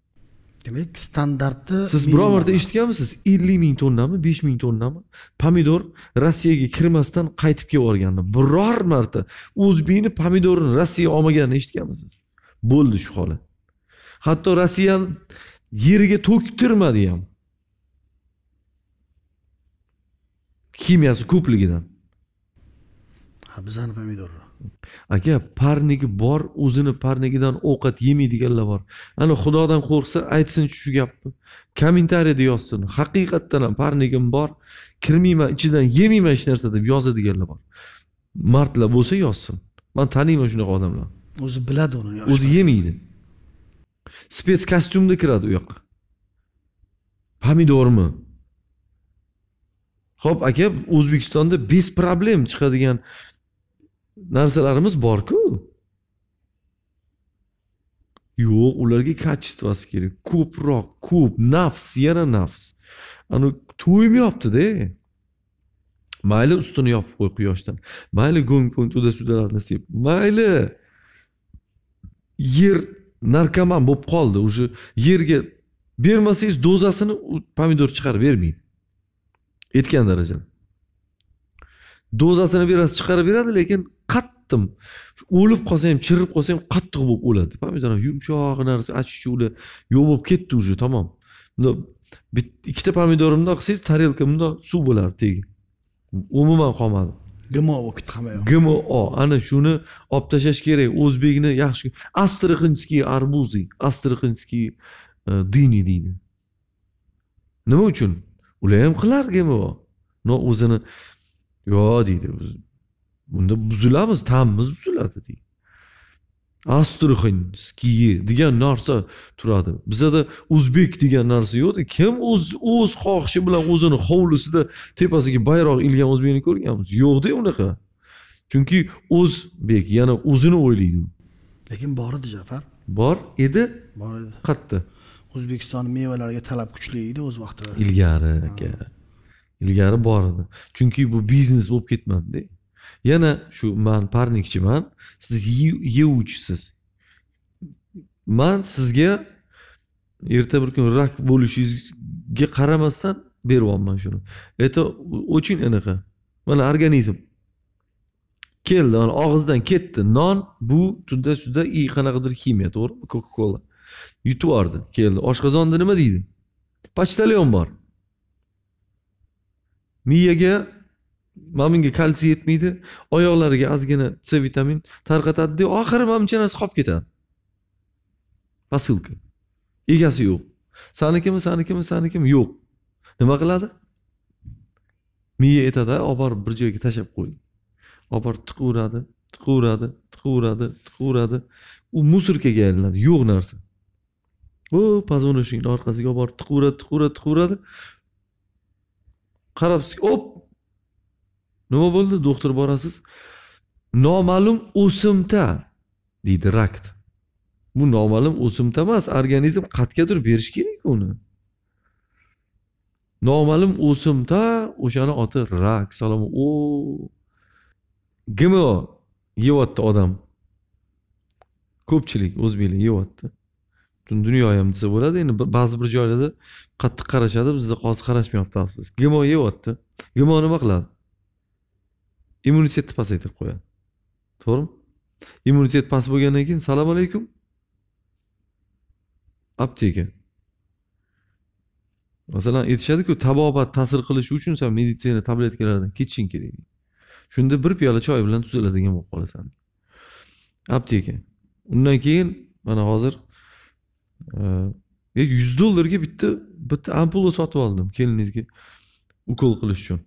demak standartni siz biror marta eshitganmisiz ellik ming tonnami besh ming tonnami pomidor rossiyaga kirmasdan qaytib kelib olganini biror marta o'zbekni pomidorini rossiyaga olmaganini eshitganmisiz bo'ldi shu holat hatto rossiya yeriga to'ktirmadi ham kimyasi ko'pligidan bizani pomidor aka parniki bor o'zini parnigidan ovqat yemaydiganlar bor ana xudodan qo'rqsa aytsin shu gapni kommentariyada yozsin haqiqatdan ham parnigim bor kirmayman ichidan yemayman hech narsa deb yozadiganlar bor mardlar bo'lsa yozsin man taniyman shunaqa odamlarni o'zi biladi uni o'zi yemaydi spets kostyumda kiradi u yoqqa pomidormi ho'p aka o'zbekistonda bez problem chiqadigan narsalarimiz borku yo'q ularga качествоsi kerak ko'proq ko'p nafs yana nafs ana to'ymayaptida mayli ustini yopib qo'y quyoshdan mayli go'ng po'ng to'da sudalarni sep mayli yer narkoman bo'lib qoldi уже yerga bermasangiz dozasini pomidor chiqarib bermaydi aytgan darajada dozasini berasiz chiqarib beradi lekin qattiq o'lib qolsa ham chirib qolsa ham qattiq bo'lib o'ladi pomidor yumshoq narsa ular yo'q bo'lib ketdi уже tamom ikkita pomidorni bundoq qilsangiz tarelka bundoq suv bo'lardi tagi umuman qolmadi gmo bo'lib ketdi hamma gmo ana shuni olib tashlash kerak o'zbekni yaxshi astraxinskiy arbuzi astraxinskiy e, dini deydi nima uchun ular ham qilar gmo no o'zini yo deydi unda buzilamiz ta'mimiz buziladi deng astruxanskiy degan narsa turadi bizada o'zbek degan narsa yo'qda kim o'z o'z xohishi bilan o'zini hovlisida tepasiga bayroq ilgan o'zbekni ko'rganmiz yo'qda unaqa chunki o'zbek yana o'zini o'ylaydi lekin bor edi jafar bor edi bor edi qayerda o'zbekiston mevalariga talab kuchli edi o'z vaqtida ilgari aka ilgari bor edi chunki bu biznes bo'lib ketmadida yana shu man parnikchiman siz yeyuvchisiz man sizga erta bir kun rak bo'lishingizga qaramasdan beryapman shuni это очень anaqa mana organizm keldi mana og'izdan ketdi non bu tunda suda и qanaqadir ximiya to'g'rimi coca cola yutib yubordi keldi oshqozonda nima deydi pochtalyon bor miyaga mana bunga kalsiy yetmaydi oyoqlariga ozgina c vitamin tarqatadida oxiri mana buncha qolib ketadi posilka egasi yo'q sanikimi sanikimi sanikimi yo'q nima qiladi miya aytadi olib borib bir joyga tashlab qo'y olib borib tiqaveradi tiqaveradi tiqaveradi tiqaveradi u musorkaga aylanadi yo'q narsa u позвоночникni orqasiga olib borib tiqaveradi tiqaveradi tiqaveradi qarabsizki op nima bo'ldi doktor borasiz noma'lum o'simta deydi rakt bu noma'lum o'simta emas organizm qatga turib berishi kerak uni noma'lum o'simta o'shani oti rak salom o gmo yeyapti odam ko'pchilik o'zbeklar yeyapti butun dunyo ham desa bo'ladi endi ba'zi bir joylarda qattiq qarashadi bizda hozir qarashmayapti afsus gmo yeyapti gmo nima qiladi immunitetni pasaytirib qo'yadi to'g'rimi immunitet past bo'lgandan keyin salom alaykum apteka masalan aytishadiku tabobat ta'sir qilishi uchun san meditsina tabletkalaridan ketishing kerak shunda bir piyola choy bilan tuzaladigan bo'lib qolasan apteka undan keyin mana hozir e, yuz dollarga bitta bitta ampula sotib oldim keliningizga ukol qilish uchun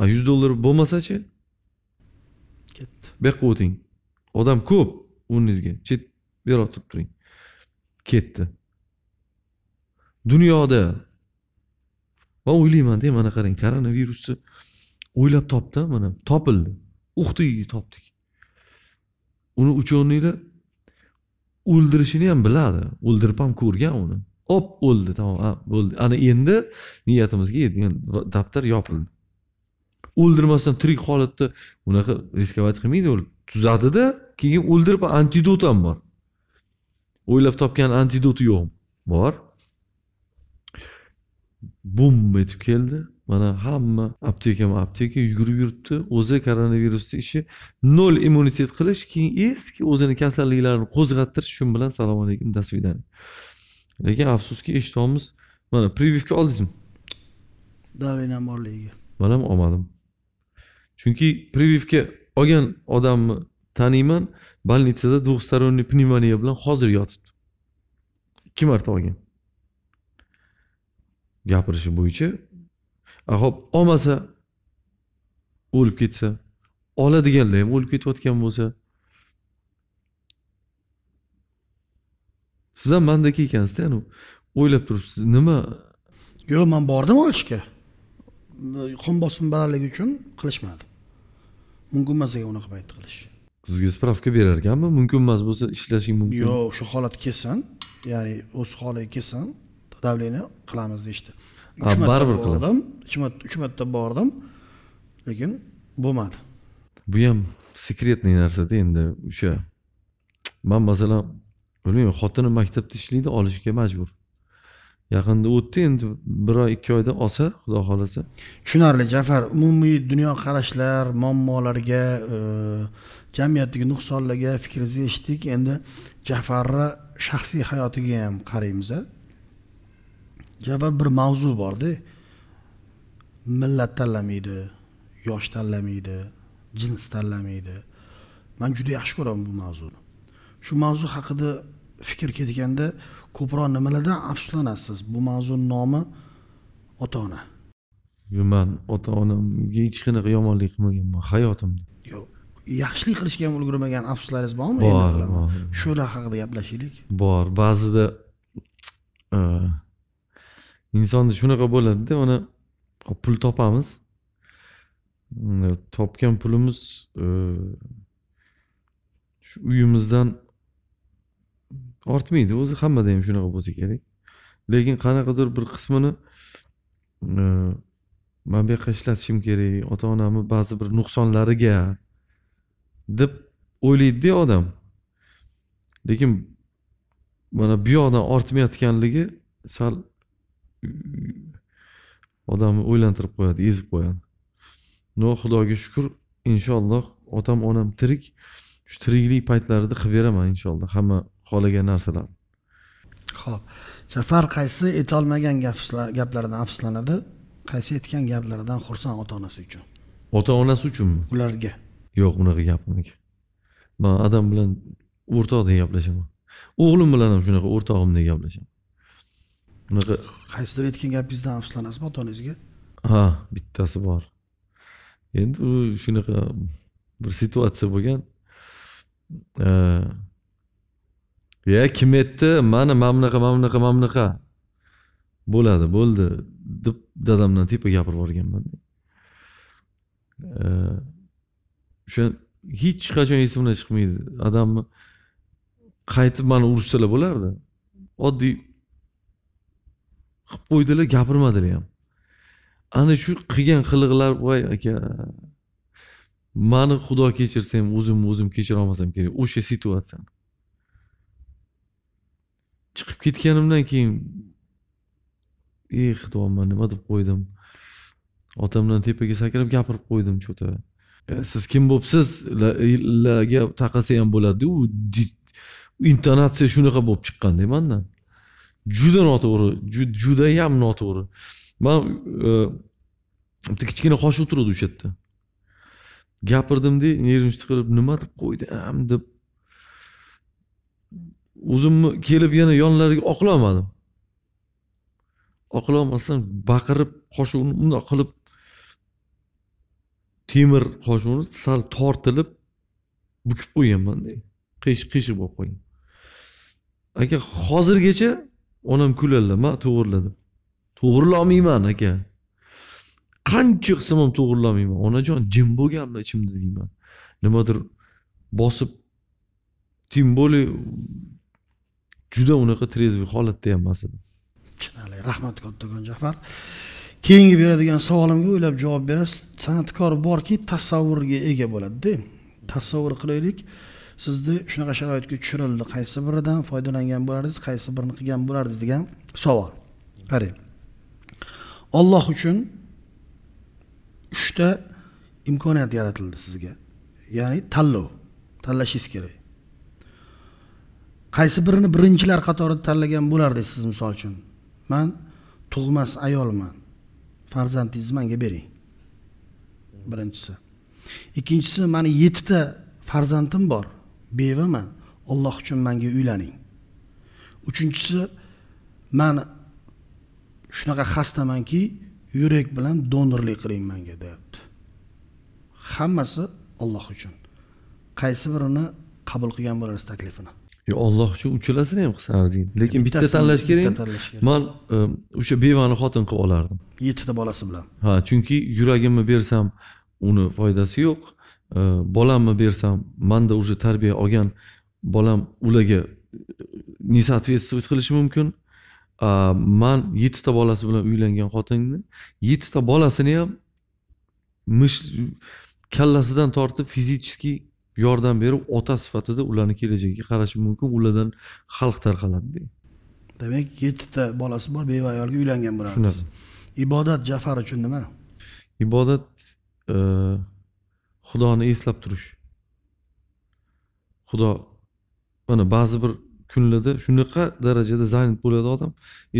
a yuz dollar bo'lmasachi yoqqa o'ting odam ko'p o'rningizga chet beroq turib turing ketdi dunyoda man o'ylayman mana qarang koronavirusni o'ylab topdi mana topildi uxtiy topdik uni o'rninglar o'ldirishini ham biladi o'ldirib ham ko'rgan uni op o'ldi tamom bo'ldi ana endi niyatimizga yetgan daftar yopildi o'ldirmasdan tirik holatda unaqa riskovать qilmaydi u tuzadida keyin o'ldirib antidot ham bor o'ylab topgan antidoti yo'q bor bum etib keldi mana hamma aptekama apteka yugurib yuribdi o'zi koronavirusni ishi nol immunitet qilish keyin eski o'zini kasalliklarini qo'zg'attirish shu bilan assalomu alaykum до свидания lekin afsuski eshityapmiz mana прививка oldingizmi davenam borligiga man ham olmadim chunki privivka olgan odamni taniyman больницада двухсторонний pnevmoniya bilan hozir yotibdi ikki marta olgan gapirishi bo'yicha ahop olmasa o'lib ketsa oladiganlar ham o'lib ketayotgan bo'lsa siz ham mandaki ekansizda anavi o'ylab turibsiz nima yo'q man bordim olishga qon bosim balandligi uchun qilishmadi mumkin emas ekan unaqa paytda qilish sizga spravka berar ekanmi mumkin emas bo'lsa ishlashing mumkin yo'q o'sha holat kelsin ya'ni o'z holiga kelsin давление qilamiz deyishdi işte. baribir qildim uch marta uch marta bordim lekin bo'lmadi bu ham секретный narsada endi o'sha man masalan bilmayman xotinim maktabda ishlaydi olishga majbur yaqinda o'tdi endi bir oy ikki oyda olsa xudo xohlasa tushunarli jafar umumiy dunyoqarashlar muammolarga e, jamiyatdagi nuqsonlarga fikringizni eshitdik endi jafarni shaxsiy hayotiga ham qaraymiz jafar bir mavzu borda millat tanlamaydi yosh tanlamaydi jins tanlamaydi man juda yaxshi ko'raman bu mavzuni shu mavzu haqida fikr ketganda ko'proq nimalardan afsuslanasiz bu mavzuni nomi ota ona yo'q man ota onamga hech qanaqa yomonlik qilmaganman hayotimda yo'q yaxshilik qilishga ham ulgurmagan afsuslaringiz bormi bor shular haqida gaplashaylik bor ba'zida e, insonda shunaqa bo'ladida mana pul topamiz topgan pulimiz e, shu uyimizdan ortmaydi o'zi hammada ham shunaqa bo'lsa kerak lekin qanaqadir bir qismini e, man bu yoqqa ishlatishim kerak ota onamni ba'zi bir nuqsonlariga deb o'ylaydida odam lekin mana bu yoqdan ortmayotganligi sal odamni o'ylantirib qo'yadi ezib qo'yadi no xudoga shukur inshaalloh otam onam tirik shu tiriklik paytlarida qilib beraman inshaalloh hamma xohlagan narsalarni ho'p jafar qaysi aytolmagan gaplaridan afsuslanadi qaysi aytgan gaplaridan xursand ota onasi uchun ota onasi uchunmi ularga yo'q unaqa gap uniki man adam bilan o'rtoqdek gaplashaman o'g'lim bilan ham shunaqa o'rtog'imdek gaplashaman unaqa qaysidir aytgan gapingizdan afsuslanasizmi ota onangizga ha bittasi bor endi u shunaqa bir situatsiya bo'lgan e, ya kim aytdi mana mana bunaqa mana bunaqa mana bunaqa bo'ladi bo'ldi deb dadamdan tepa gapirib yuborganman o'sha hech qachon esimdan chiqmaydi odamni qaytib mani urishsalar bo'lardi oddiy qilib qo'ydilar gapirmadilar ham ana shu qilgan qiliqlar voy aka mani xudo kechirsa ham o'zimni o'zim kechira olmasam kerak o'sha situatsiyani chiqib ketganimdan keyin ey eh, xudoman nima deb qo'ydim otamdan tepaga sakrab gapirib qo'ydim cho'ta e, siz kim bo'libsiz laga taqasa ham bo'ladiyu intonatsiya shunaqa bo'lib chiqqanda mandan juda noto'g'ri judayam noto'g'ri man e, bitta kichkina qoshiq turadi o'sha yerda gapirdimda nervni chiqarib nima deb qo'ydim deb o'zimni kelib yana yonlariga oqilolmadim oqilolmasdan baqirib qoshuvni bundoq qilib temir qoshuvni sal tortilib bukib qo'yganman qiyshiq qiyshiq bo'lib qolgan aka hozirgacha onam kuladilar man to'g'rila deb to'g'rilolmayman aka qancha qilsam ham to'g'rilolmayman onajon jim bo'lganmi ichimda deyman nimadir bosib тем более juda unaqa trezviy holatda ham emas edim tushunarli rahmat kattakon jafar keyingi beradigan savolimga o'ylab javob berasiz san'atkor borki tasavvurga ega bo'ladida tasavvur qilaylik sizni shunaqa sharoitga tushirildi qaysi biridan foydalangan bo'lardingiz qaysi birini qilgan bo'lardingiz degan savol qarang olloh uchun uchta imkoniyat yaratildi sizga ya'ni tanlov tanlashingiz kerak qaysi birini birinchilar qatorida tanlagan bo'lardingiz siz misol uchun man tug'mas ayolman farzandingizni manga bering birinchisi ikkinchisi mani yettita farzandim bor bevaman olloh uchun manga uylaning uchinchisi man shunaqa xastamanki yurak bilan donorlik qiling manga deyapti hammasi olloh uchun qaysi birini qabul qilgan bo'larsiz taklifini yo olloh uchun uchalasini ham qilsa arziydi lekin bitta tanlash kerak man e, o'sha bevani xotin qilib olardim yettita bolasi bilan ha chunki yuragimni bersam uni foydasi yo'q e, bolamni bersam manda уже tarbiya olgan bolam ularga несоответствовать e, qilishi mumkin man yettita bolasi bilan uylangan xotinni yettita bolasini ham mish kallasidan tortib fizически yordam berib ota sifatida ularni kelajagiga qarashi mumkin ulardan xalq tarqaladi deng demak yettita bolasi bor beva ayolga uylangan shunaqa ibodat jafar uchun nima ibodat e, xudoni eslab turish xudo mana ba'zi bir kunlarda shunaqa darajada zanyat bo'ladi odam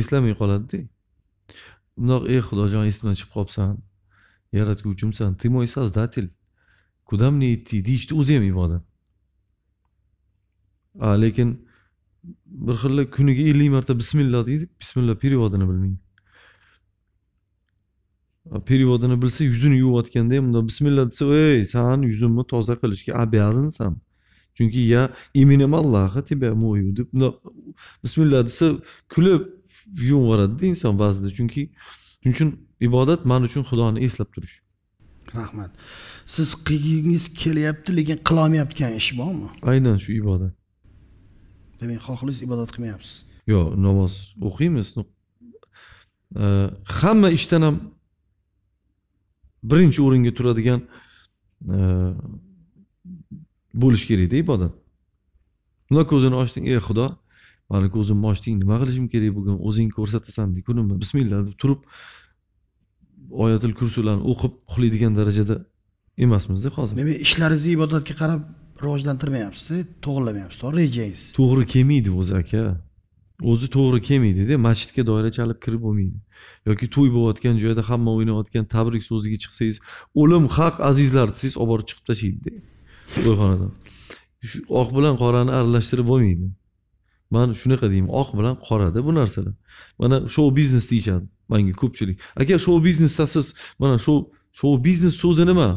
eslamay qoladida bundoq ey xudojon esimdan chiqib qolibsan yaratguvchimsan ты мой создатель куда мне идти deyishni o'zi ham ibodat a lekin bir xilla kuniga ellik marta bismillah deydi bismillah переводini bilmaydi переводini bilsa yuzini yuvayotganda ham bundoq bismillah desa ey san yuzimni toza qilishga обязанsan chunki ya именем allohi тебя мою deb bundoq bismillah desa kulib yuvibyuboradida inson ba'zida chunki shuning uchun ibodat man uchun xudoni eslab turish rahmat siz qilgingiz kelyapti lekin qilolmayotgan ish bormi aynan shu ibodat demak xohlaysiz ibodat qilmayapsiz yo'q namoz o'qiymiz e, hamma ishdan ham birinchi o'ringa turadigan e, bo'lishi kerakda ibodat ular ko'zini ochding ey xudo mani ko'zimni ochding nima qilishim kerak bugun o'zing ko'rsatasan kunimni bismillah deb turib oyatil kursilarni o'qib uxlaydigan darajada emasmizda hozir demak ishlaringizni ibodatga qarab rivojlantirmayapsizda to'g'irlamayapsiz rejangiz to'g'ri kelmaydi o'zi aka o'zi to'g'ri kelmaydida masjidga doira chalib kirib bo'lmaydi yoki to'y bo'layotgan joyda hamma o'ynayotgan tabrik so'ziga chiqsangiz o'lim haq azizlar desangiz olib borib chiqib tashlaydida to'yxonadan oq bilan qorani aralashtirib bo'lmaydi man shunaqa deyman oq bilan qorada bu narsalar mana shou biznes deyishadi manga ko'pchilik aka shou biznesda siz mana shou shou biznes so'zi nima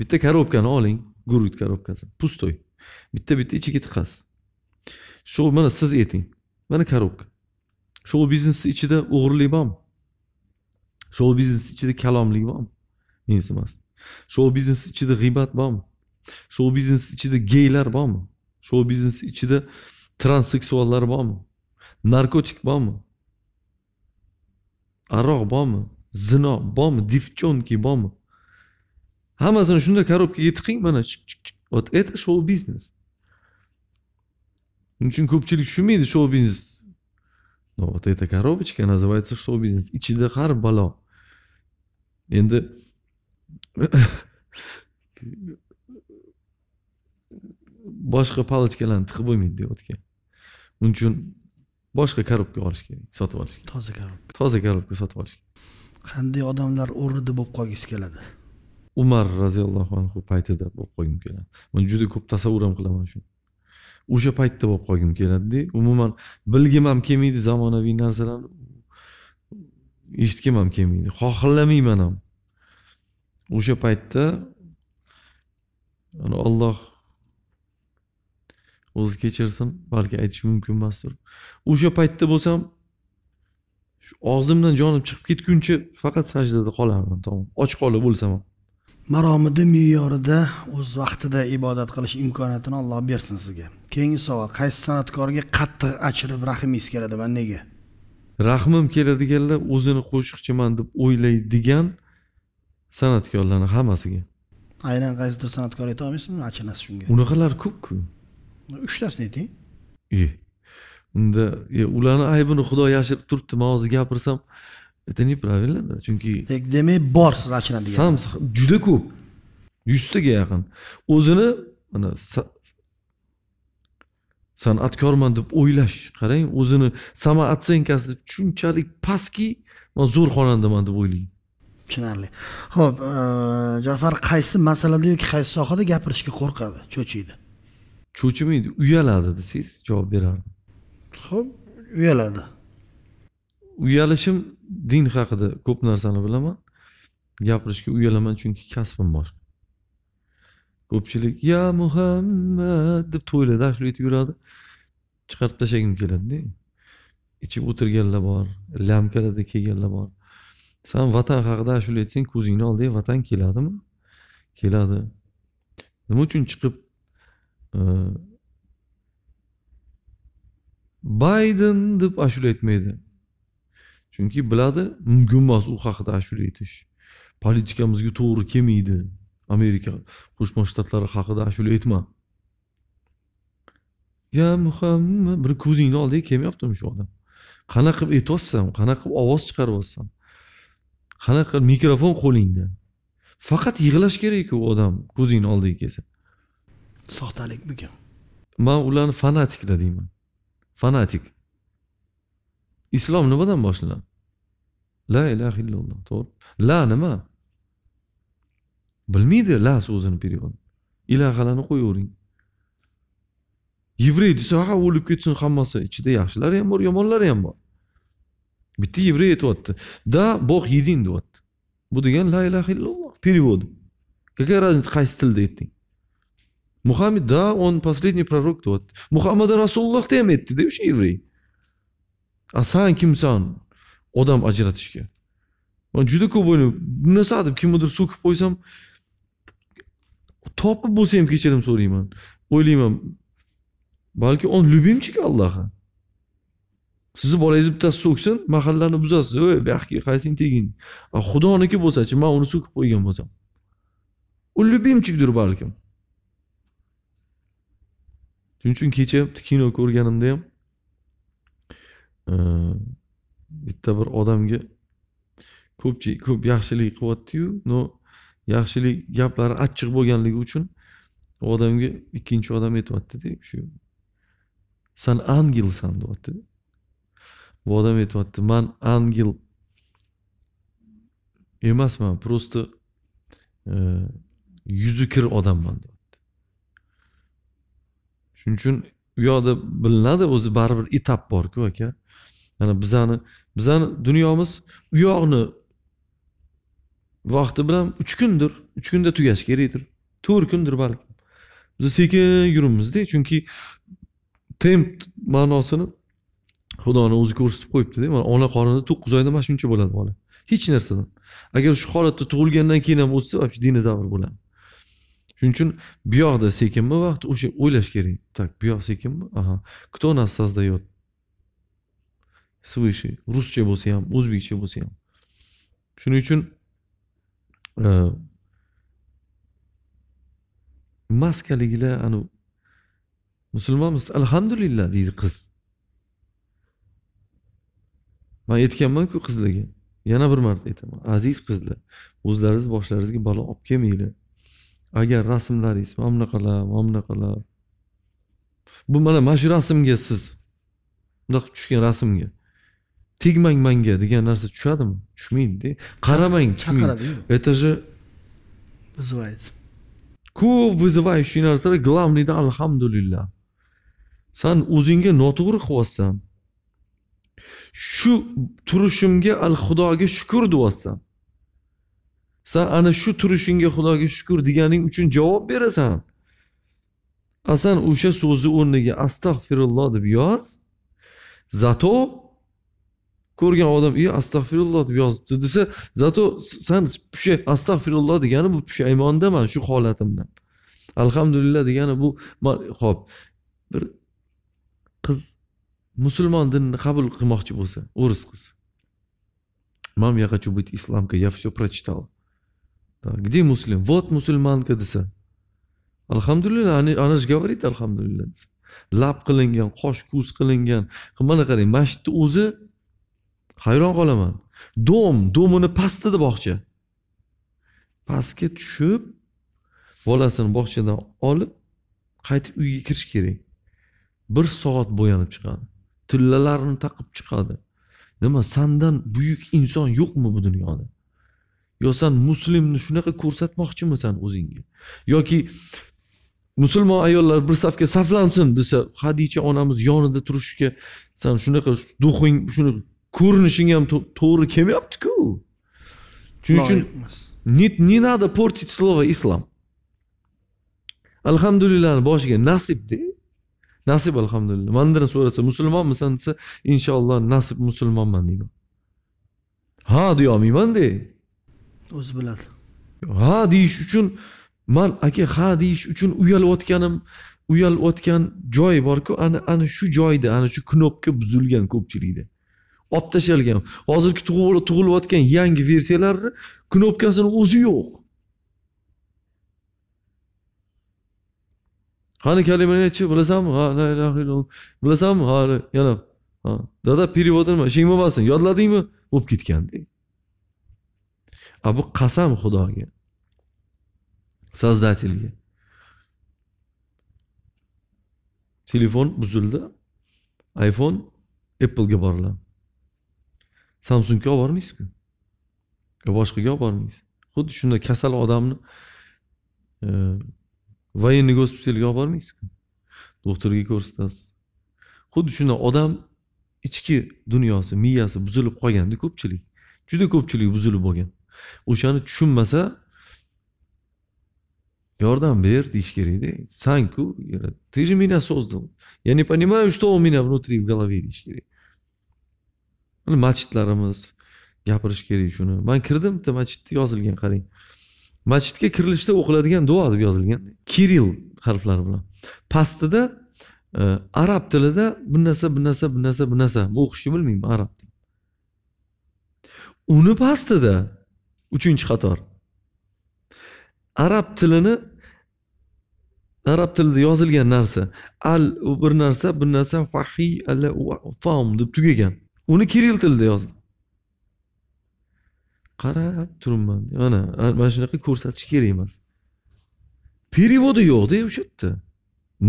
bitta korobkani oling gurut korobkasi pustoy bitta bitta ichiga tiqasiz shu mana siz ayting mana korobka shou biznesni ichida o'g'irlik bormi shou biznesni ichida kalomlik bormi mensimasdi shou biznesni ichida g'iybat bormi shou biznesni ichida geylar bormi shou biznesni ichida transseksuallar bormi narkotik bormi aroq bormi zino bormi девчонки bormi hammasini shunday коробкаga tiqing mana вот это shou biznes shuning uchun ko'pchilik tushunmaydi shou biznes но вот эта коробочка называется shou biznes ichida har balo endi boshqa palochkalarni tiqib bo'lmaydi deyotgan uning uchun boshqa korobka olish kerak sotib olish kerak toza korobka toza korobka sotib olish kerak qanday odamlar o'rnida bo'lib qolgisi keladi umar roziyallohu anhu paytida bo'lib qolgim keladi buni juda ko'p tasavvur ham qilaman shuni o'sha paytda bo'lib qolgim keladida umuman bilgim ham kelmaydi zamonaviy narsalarni eshitgim ham kelmaydi xohlamayman ham o'sha paytda olloh o'zi kechirsin balki aytish mumkin emasdir o'sha paytda bo'lsam og'zimdan jonim chiqib ketguncha faqat sajdada qolardim tamom och qolib o'lsam ham maromida me'yorida o'z vaqtida ibodat qilish imkoniyatini olloh bersin sizga keyingi savol qaysi san'atkorga qattiq achirib rahmingiz keladi va nega rahmim keladiganlar o'zini qo'shiqchiman deb o'ylaydigan san'atkorlarni hammasiga aynan qaysidir san'atkor ayta olmaysizmi achinasiz shunga unaqalar ko'pku uchtasini ayting unda ularni aybini xudo yashirib turibdi man hozir gapirsam это неправильно chunki demak bor siz achinadigan sam juda ko'p yuztaga yaqin o'zini mana san'atkorman deb o'ylash qarang o'zini оценкаsi shunchalik pastki man zo'r xonandaman deb o'ylaydi tushunarli ho'p jafar qaysi masalada yoki qaysi sohada gapirishga qo'rqadi cho'chiydi cho'chimaydi uyaladi desangiz javob berardim ho'p uyaladi uyalishim din haqida ko'p narsani bilaman gapirishga uyalaman chunki kasbim bor ko'pchilik ya muhammad deb to'ylarda ashula aytib yuradi chiqarib tashlagim keladida ichib o'tirganlar bor lamkalarda kelganlar bor san vatan haqida ashula aytsang ko'zingni oldiga vatan keladimi keladi nima uchun chiqib e, bayden deb ashula aytmaydi chunki biladi mumkin emas u haqida ashula aytish politikamizga to'g'ri kelmaydi amerika qo'shma shtatlari haqida ashula aytma ya muhammad bir ko'zingni oldiga kelmayaptimi shu odam qanaqa qilib aytyapsan qanaqa qilib ovoz chiqaryapsan qanaqa mikrofon qo'lingda faqat yig'lash kerak u odam ko'zingni oldiga kelsa soxtalikmikan man ularni fanatiklar deyman fanatik islom nimadan boshlanadi la ilaha illalloh to'g'ri la nima bilmaydi la so'zini перевод ilahalani qo'yavering yevrey desa ha o'lib ketsin hammasi ichida yaxshilari ham bor yomonlari ham bor bitta yevrey aytyapti да бог един deyapti bu degan la ilaha illalloh перевод какая разница qaysi tilda aytding muhammad da он последний пророк deyapti muhammad rasulullohda ham aytdida o'sha yevrey a san kimsan odam ajratishga man juda ko'p o'ylayman bu narsa deb kimnidir so'kib qo'ysam topib bo'lsa ham kechirim so'rayman o'ylayman balki он любимчик allohi sizni bolangizni bittasi so'ksin mahallani buzasiz ey bu qaysing tegin xudoniki bo'lsachi man uni so'kib qo'ygan bo'lsam u любимчикdir balkim shuning uchun kecha kino ko'rganimda ham bitta bir odamga ko'pchi ko'p yaxshilik qilyaptiyu но yaxshilik gaplari achchiq bo'lganligi uchun u odamga ikkinchi odam aytyaptida shu san angelsan deyapti bu odam aytyapti man angel emasman просто e, yuzi kir odamman deyapti shuning uchun u yoqda bilinadi o'zi baribir etap borku aka mana yani bizani bizani dunyomiz u yoqni vaqti bilan uch kundir uch kunda tugashi kerakdir to'rt kundir balki biz sekin yuribmizda chunki temp ma'nosini xudoni o'zi ko'rsatib qo'yibdida mana ona qornida to'qqiz oyda mana shuncha bo'ladi bola hech narsadan agar shu holatda tug'ilgandan keyin ham o'ssa вообще dinozavr bo'ladi shuning uchun bu yoqda sekinmi vaqt o'sha o'ylash kerak так bu yoq sekinmi aha кто нас создает свыше русча bo'lsa ham o'zbekcha bo'lsa ham shuning uchun e, maskaligilar anavi musulmonmiz alhamdulillah deydi qiz man aytganmanku qizlarga yana bir marta aytaman aziz qizlar o'zlaringiz boshlaringizga balo olib kelmanglar agar rasmlaringiz mana bunaqalar mana bunaqalar bu mana mana shu rasmga siz bundoq tushgan rasmga tegmang manga degan narsa tushadimi tushmaydida qaramang tushmaydi это же вызывает ko'p вызывающий narsalar главныйda alhamdulillah san o'zingga noto'g'ri qilyapsan shu turishimga al xudoga shukur deyapsan san ana shu turishingga xudoga shukur deganing uchun javob berasan a san o'sha so'zni o'rniga astag'firulloh deb yoz zato ko'rgan odam i astag'firulloh deb yozibdi desa zato san pusha astag'firulloh degani bu pushaymondaman shu holatimdan alhamdulillah degani bu ho'p bir qiz musulmon dinini qabul qilmoqchi bo'lsa o'ris qiz mam я хочу быть исламкой я все прочитал где муслим вот musulmonka desa alhamdulillah ana shu gavoriydi alhamdulillah desa lab qilingan qosh ko'z qilingan mana qarang masjidni o'zi hayron qolaman dom domini past edi bog'cha pastga tushib bolasini bog'chadan olib qaytib uyga kirish kerak bir soat bo'yanib chiqadi tillalarini taqib chiqadi nima sandan buyuk inson yo'qmi bu dunyoda yo san muslimni shunaqa ko'rsatmoqchimisan o'zingga yoki musulmon ayollar bir safga saflansin desa hadicha onamiz yonida turishga san shunaqa duxing shuni ko'rinishing ham to'g'ri kelmayaptiku shuning uchun не не надо портить слово ислам alhamdulillahni boshiga nasibda nasib alhamdulillah mandan so'rasa musulmonmisan desa inshaalloh nasib musulmonman deyman ha deyolmaymanda o'zi biladi ha deyish uchun man aka ha deyish uchun uyalayotganim uyalayotgan joy borku ana ana shu joyda ana shu knopka buzilgan ko'pchilikda olib tashlashgan hozirgi tug'ilayotgan yangi versiyalarni knopkasini o'zi yo'q qani kalimani aytchi bilasanmi ha la ilaha illalloh bilasanmi ha yana ha dada перевод nima ishing bo'lmasin yodladingmi bo'lib ketgand a bu qasam xudoga создательga telefon buzildi iphone applega boriladi samsungga olib bormaysizku yo boshqaga olib bormaysiz xuddi shunday kasal odamni военный e, gospitalga olib bormaysizku doktorga ko'rsatasiz xuddi shunday odam ichki dunyosi miyasi buzilib qolganda ko'pchilik juda ko'pchilik buzilib bo'lgan o'shani tushunmasa yordam ber deyish kerakda sanku ты же меня создал я не понимаю что у меня внутри в голове deyish kerak masjidlarimiz gapirish kerak shuni man kirdim bitta masjidda yozilgan qarang masjidga kirilishda o'qiladigan duo deb yozilgan kirill harflari bilan pastida e, arab tilida bir narsa bir narsa bir narsa bir narsa o'qishni bilmayman arab uni pastida uchinchi qator arab tilini arab tilida yozilgan narsa al bir narsa bir narsa fahi alla fam deb tugagan uni kirill tilida yozgan qarab turibman mana mana shunaqa ko'rsatish kerak emas перевоdi yo'qda o'sha yerda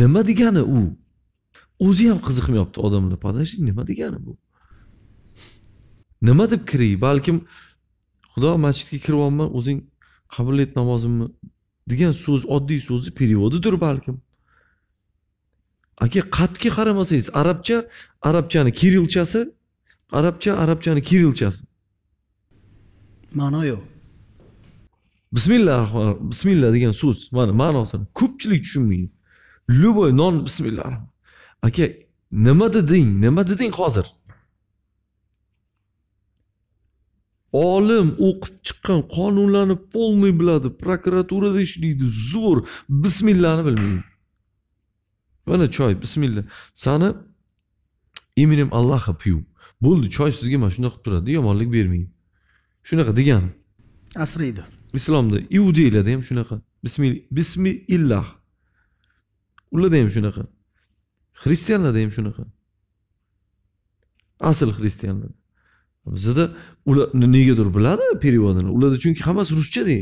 nima degani u o'zi ham qiziqmayapti odamlar подожди nima degani bu nima deb kiray balkim xudo masjidga kiryapman o'zing qabul et namozimni degan so'z oddiy so'zni переводidir balkim aka qatga qaramasangiz arabcha arabchani kirillchasi arabcha arabchani kirilchasi ma'no yo'q bismillah bismillah degan so'z mana ma'nosini ko'pchilik tushunmaydi любой non bismillah aka nima deding nima deding hozir olim o'qib chiqqan qonunlarni полный biladi prokuraturada ishlaydi zo'r bismillahni bilmaydi mana choy bismillah sani именем Аллаха пью. bo'ldi choy sizga mana shunday qilib turadi yomonlik bermang shunaqa degan asraydi islomda iudeylarda ham shunaqa bismi bismi illah ularda ham shunaqa xristianlarda ham shunaqa asl xristianlar bizada ular negadir biladi переводini ularda chunki hammasi ruschada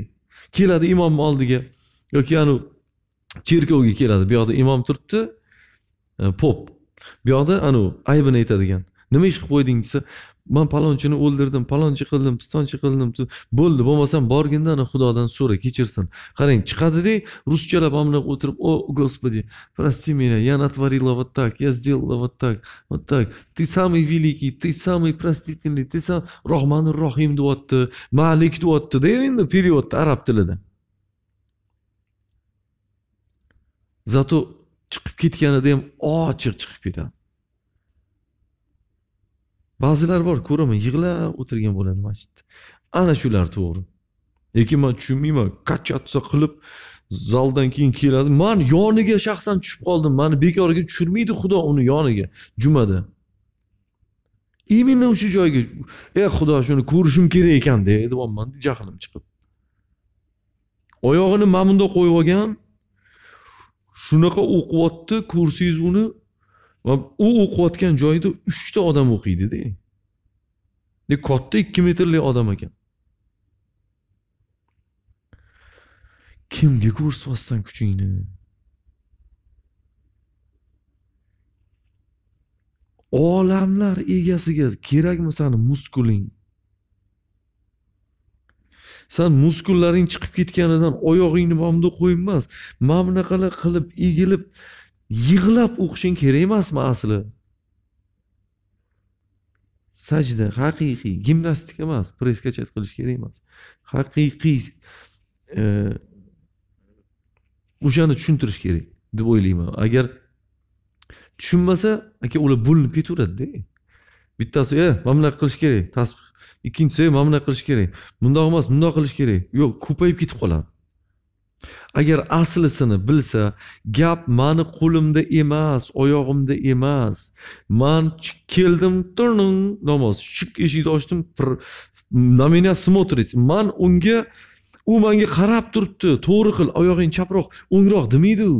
keladi imomni oldiga yoki anavi cherkovga keladi bu yoqda imom turibdi e, pop bu yoqda anavi aybini aytadigan nima ish qilib qo'yding desa man palonchini o'ldirdim palonchi qildim pistonchi qildim bo'ldi bo'lmasam borginda ana xudodan so'ra kechirsin qarang chiqadida ruschalab mana bunaqa o'tirib о господи прости меня я натворила вот так я сделала вот так вот так ты самый великий ты самый простительный ты сам rohmanir рохим deyapti malik deyaptida endi переводda arab tilida зато chiqib ketganida ham ochiq chiqib ketadi ba'zilar bor ko'raman yig'lab o'tirgan bo'ladi masjidda ana shular to'g'ri lekin man tushunmayman качаться qilib zaldan keyin keladi man yoniga shaxsan tushib qoldim mani bekorga tushirmaydi xudo uni yoniga jumada именно o'sha joyga e xudo shuni ko'rishim kerak ekanda deyapman jahlim chiqib oyog'ini mana bundoq qo'yib olgan shunaqa o'qiyapti ko'rsangiz uni va u o'qiyotgan joyida uchta odam o'qiydida katta ikki metrli odam ekan kimga ko'rsatyapsan kuchingni olamlar egasiga kerakmi sani muskuling san muskullaring chiqib ketganidan oyog'ingni mana bundoq qo'yib emas mana bunaqalar qilib egilib yig'lab o'qishing kerak emasmi asli sajda haqiqiy gimnastika emas preskachat qilish kerak emas haqiqiy e, o'shani tushuntirish kerak deb o'ylayman agar tushunmasa aka ular bo'linib ketaveradida bittasi e eh, mana bunaqa qilish kerak tasbih ikkinchisi e eh, mana bunaqa qilish kerak mundoq emas mundoq qilish kerak yo'q ko'payib ketib qoladi agar aslisini bilsa gap mani qo'limda emas oyog'imda emas man keldim turning namoz shuk eshikni ochdim на меня смотрит man unga u manga qarab turibdi to'g'ri qil oyog'ing chaproq o'ngroq demaydi u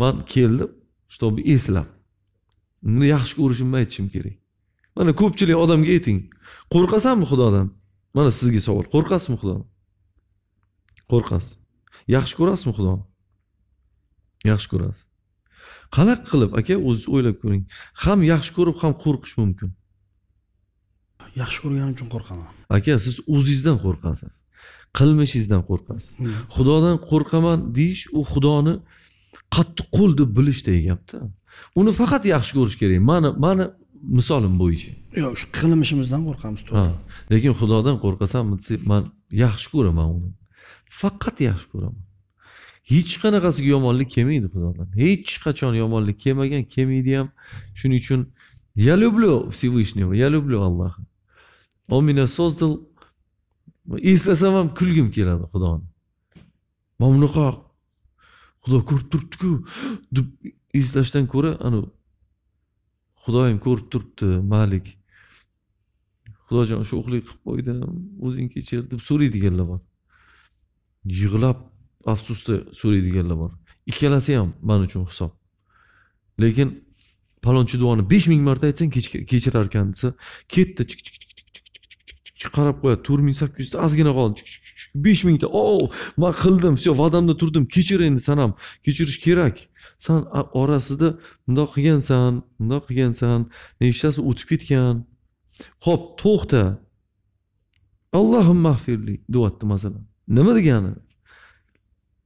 man keldim чтобы eslab uni yaxshi ko'rishimni aytishim kerak mana ko'pchilik odamga ayting qo'rqasanmi xudodan mana sizga savol qo'rqasizmi xudodan qo'rqasiz yaxshi ko'rasizmi xudoni yaxshi ko'rasiz qanaqa qilib aka o'zingiz o'ylab ko'ring ham yaxshi ko'rib ham qo'rqish mumkin yaxshi ko'rganim uchun qo'rqaman aka siz o'zingizdan qo'rqasiz qilmishingizdan qo'rqasiz hmm. xudodan qo'rqaman deyish u xudoni qattiq qo'l deb bilish gapda uni faqat yaxshi ko'rish kerak mani mani misolim bo'yicha yo'q shu qilmishimizdan qo'rqamiz to'g'ri lekin xudodan qo'rqasanmi desak man yaxshi ko'raman uni faqat yaxshi ko'raman hech qanaqasiga yomonlik kelmaydi xudodan hech qachon yomonlik kelmagan kelmaydi ham shuning uchun я люблю всевышнего я люблю alloh он меня создал eslasam ham kulgim keladi xudoni mana bunaqa xudo ko'rib turibdiku deb eslashdan ko'ra anavi xudoyim ko'rib turibdi malik xudojon shu o'qlik qilib qo'ydim o'zing kechir deb so'raydiganlar bor yig'lab afsusda so'raydiganlar bor ikkalasi ham man uchun hisob lekin palonchi duoni besh ming marta aytsang kechirar desa ketdi qarab qo'yadi to'rt ming sakkiz yuzta ozgina qoldi besh mingta o man qildim все va'damda turdim kechir endi sanam kechirish kerak san orasida mundoq qilgansan mundoq qilgansan nechtasi o'tib ketgan ho'p to'xta allohim mag'firli deyapti masalan nima degani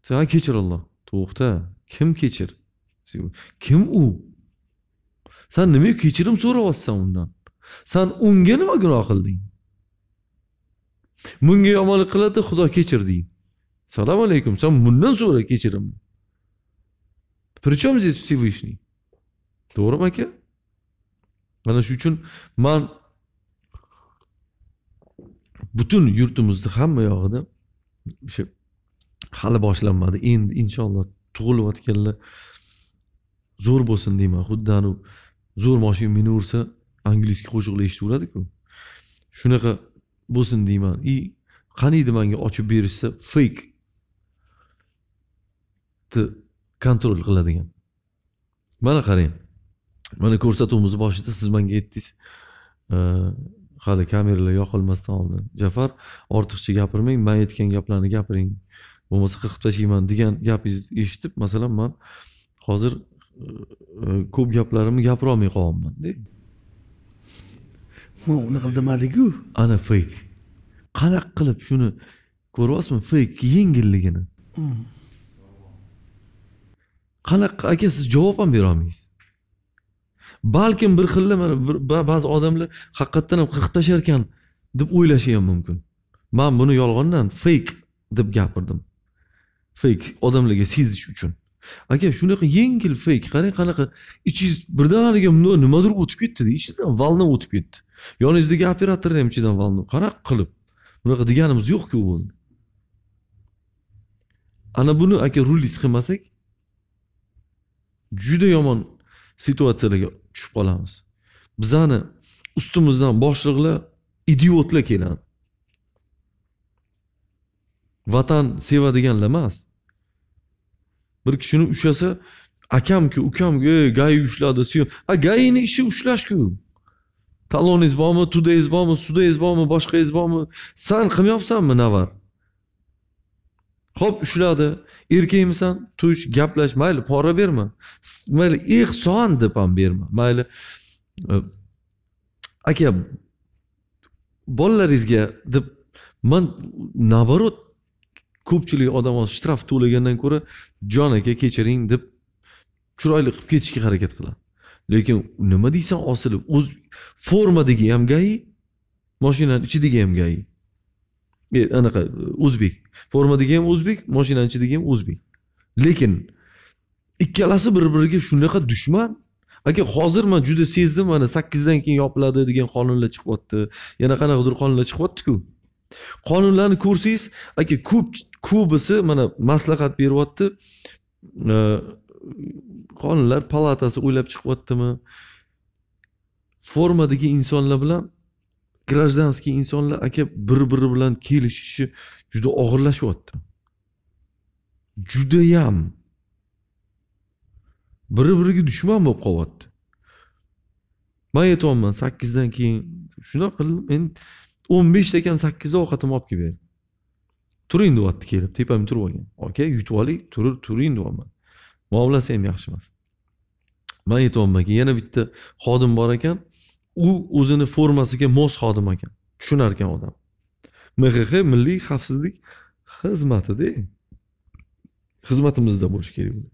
ha kechir olloh to'xta kim kechir kim u san nimaga kechirim so'rayapsan undan san unga nima gunoh qilding bunga yomonlik qiladi xudo kechir deydi assalomu alaykum san bundan so'ra kechirimni при чем здесь всевышний to'g'rimi aka mana shu uchun man butun yurtimizni hamma yog'ida o'sha hali boshlanmadi endi inshaalloh tug'ilayotganlar zo'r bo'lsin deyman xuddi anavi zo'r moshina minaversa angliyskiy qo'shiqlar eshitaveradiku shunaqa bo'lsin deyman и qaniydi manga ochib berishsa feykni kontrol qiladigan mana qarang mana ko'rsatuvimizni boshida siz manga aytdingiz hali kameralar yoqilmasdan oldin jafar ortiqcha gapirmang man aytgan gaplarni gapiring bo'lmasa qirqib tashlayman degan gapingizni eshitib masalan man hozir e, e, ko'p gaplarimni gapirolmay qolyapmanda man unaqa demadiku ana feyk qanaqa qilib shuni ko'ryapsizmi feyk yengilligini mm. qanaqa aka siz javob ham berolmaysiz balkim bir xilla mana ba'zi odamlar haqiqatdan ham qirqib tashlar ekan deb o'ylashi ham mumkin man buni yolg'ondan fake deb gapirdim fake odamlarga sezish uchun aka shunaqa yengil fake qarang qanaqa ichingiz birdaniga nimadir o'tib ketdida ichingizdan valna o'tib ketdi yoningizdagi operator ham ichidan valna qanaqa qilib bunaqa deganimiz yo'qku bu ana buni aka rulis qilmasak juda yomon situatsiyalarga tushib qolamiz bizani ustimizdan boshliqlar idiotlar keladi vatan sevadiganlar emas bir kishini ushlasa akamku ukamku ey gayi ushladi a gayini ishi ushlashku taloningiz bormi tudangiz bormi sudangiz bormi boshqangiz bormi san qilmayapsanmi navar ho'p ushladi erkakmisan tush gaplash mayli pora berma mayli ehson deb ham berma mayli e, aka bolalaringizga deb man наоборот ko'pchilik odam hozir shtraf to'lagandan ko'ra jon aka kechiring deb chiroyli qilib ketishga harakat qiladi lekin nima deysan osilib o'z formadagi ham gayi moshinani ichidagi ham gayi E, anaqa o'zbek formadagi ham o'zbek moshinani ichidagi ham o'zbek lekin ikkalasi bir biriga shunaqa dushman aka hozir man juda sezdim mana sakkizdan keyin yopiladi degan qonunlar chiqyapti yana qanaqadir qonunlar chiqyaptiku qonunlarni ko'rsangiz aka ko'p ko'bisi mana maslahat beryapti e, qonunlar palatasi o'ylab chiqyaptimi formadagi insonlar bilan grajdanskiy insonlar aka bir biri bilan kelishishi juda og'irlashyapti judayam biri biriga dushman bo'lib qolyapti man aytyapman sakkizdan keyin shunaqa qildim endi o'n beshda akam sakkizda ovqatimni olib kelib berdi turing deyapti kelib tepamga turib olgan aka yutib olik turib turing deyapman muomalasi ham yaxshi emas man aytyapmanki yana bitta xodim bor ekan u o'zini formasiga mos xodim ekan tushunar ekan odam mxx milliy xavfsizlik xizmatida xizmatimizda bo'lishi kerak bu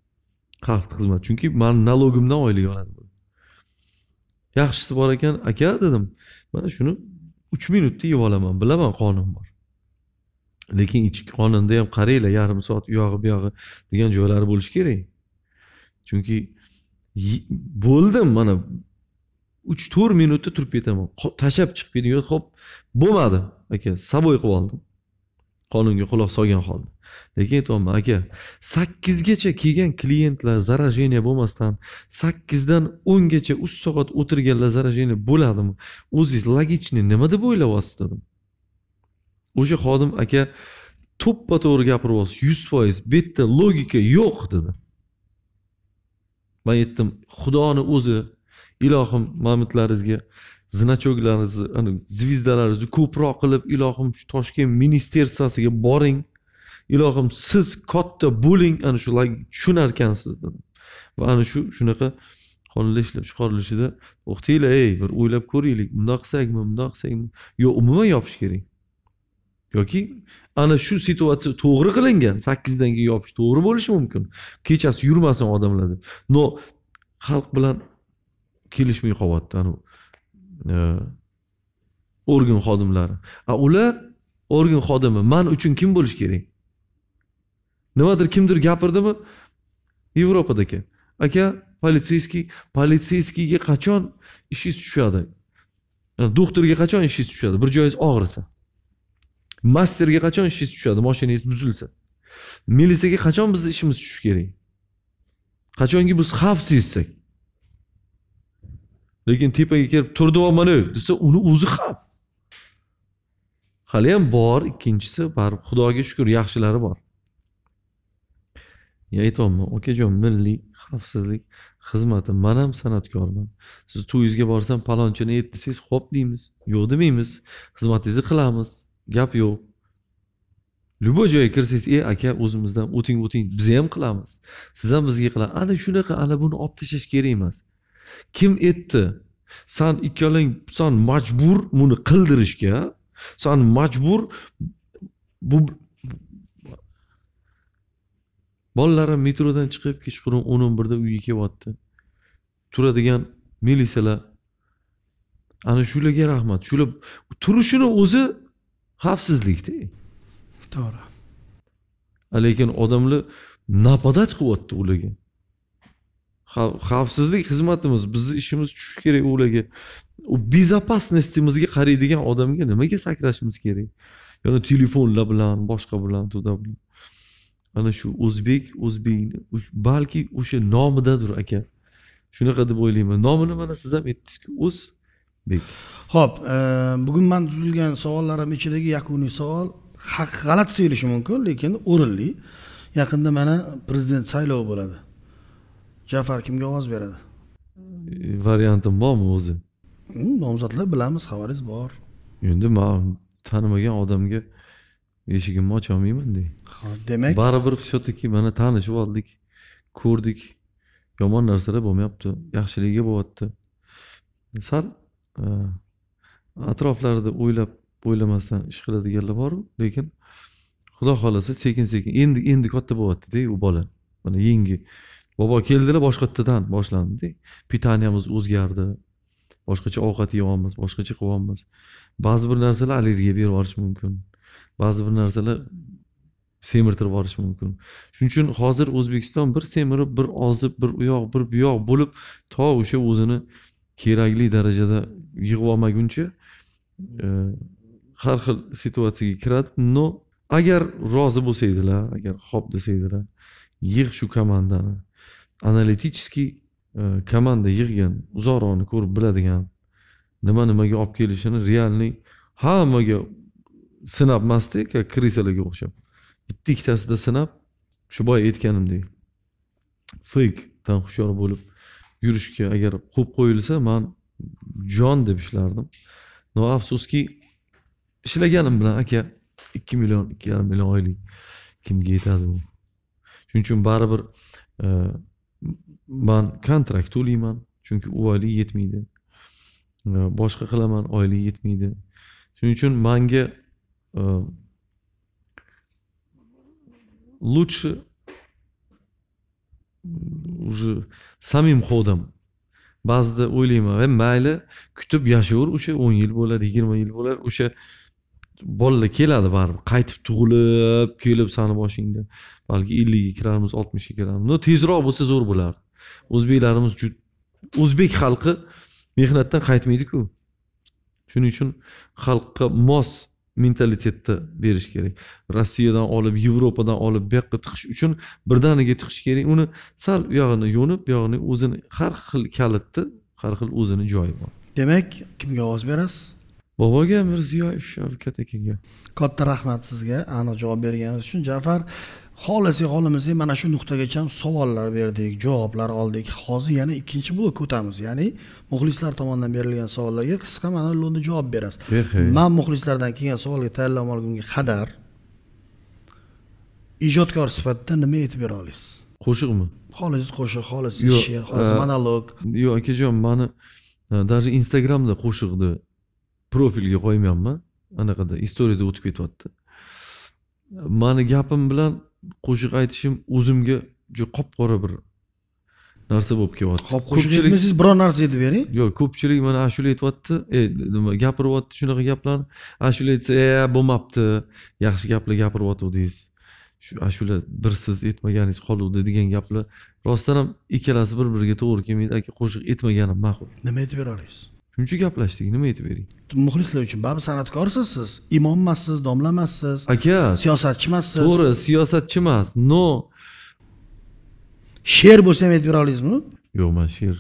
xalq xizmat chunki mani nalogimdan oylik oladi yaxshisi bor ekan aka dedim mana shuni uch minutda yeb olaman bilaman qonun bor lekin ichki qonunda ham qaranglar yarim soat u yog'i bu yog'i degan joylari bo'lishi kerak chunki bo'ldim mana uch to'rt minutda turib ketaman tashlab chiqib keting ho'p bo'lmadi aka saboy qilib oldim qonunga quloq solgan holda lekin aytyapman aka sakkizgacha kelgan klientlar заражение bo'lmasdan sakkizdan o'ngacha uch soat o'tirganlar заражение bo'ladimi o'zingiz логичный nima deb o'ylayapsiz dedim o'sha xodim aka to'ppa to'g'ri gapiryapsiz yuz foiz bu yerda logika yo'q dedi man aytdim xudoni o'zi ilohim mamitlaringizga значоklaringizni zvizdalaringizni ko'proq qilib ilohim shu toshkent ministerstvasiga boring ilohim siz katta bo'ling ana shu tushunar ekansiz dedim va ana shu shunaqa qonunlar ishlab chiqarilishida o'qtinglar ey bir o'ylab ko'raylik bundoq qilsakmi bundoq qilsakmi yo'q umuman yopish kerak yoki ana shu situatsiya to'g'ri qilingan sakkizdan keyin yopish to'g'ri bo'lishi mumkin kechasi yurmasin odamlar deb но xalq bilan kelishmay qolyapti anavi e, organ xodimlari a ular organ xodimi man uchun kim bo'lishi kerak nimadir kimdir gapirdimi yevropada aka politseyskiy politseyskiyga qachon ishingiz tushadi doktorga qachon ishingiz tushadi bir joyingiz og'risa masterga qachon ishingiz tushadi moshinangiz buzilsa militsiyaga qachon bizni ishimiz tushishi kerak qachonki biz xavf sezsak lekin tepaga kelib turdi desa uni o'zi ham haliyam bor ikkinchisi baribir xudoga shukur yaxshilari bor aytyapman okajon milliy xavfsizlik xizmati man ham san'atkorman siz to'yingizga borsam palonchini et desangiz ho'p deymiz yo'q demaymiz xizmatingizni qilamiz gap yo'q любой joyga kirsangiz e aka o'zimizdan o'ting o'ting biz ham qilamiz siz ham bizga qilasiz ana shunaqa ana buni olib tashlash kerak emas kim etdi san ikkalang san majbur buni qildirishga san majbur bu bolalarim metrodan chiqib kechqurun o'n o'n birda uyga kelyapti turadigan militsiyalar ana shularga rahmat shular turishini o'zi xavfsizlikda to'g'ri lekin odamlar napadat qilyapti ularga xavfsizlik xizmatimiz bizni ishimiz tushishi kerak ularga u безопасностimizga qaraydigan odamga nimaga sakrashimiz kerak yana telefonlar bilan boshqa bilan to'da bilan ana shu o'zbek o'zbekni balki o'sha nomidadir aka shunaqa deb o'ylayman nomini mana siz ham aytdingizku o'zbek ho'p e, bugun man tuzilgan savollarim ichidagi yakuniy savol haq g'alati tuyulishi mumkin lekin o'rinli yaqinda mana prezident saylovi bo'ladi jafar kimga ovoz beradi e, variantim bormi o'zi hmm, nomzodlar bilamiz xabaringiz bor endi man tanimagan odamga eshigimni ocholmaymanda demak baribir все таки mana tanishib oldik ko'rdik yomon narsalar bo'lmayapti yaxshiligi bo'lyapti sal e, atroflarida o'ylab o'ylamasdan ish qiladiganlar boru lekin xudo xohlasa sekin sekin endi endi katta bo'lyaptida u bola mana yangi bobo keldilar boshqatdadan boshlandi pitaniyamiz o'zgardi boshqacha ovqat yeyapmiz boshqacha qilyapmiz ba'zi bir narsalar allergiya berib yuborishi mumkin ba'zi bir narsalar semirtirib yuborishi mumkin shuning uchun hozir o'zbekiston bir semirib bir ozib bir u yoq bir bu yoq bo'lib to o'sha o'zini kerakli darajada yig'ib olmaguncha e, har xil situatsiyaga kiradi no agar rozi bo'lsangdilar agar xo'p desangdilar yig' shu komandani analitический e, komanda yig'gan uzoqroqni ko'rib biladigan nima nimaga olib kelishini realniy hammaga sinabmasdek krisalarga o'xshab bitta ikkitasida sinab shu boya aytganimdek feykdan hushyor bo'lib yurishga agar qo'yib qo'yilsa man jon deb ishlardim no afsuski ishlaganim bilan aka ikki million ikki yarim million oylik kimga yetadi u shuning uchun baribir e, man kontrakt to'layman chunki u oylik yetmaydi boshqa qilaman oylik yetmaydi shuning uchun manga лучше уже samim ходом ba'zida o'ylayman e mayli kutib yashaver o'sha o'n yil bo'lar yigirma yil bo'lar o'sha bolalar keladi baribir qaytib tug'ilib kelib sani boshingda balki ellikka kirarmiz oltmishga kirarmiz но tezroq bo'lsa zo'r bo'lardi o'zbeklarimiz o'zbek xalqi mehnatdan qaytmaydiku shuning uchun xalqqa mos mentalitetni berish kerak rossiyadan olib yevropadan olib bu yoqqa tiqish uchun birdaniga tiqish kerak uni sal u yog'ini yo'nib bu yog'ini o'zini har xil kalitni har xil o'zini joyi bor demak kimga ovoz berasiz boboga mirziyoyev shavkat akaga katta rahmat sizga aniq javob berganingiz uchun jafar xohlasak xohlamasak mana shu nuqtagacha savollar berdik javoblar oldik hozir yana ikkinchi blok o'tamiz ya'ni muxlislar tomonidan berilgan savollarga qisqa monologda javob berasiz man muxlislardan kelgan savolga tayyorlab olgunga qadar ijodkor sifatida nima aytib bera olasiz qo'shiqmi xohlasangiz qo'shiq xohlasangiz she'r xohlasangiz monolog yo'q akajon mani даже instagramda qo'shiqni profilga qo'ymayapman anaqada istoriyada o'tib ketyapti mani gapim bilan qo'shiq aytishim o'zimga juda qop qora bir narsa bo'lib kelyapti hop qo'shiq aytmasangiz biror narsa aytib bering yo'q ko'pchilik mana ashula aytyapti e, nima gapiryapti shunaqa gaplarni ashula aytsa e bo'lmabdi yaxshi gaplar gapiryotgandingiz shu ashula bir siz aytmaganingiz qoluvdi degan gaplar rostdan ham ikkalasi bir biriga to'g'ri kelmaydi aka qo'shiq aytmaganim ma'qul nima aytib berardingiz shuning uchun gaplashdik nima aytib bering muxlislar uchun baribir san'atkorsiz siz imom emassiz domla emassiz aka siyosatchi emassiz to'g'ri siyosatchi emas но she'r bo'lsa ham aytib bera olasizmi yo'q man she'r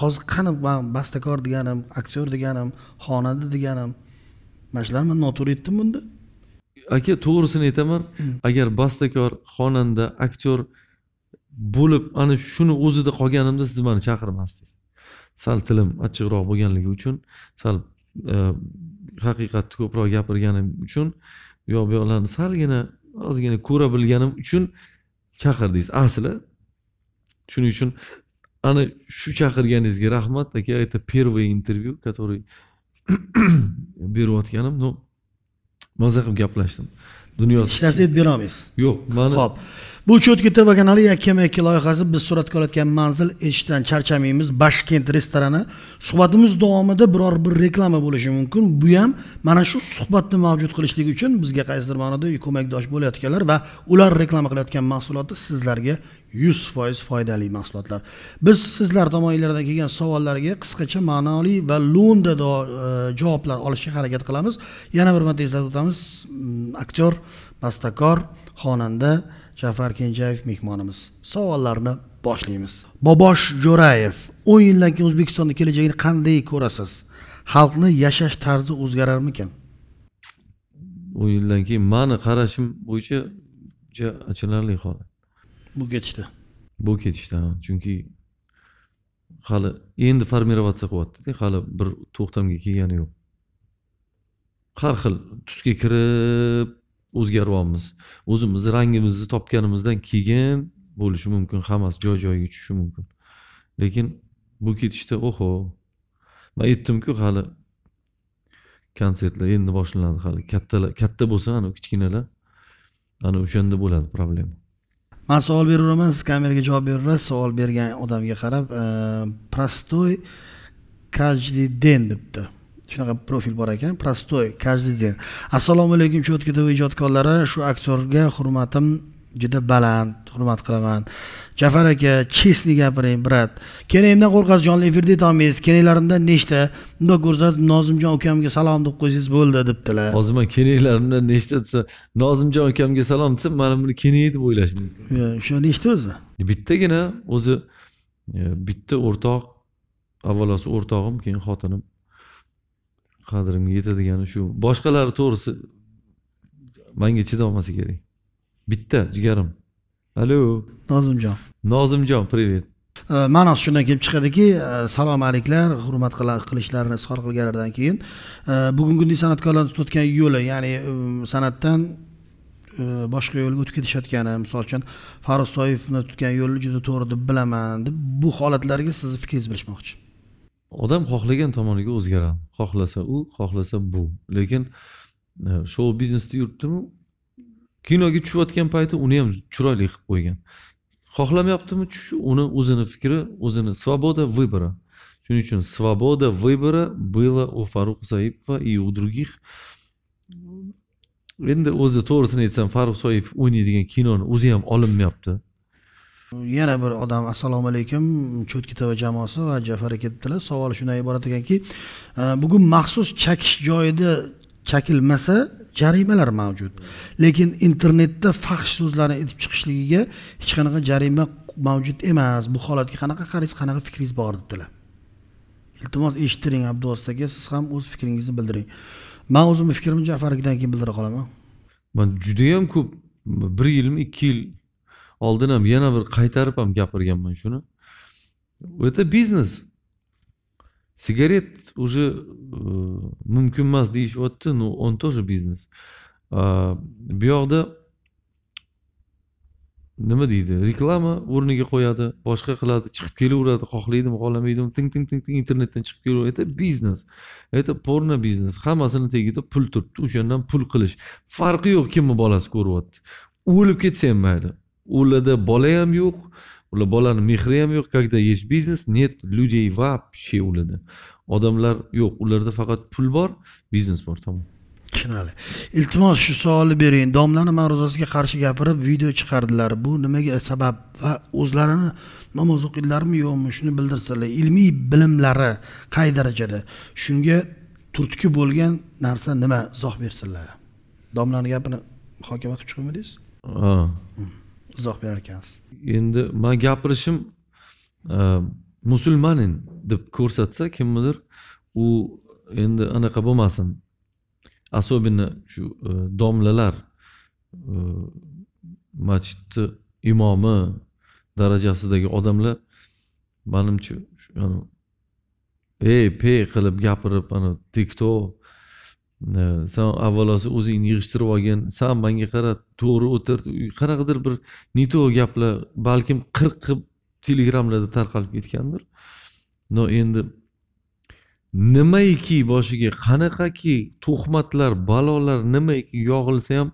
hozir qani man bastakor deganim aktyor deganim xonanda deganim mana shularni man noto'g'ri aytdim bunda aka to'g'risini aytaman hmm. agar bastakor xonanda aktyor bo'lib ana shuni o'zida qolganimda siz mani chaqirmasdingiz sal tilim achchiqroq bo'lganligi uchun sal e, haqiqatni ko'proq gapirganim uchun u yoq bu yoqlarni salgina ozgina ko'ra bilganim uchun chaqirdingiz asli shuning uchun ana shu chaqirganingizga rahmat aka это первое intervyu который berayotganim ну maza qilib gaplashdim dunyo hech narsa aytib berolmaysiz yo'q mani hop bu cho'tki tv kanali yakkama yakka loyihasi biz suratga olayotgan manzil eshikdan charchamaymiz bashkent restorani suhbatimiz davomida biror bir reklama bo'lishi mumkin bu ham mana shu suhbatni mavjud qilishlik uchun bizga qaysidir ma'noda ko'makdosh bo'layotganlar va ular reklama qilayotgan mahsuloti sizlarga yuz foiz foydali mahsulotlar biz sizlar tomoninglardan kelgan savollarga qisqacha ma'noli va lo'nda e, javoblar olishga harakat qilamiz yana bir marta eslatib o'tamiz mm, aktyor bastakor xonanda shafar kenjayev mehmonimiz savollarni boshlaymiz bobosh jo'rayev o'n yildan keyin o'zbekistonni kelajagini qanday ko'rasiz xalqni yashash tarzi o'zgararmikan o'n yildan keyin mani qarashim bo'yicha juda achinarli holat bu ketishda bu ketishda chunki hali endi formirovatsiya qilyaptida hali bir to'xtamga kelgani yo'q har xil tusga kirib o'zgaryapmiz o'zimizni rangimizni topganimizdan keyin bo'lishi mumkin hammasi joy joyiga tushishi mumkin lekin bu ketishda oho man aytdimku hali konsertlar endi boshlanadi hali kattalar katta bo'lsa anavi kichkinalar ana o'shanda bo'ladi problema man savol beraveraman siz kameraga javob beraverasiz savol bergan odamga qarab prostoy каждый день debdi shunaqa profil bor ekan prostoy каждый день assalomu alaykum четкий tv ijodkorlari shu aktyorga hurmatim juda baland hurmat qilaman jafar aka честный gapiring brat kenayimdan qo'rqasiz jonli efirda aytolmaysiz kenaylarimdan nechta bundoq ko'rsatib nozimjon ukamga salom deb qo'ysangiz bo'ldi debdilar hozir man kenaylarimdan nechta desa nozimjon ukamga salom desam mani buni kenay deb o'ylash mumkin o'sha nechta o'zi bittagina o'zi e, bitta o'rtoq avvalasi o'rtog'im keyin xotinim qadrimga yetadigani shu boshqalari to'g'risi manga chidolmasa kerak bitta jigarim alo nozimjon nozimjon привет э, ma'nosi shundan kelib chiqadiki э, salom aliklar hurmat qilishlarini izhor qilganlaridan keyin э, bugungi kunda san'atkorlarni tutayotgan yo'li ya'ni um, san'atdan boshqa yo'lga o'tib ketishayotgani misol uchun farruh soyevni tutgan yo'li juda to'g'ri deb bilaman deb bu holatlarga sizni fikringizni bilishmoqchi odam xohlagan tomoniga o'zgaradi xohlasa u xohlasa bu lekin e, shou biznesda yuribdimi kinoga tushayotgan payti uni ham chiroyli qilib qo'ygan xohlamayaptimi uni o'zini fikri o'zini svoboda выбора shuning uchun svoboda выбора была у фарух саипова и у других endi o'zi to'g'risini aytsam farruh soipov o'ynaydigan kinoni o'zi ham olinmayapti yana bir odam assalomu alaykum cho'tki tv jamoasi va jafar aka debdilar savol shundan iborat ekanki e, bugun maxsus chakish joyida chakilmasa jarimalar mavjud lekin internetda faxsh so'zlarni aytib chiqishligiga hech qanaqa jarima mavjud emas bu holatga qanaqa qaraysiz qanaqa fikringiz bor debdilar iltimos eshittiring abduvosit aka siz ham o'z fikringizni bildiring man o'zimni fikrimni jafar akadan keyin bildira qolaman man judayam ko'p bir yilmi ikki yil oldin ham yana bir qaytarib ham gapirganman shuni это biznes sigaret уже e, mumkin emas deyishyapti ну он тоже biznes bu yoqda nima deydi reklama o'rniga qo'yadi boshqa qiladi chiqib kelaveradi xohlaydimi xohlamaydimi ting ting ting ting internetdan chiqib kelaveradi это biznes это porno biznes hammasini tagida pul turibdi o'shandan pul qilish farqi yo'q kimni bolasi ko'ryapti o'lib ketsa ham mayli ularda bola ham yo'q ular bolani mehri ham yo'q когда есть бизнес нет людей вообще ularda odamlar yo'q ularda faqat pul bor biznes bor tamom tushunarli iltimos shu savolni bering domlani ma'ruzasiga qarshi gapirib video chiqardilar bu nimaga sabab va o'zlarini namoz o'qiydilarmi yo'qmi shuni bildirsinlar ilmiy bilimlari qay darajada shunga turtki bo'lgan narsa nima izoh bersinlar domlani gapini muhokama qilib chiqaman izoh berar ekansiz endi man gapirishim e, musulmanin deb ko'rsatsa kimnidir u endi anaqa bo'lmasin особенно shu e, domlalar e, masjidni imomi darajasidagi odamlar manimcha ey pey qilib gapirib ana tiktok san avvalo o'zingni yig'ishtirib olgin san manga qara to'g'ri o'tir qanaqadir bir не то gaplar balkim qirq qilib telegramlarda tarqalib ketgandir no endi nimaiki boshiga qanaqaki tuhmatlar balolar nimaiki yog'ilsa ham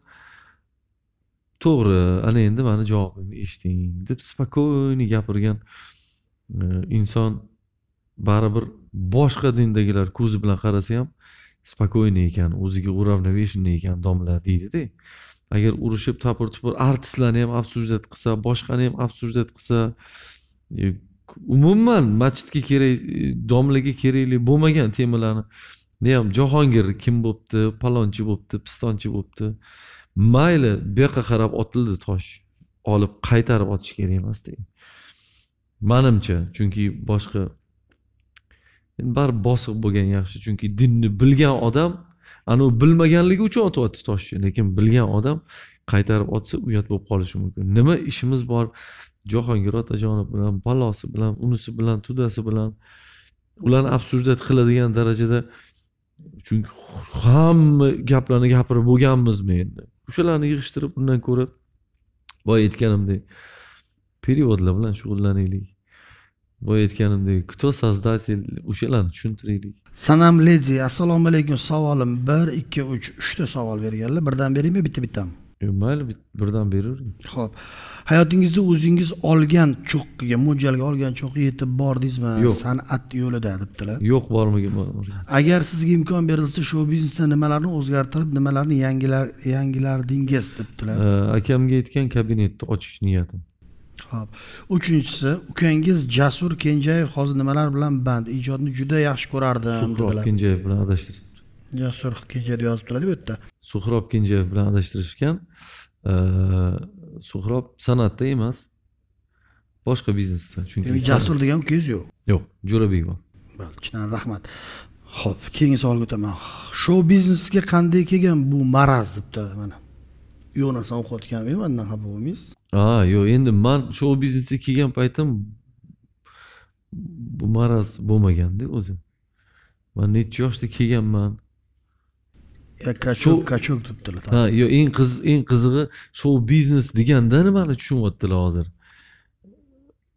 to'g'ri ana endi mani javobimni eshiting deb спокойно gapirgan inson baribir boshqa dindagilar ko'zi bilan qarasa ham спокойный ekan o'ziga уравновешенный ekan domla deydida agar urushib tapir tupur artistlarni ham обсуждать qilsa boshqani ham обсуждать qilsa e, umuman masjidga kerak e, domlaga kerakli bo'lmagan temalarni ham jahongir kim bo'libdi palonchi bo'libdi pistonchi bo'libdi mayli bu yoqqa qarab otildi tosh olib qaytarib otish kerak emasda manimcha chunki boshqa baribir bosiq bo'lgan yaxshi chunki dinni bilgan odam anavi bilmaganligi uchun otyapti toshni lekin bilgan odam qaytarib otsa uyat bo'lib qolishi mumkin nima ishimiz bor jahongir otajonov bilan balosi bilan unisi bilan tudasi bilan ularni absurdat qiladigan darajada chunki hamma gaplarni gapirib bo'lganmizmi endi o'shalarni yig'ishtirib undan ko'ra boya aytganimdek perevodlar bilan shug'ullanaylik boya aytganimdek кто создатель o'shalarni tushuntiraylik sanam ledi assalomu alaykum savolim bir ikki uch uchta savol berganlar birdan beraymi bitta bittami e, mayli birdan beravering ho'p hayotingizda o'zingiz olgan cho'qqiga mo'ljalga olgan cho'qqa yetib bordingizmi yo'q san'at yo'lida debdilar yo'q bormaganman agar sizga imkon berilsa shou biznesda nimalarni o'zgartirib nimalarni yangilar yangilardingiz debdilar e, akamga aytgan kabinetni ochish niyatim ho'p uchinchisi ukangiz jasur kenjayev hozir nimalar bilan band ijodni juda yaxshi ko'rardim dedilar kenjayev bilan adashtirishibdi jasur kenjayev yozib turadi bu yerda suhrob kenjayev bilan adashtirishgan suhrob san'atda emas boshqa biznesda chunki jasur degan ukangiz yo'q yo'q jo'rabekova chindan rahmat ho'p keyingi savolga o'taman shou biznesga qanday kelgan bu maraz debdi mana yo'q narsani o'qiyotgan men mandan xafa bo'lmaysiz ha yo'q endi man shou biznesga kelgan paytim bu maraz bo'lmaganda o'zi man nechi yoshda kelganman kachok kachok debdilar ha yo'q eng qiz eng qizig'i shou biznes deganda nimani tushunyaptilar hozir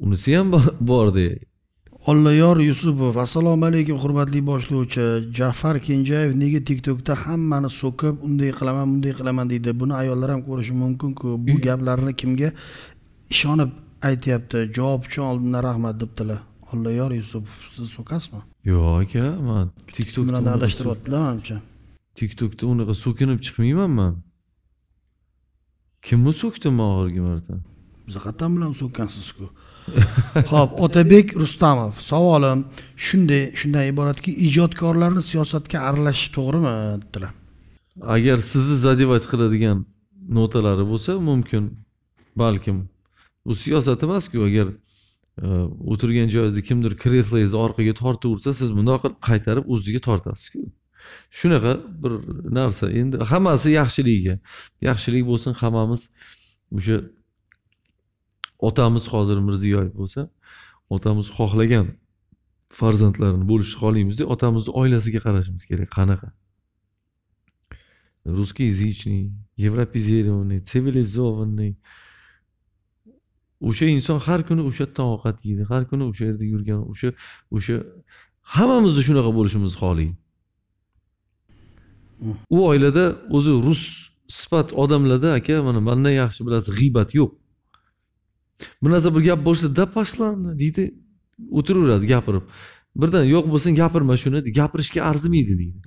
unisi ham borda Ollayor Yusupov, assalomu alaykum hurmatli boshlovchi. Jafar Kenjayev nega TikTokda hammani so'kib, unday qilaman, bunday qilaman deydi. Buni ayollar ham ko'rishi mumkin-ku. Bu mm. gaplarni kimga ishonib aytyapti? Javob uchun oldindan rahmat debdilar. Ollayor Yusupov, siz so'kasizmi? Yo'q aka, men TikTok bilan adashtiryaptilar manimcha TikTokda unaqa so'kinib chiqmayman men. Kimni so'kdim oxirgi marta? Zaqatan bilan so'kkansiz-ku. ho'p otabek rustamov savolim shunday shundan iboratki ijodkorlarni siyosatga aralashish to'g'rimi dedilar agar sizni задевать qiladigan notalari bo'lsa mumkin balkim u siyosat emasku agar e, o'tirgan joyingizda kimdir kreslangizni orqaga tortaversa siz bundoq qilib qaytarib o'ziga tortasizku shunaqa bir narsa endi hammasi yaxshiligiga yaxshilik bo'lsin hammamiz o'sha otamiz hozir mirziyoyev bo'lsa otamiz xohlagan farzandlarini bo'lishni xohlaymizda otamizni oilasiga qarashimiz kerak qanaqa русскоязычный yevropizirованный цивилизованный o'sha inson har kuni o'sha yerdan ovqat yeydi har kuni o'sha yerda yurgan o'sha o'sha hammamizni shunaqa bo'lishimizni xohlaydi u oilada o'zi rus sifat odamlarda aka mana mandan yaxshi bilasiz g'iybat yo'q bir bir gap bo'lsa deb boshlandi deydi o'tiraveradi gapirib birdan yo'q bo'lsang gapirma shuni gapirishga arzimaydi deydi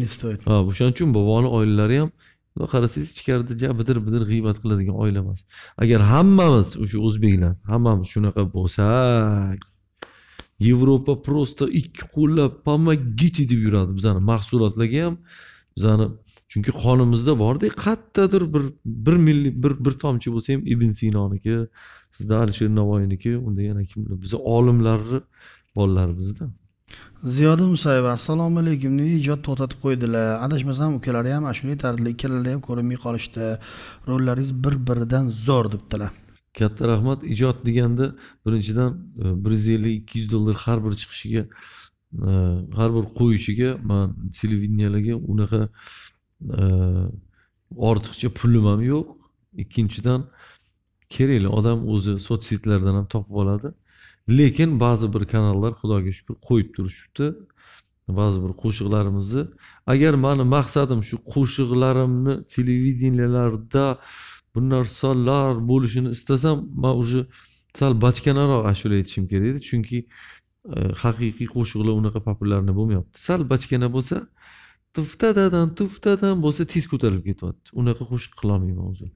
не стоит ha o'shaning uchun boboni oilalari ham qarasangiz ichkarida ja bidir bidir g'iybat qiladigan oila emas agar hammamiz o'sha o'zbeklar hammamiz shunaqa bo'lsak yevropa просто ikki qo'llab помогите deb yuradi bizani mahsulotlarga ham bizani chunki qonimizda borda qayerdadir bir bir milli bir bir tomchi bo'lsa ham ibn sinoniki sizda alisher navoiyniki unda yana kimlar bizni olimlarni bolalarimizda ziyoda musayeva assalomu alaykum ijod to'xtatib qo'ydilar adashmasam ukalari ham ashula aytardilar ikkalalari ham ko'rinmay qolishdi rollaringiz bir biridan zo'r debdilar katta rahmat ijod deganda birinchidan e, bir yuz ellik ikki yuz dollar har bir chiqishiga e, har bir qo'yishiga man televideniyalarga unaqa ortiqcha pulim ham yo'q ikkinchidan kerakli odam o'zi sotsetlardan ham topib oladi lekin ba'zi bir kanallar xudoga shukur qo'yib turishibdi ba'zi bir qo'shiqlarimizni agar mani maqsadim shu qo'shiqlarimni televideniyalarda bu narsalar bo'lishini istasam man уже sal bachkanaroq ashula aytishim kerak edi chunki e, haqiqiy qo'shiqlar unaqa populyarniy bo'lmayapti sal bachkana bo'lsa tuftadadan tuftadan bo'lsa tez ko'tarilib ketyapti unaqa qo'shiq qilolmayman o'zim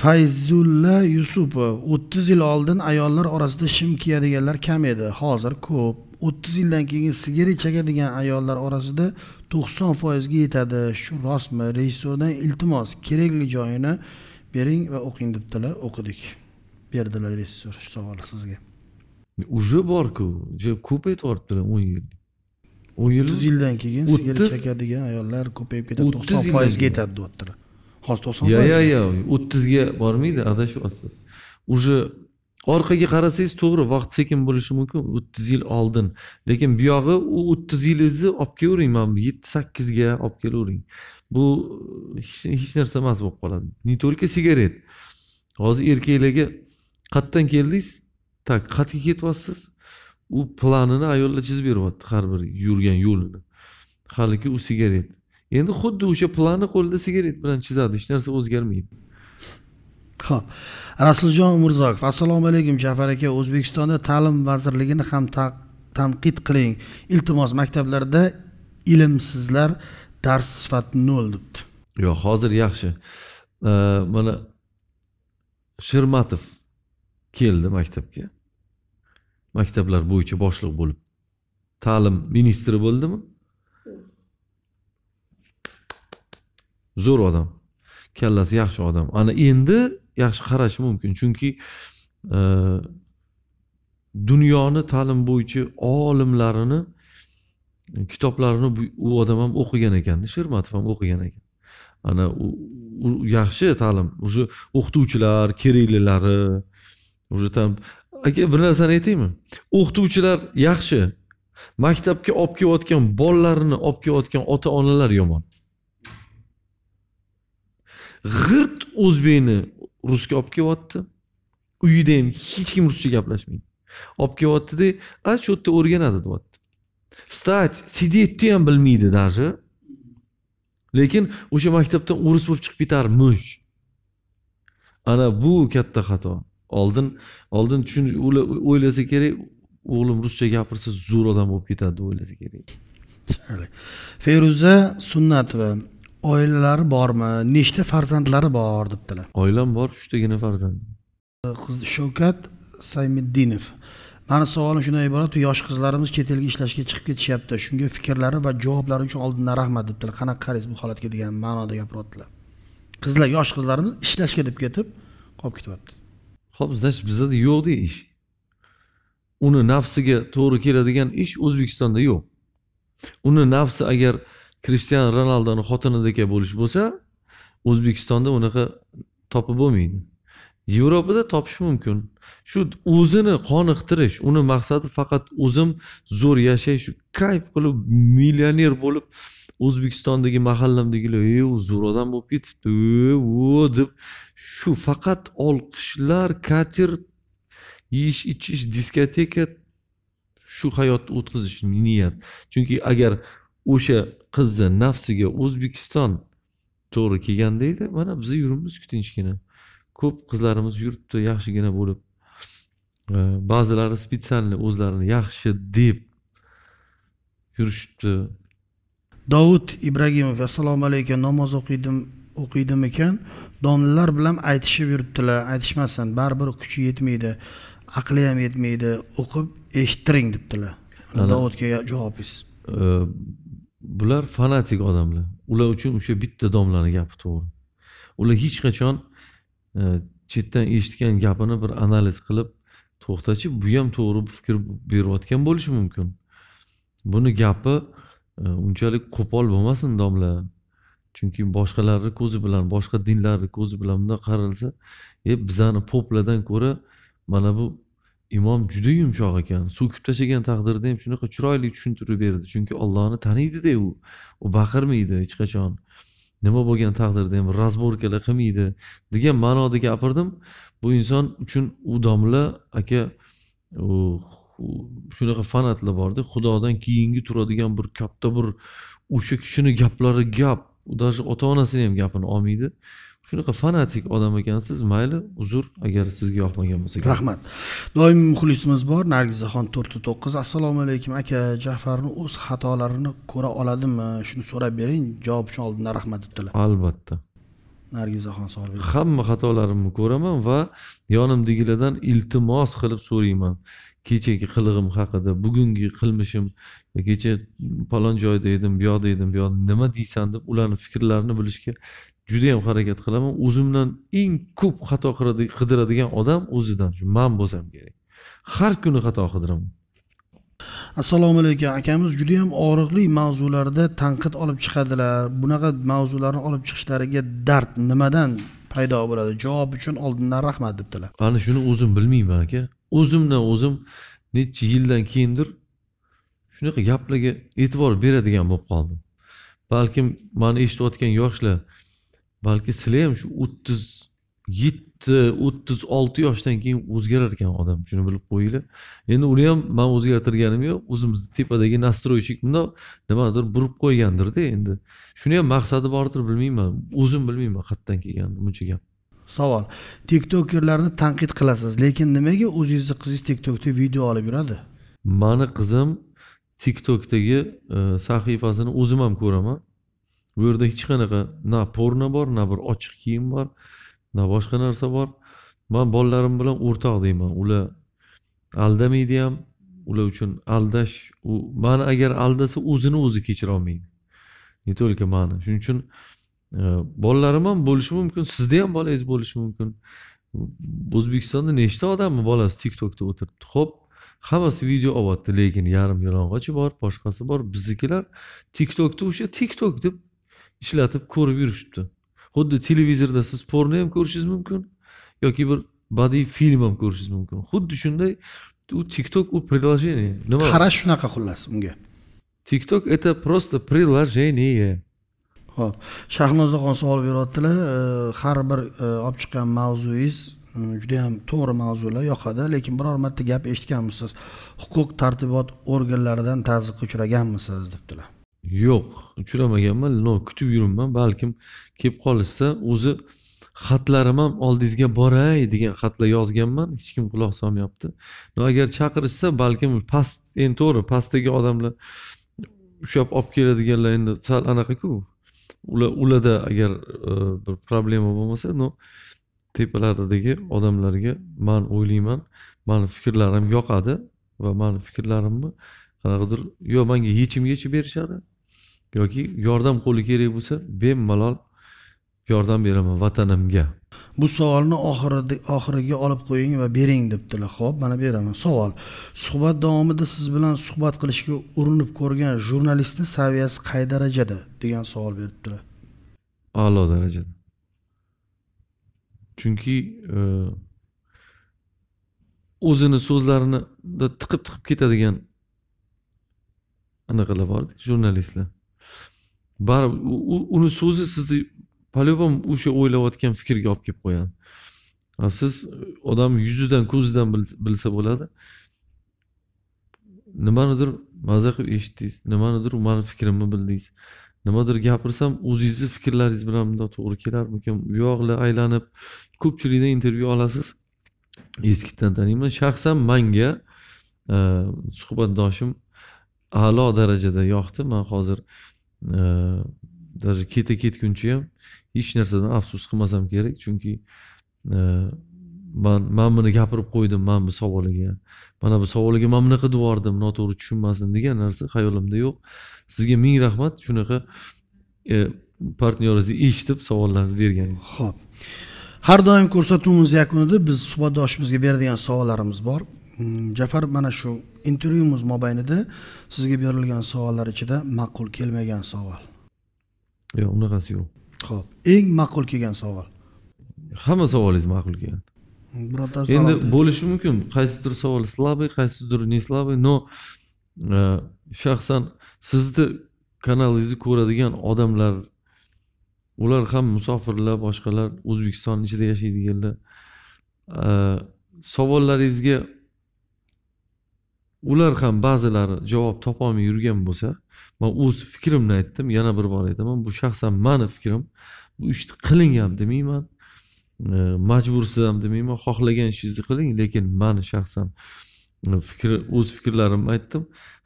fayzulla yusupov o'ttiz yil oldin ayollar orasida shim kiyadiganlar kam edi hozir ko'p o'ttiz yildan keyin sigaret chekadigan ayollar orasida to'qson foizga yetadi shu rostmi rejissyordan iltimos kerakli joyini bering va o'qing debdilar o'qidik berdilar rejissyor shu savol sizga уже borku ko'payib o'n yil u yil o'ttiz yildan keyin sigaret chekadigan ayollar ko'payib ketadi to'qson foizga yetadi deyaptilar hozir to'qson yo'q yo'q yo'q o'ttizga bormaydi adashyapsiz уже orqaga qarasangiz to'g'ri vaqt sekin bo'lishi mumkin o'ttiz yil oldin lekin bu yog'i u o'ttiz yilingizni olib kelavering mana bu yetti sakkizga olib kelavering bu e, hech narsa emas bo'lib qoladi не только sigaret hozir erkaklarga qayerdan keldingiz так qayerga ketyapsiz u planini ayollar chizib beryapti har bir yurgan yo'lini haligi u sigaret endi xuddi o'sha planni qo'lida sigaret bilan chizadi hech narsa o'zgarmaydi ho'p rasuljon umrzokov assalomu alaykum jafar aka o'zbekistonda ta'lim vazirligini ham tanqid qiling iltimos maktablarda ilmsizlar dars sifati nol debdi yo'q hozir yaxshi mana shermatov keldi maktabga maktablar bo'yicha boshliq bo'lib ta'lim ministri bo'ldimi zo'r odam kallasi yaxshi odam ana endi yaxshi qarashi mumkin chunki e, dunyoni ta'lim bo'yicha olimlarini kitoblarini u odam ham o'qigan ekan shermatov ham o'qigan ekan ana yaxshi ta'lim уже o'qituvchilar keraklilari уже там aka bir narsani aytaymi o'qituvchilar yaxshi maktabga olib kelayotgan bolalarini olib kelayotgan ota onalar yomon g'irt o'zbekni rusga olib kelyapti uyida ham hech kim ruscha gaplashmaydi olib kelyaptida a shu yerda o'rganadi deyapti встать сидетьni ham bilmaydi даже lekin o'sha maktabdan o'ris bo'lib chiqib ketarmish ana bu katta xato oldin oldin tushun o'ylasa kerak o'g'lim ruscha gapirsa zo'r odam bo'lib ketadi deb o'ylasa kerak feruza sunnatova oilalari bormi nechta farzandlari bor debdilar oilam bor uchtagina farzandim shavkat saymiddinov mani savolim shundan iborat yosh qizlarimiz chet elga ishlashga chiqib ketishyapti shunga fikrlari va javoblari uchun oldindan rahmat debdilar qanaqa qaraysiz bu holatga degan ma'noda gapiryaptilar qizlar yosh qizlarimiz ishlashga deb ketib qolib ketyapti ho'p bizada yo'qda ish uni nafsiga to'g'ri keladigan ish o'zbekistonda yo'q uni nafsi agar kristian ronaldoni xotinidaka bo'lish bo'lsa o'zbekistonda unaqa topib bo'lmaydi yevropada topish mumkin shu o'zini qoniqtirish uni maqsadi faqat o'zim zo'r yashay shu kayf qilib millioner bo'lib o'zbekistondagi mahallamdagilar ey u zo'r odam bo'lib ketibdi deb shu faqat olqishlar kater yeyish ichish diskoteka shu hayotni o'tkazish niyat chunki agar o'sha qizni nafsiga o'zbekiston to'g'ri kelganda edi mana biza yuribmiz ku tinchgina ko'p qizlarimiz yuribdi yaxshigina bo'lib ba'zilari специально o'zlarini yaxshi deb yurishibdi dovud ibragimov assalomu alaykum namoz o'qiydim o'qiydim ekan domlalar bilan aytishib yuribdilar aytishmasin baribir kuchi yetmaydi aqli ham yetmaydi o'qib eshittiring debdilar davudga javobingiz bular fanatik odamlar ular uchun o'sha bitta domlani gapi to'g'ri ular hech qachon e, chetdan eshitgan gapini bir analiz qilib to'xtachi bu ham to'g'ri fikr berayotgan bo'lishi mumkin buni gapi e, unchalik qo'pol bo'lmasin domla chunki boshqalarni ko'zi bilan boshqa dinlarni ko'zi bilan bundoq qaralsa e bizani poplardan ko'ra mana bu imom juda yumshoq ekan so'kib tashlagan taqdirda ham shunaqa chiroyli tushuntirib berdi chunki ollohni taniydida u u baqirmaydi hech qachon nima bo'lgan taqdirda ham razborkalar qilmaydi degan ma'noda gapirdim bu inson uchun u domla aka shunaqa fanatlar borda xudodan keyingi turadigan bir katta bir o'sha kishini gaplari gap u даже ota onasini ham gapini olmaydi shunaqa fanatik odam ekansiz mayli uzr agar sizga yoqmagan bo'lsa rahmat doimiy muxlisimiz bor nargizaxon to'rtta to'qqiz assalomu alaykum aka jafarni o'z xatolarini ko'ra oladimi shuni so'rab bering javob uchun oldindan rahmat debdilar albatta nargizaxon sorbek hamma xatolarimni ko'raman va yonimdagilardan iltimos qilib so'rayman kechagi qilig'im haqida bugungi qilmishim E, kecha palon joyda edim bu yoqda edim bu yoqda nima deysan deb ularni fikrlarini bilishga juda yam harakat qilaman o'zimdan eng ko'p xato qidiradigan odam o'zidan man bo'lsam kerak har kuni xato qidiraman assalomu alaykum akamiz juda yam og'riqli mavzularda tanqid olib chiqadilar bunaqa mavzularni olib chiqishlariga dard nimadan paydo bo'ladi javob uchun oldindan rahmat debdilar ana shuni o'zim bilmayman aka o'zimdan o'zim necha yildan keyindir shunaqa gaplarga e'tibor beradigan bo'lib qoldim balkim mani eshitayotgan yoshlar balki sizlar ham shu o'ttiz yetti o'ttiz olti yoshdan keyin o'zgarar ekan odam shuni bilib qo'yinglar endi uni ham man o'zgartirganim yo'q o'zimizni tepadagi nastroychik bundoq nimadir burib qo'ygandirda endi shuni ham maqsadi bordir bilmayman o'zim bilmayman qayerdan kelgan buncha gap savol tiktokerlarni tanqid qilasiz lekin nimaga o'zingizni qizingiz tiktokda video olib yuradi mani qizim tiktokdagi e, sahifasini o'zim ham ko'raman bu yerda hech qanaqa na porno bor na bir ochiq kiyim bor na boshqa narsa bor man bolalarim bilan o'rtoq deyman ular aldamaydi ham ular uchun aldash u mani agar aldasa o'zini o'zi kechirolmaydi не только mani shuning uchun e, bolalarim ham bo'lishi mumkin sizni ham bolangiz bo'lishi mumkin o'zbekistonda nechta odamni bolasi tiktokda o'tiribdi ho'p hammasi video olyapti lekin yarim yalang'ochi bor boshqasi bor biznikilar tiktokni o'sha tiktok deb ishlatib ko'rib yurishibdi xuddi televizorda siz porno ham ko'rishingiz mumkin yoki bir badiiy film ham ko'rishingiz mumkin xuddi shunday u tiktok u приложение nima qarash shunaqa xullas unga tiktok это просто приложение ho'p shahnozaxon savol beryaptilar har bir e, olib chiqqan mavzuingiz juda yam to'g'ri mavzular yoqadi lekin biror marta gap eshitganmisiz huquq tartibot organlaridan tazyiqqa uchraganmisiz debdilar yo'q uchramaganman но kutib yuribman balkim kelib qolishsa o'zi xatlarim ham oldingizga boray degan xatlar yozganman hech kim quloq solmayapti no agar chaqirishsa balkim past endi to'g'ri pastdagi odamlar ushlab olib keladiganlar endi sal anaqaku ularda agar e, bir problema bo'lmasa no tepalaridagi odamlarga man o'ylayman mani fikrlarim yoqadi va mani fikrlarimni qanaqadir yo manga yechim yechib berishadi yoki yordam qo'li kerak bo'lsa bemalol yordam beraman vatanimga bu savolni oxirida oxiriga olib qo'ying va bering debdilar ho'p mana beraman savol suhbat davomida siz bilan suhbat qilishga urinib ko'rgan jurnalistni saviyasi qay darajada degan savol beribdilar a'lo darajada chunki e, o'zini so'zlarinida tiqib tiqib ketadigan anaqalar bor jurnalistlar baribir uni so'zi sizni по-любому o'sha o'ylayotgan fikrga olib kelib qo'yadi siz odam yuzidan ko'zidan bilsa bo'ladi nimanidir maza qilib eshitdingiz nimanidir mani fikrimni bildingiz nimadir gapirsam o'zingizni fikrlaringiz bilan bundoq to'g'ri kelarmikan bu yoqlar aylanib ko'pchilikdan intervyu olasiz eskidan taniyman shaxsan manga e, suhbatdoshim a'lo darajada yoqdi man hozir e, даже keta ketguncha ham hech narsadan afsus qilmasam kerak chunki e, man man buni gapirib qo'ydim mana bu savoliga mana bu savolga man bunaqa yubordim noto'g'ri tushunmasin degan narsa hayolimda yo'q sizga ming rahmat shunaqa e, partnyoringizni eshitib savollarni berganingiz ho'p har doim ko'rsatuvimiz yakunida biz suhbatdoshimizga beradigan savollarimiz bor mm, jafar mana shu intervyumiz mobaynida sizga berilgan savollar ichida ma'qul kelmagan savol yo'q unaqasi yo'q ho'p eng ma'qul kelgan savol hamma savolingiz ma'qul kelgan birortasi endi bo'lishi mumkin qaysidir savol слабый qaysidir не слабый но shaxsan sizni kanalingizni ko'radigan odamlar ular ham musofirlar boshqalar o'zbekiston ichida yashaydiganlar savollaringizga ular ham ba'zilari javob topolmay yurgan bo'lsa man o'z fikrimni aytdim yana bir bor aytaman bu shaxsan mani fikrim bu ishni qiling ham demayman majbursiz ham demayman xohlagan ishingizni qiling lekin mani shaxsan fikr o'z fikrlarimni aytdim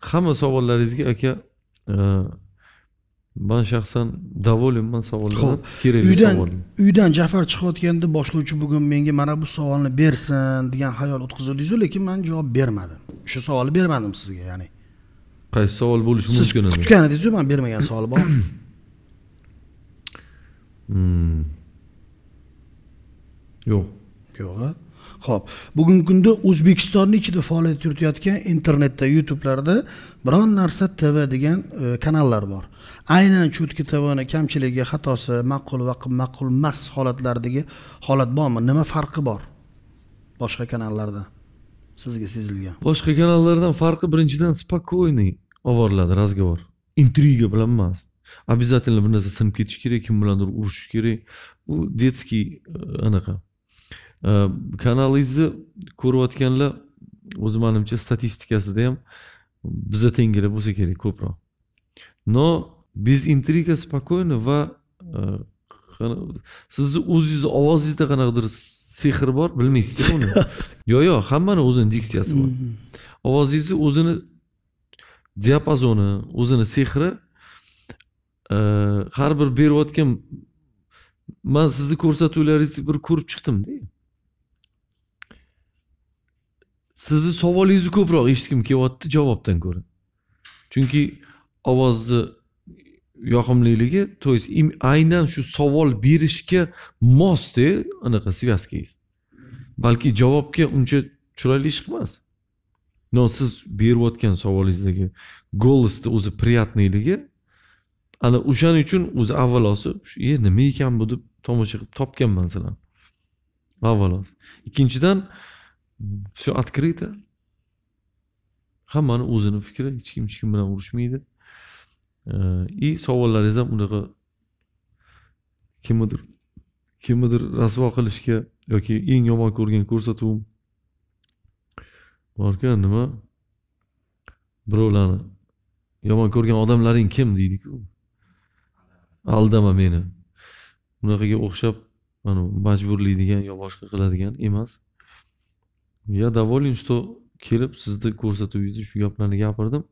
hamma savollaringizga aka e, man shaxsan доволенman savollardan kerakli uydan uydan jafar chiqayotganda boshlovchi bugun menga mana bu savolni bersin degan xayol o'tkazildingizu lekin man javob bermadim o'sha savolni bermadim sizga ya'ni qaysi savol bo'lishi mumkin siz kutgan edingizu man bermagan savol bor hmm. yo'q yo'q ho'p bugungi kunda o'zbekistonni ichida faoliyat yuritayotgan internetda youtubelarda biron narsa tv degan e, kanallar bor aynan chutki tvni kamchiligi xatosi ma'qul va ma'qul emas holatlardagi holat bormi nima farqi bor boshqa kanallardan sizga sezilgan boshqa kanallardan farqi birinchidan спокойный olib boriladi разговор intriga bilan emas обязательно bir narsa sinib ketishi kerak kim bilandir urushish kerak u детский e, anaqa kanalingizni ko'rayotganlar o'zi manimcha statistikasida ham biza tengilar bo'lsa kerak ko'proq но без интрига спокойно va e, sizni o'zingizni ovozingizda qanaqadir sehr bor bilmaysizda uni yo'q yo'q hammani o'zini diksiyasi bor mm-hmm. ovozingizni o'zini diapazoni o'zini sehri e, har bir berayotgan man sizni ko'rsatuvlaringizni bir ko'rib chiqdimda sizni savolingizni ko'proq eshitgim kelyapti javobdan ko'ra chunki ovozni yoqimliligi то есть aynan shu savol berishga mosda anaqa связканgiz balki javobga uncha chiroyli ish emas но siz berayotgan savolingizdagi голосni o'zi приятныйligi ana o'shaning uchun o'zi avvalosi e nima ekan bu deb tomosha qilib topganman sizlarni avvalosi ikkinchidan все открыто hammani o'zini fikri hech kim hech kim bilan urushmaydi э, и savollaringiz ham unaqa kimnidir kimnidir rasvo qilishga yoki eng yomon ko'rgan ko'rsatuvim borku nima birovlarni yomon ko'rgan odamlaring kim deydiku aldama meni bunaqaga o'xshab majburlaydigan yo boshqa qiladigan emas я доволен что kelib sizni ko'rsatuvingizni shu gaplarni gapirdim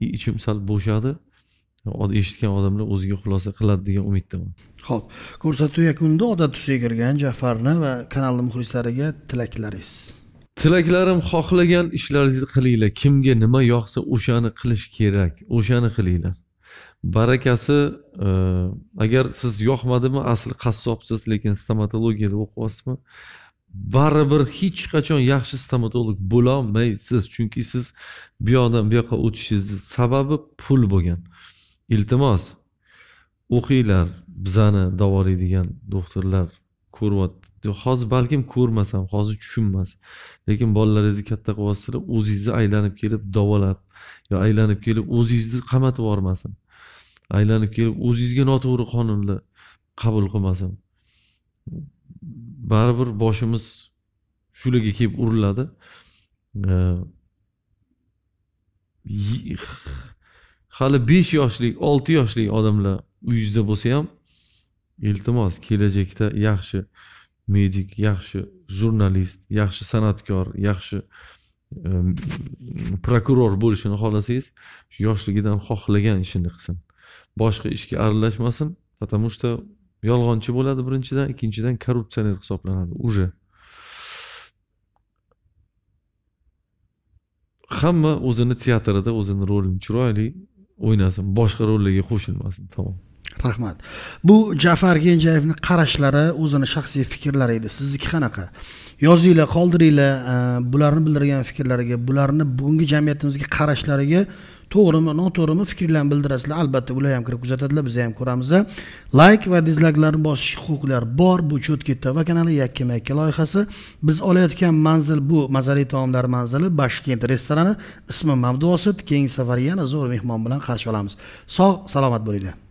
ichim sal bo'shadi eshitgan odamlar o'ziga xulosa qiladi degan umiddaman ho'p ko'rsatuv yakunida odat tusiga kirgan jafarni va kanalni muxlislariga tilaklaringiz tilaklarim xohlagan ishlaringizni qilinglar kimga nima yoqsa o'shani qilish kerak o'shani qilinglar barakasi e, agar siz yoqmadimi asli qassobsiz lekin stomatologiyada o'qiyapsizmi baribir hech qachon yaxshi stomatolog bo'lolmaysiz chunki siz bu yoqdan bu yoqqa o'tishingizni sababi pul bo'lgan iltimos o'qinglar bizani davolaydigan doktorlar ko'ryapti hozir balkim ko'rmasam hozir tushunmas lekin bolalaringizni katta qilyapsizlar o'zingizni aylanib kelib davolab yo aylanib kelib o'zingizni qamatib yubormasin aylanib kelib o'zingizga noto'g'ri qonunlar qabul qilmasin baribir boshimiz shularga kelib uriladi hali besh yoshlik olti yoshlik odamlar uyingizda bo'lsa ham iltimos kelajakda yaxshi medik yaxshi jurnalist yaxshi san'atkor yaxshi prokuror bo'lishini xohlasangiz yoshligidan xohlagan ishini qilsin boshqa ishga aralashmasin потому что yolg'onchi bo'ladi birinchidan ikkinchidan korrupsioner hisoblanadi уже hamma o'zini teatrida o'zini rolini chiroyli o'ynasin boshqa rollarga qo'shilmasin tamom rahmat bu jafar kenjayevni qarashlari o'zini shaxsiy fikrlari edi sizniki qanaqa yozinglar qoldiringlar e, bularni bildirgan fikrlariga bularni bugungi jamiyatimizga qarashlariga to'g'rimi noto'g'rimi fikrlarni bildirasizlar albatta ular ham kirib kuzatadilar biz ham ko'ramiz layk va dislayklarni bosish huquqlari bor bu cho'tkit tv kanali yakkama yakka loyihasi biz olayotgan manzil bu mazali taomlar manzili bashkent restorani ismi mavduosi keyingi safar yana zo'r mehmon bilan qarshi olamiz sog' salomat bo'linglar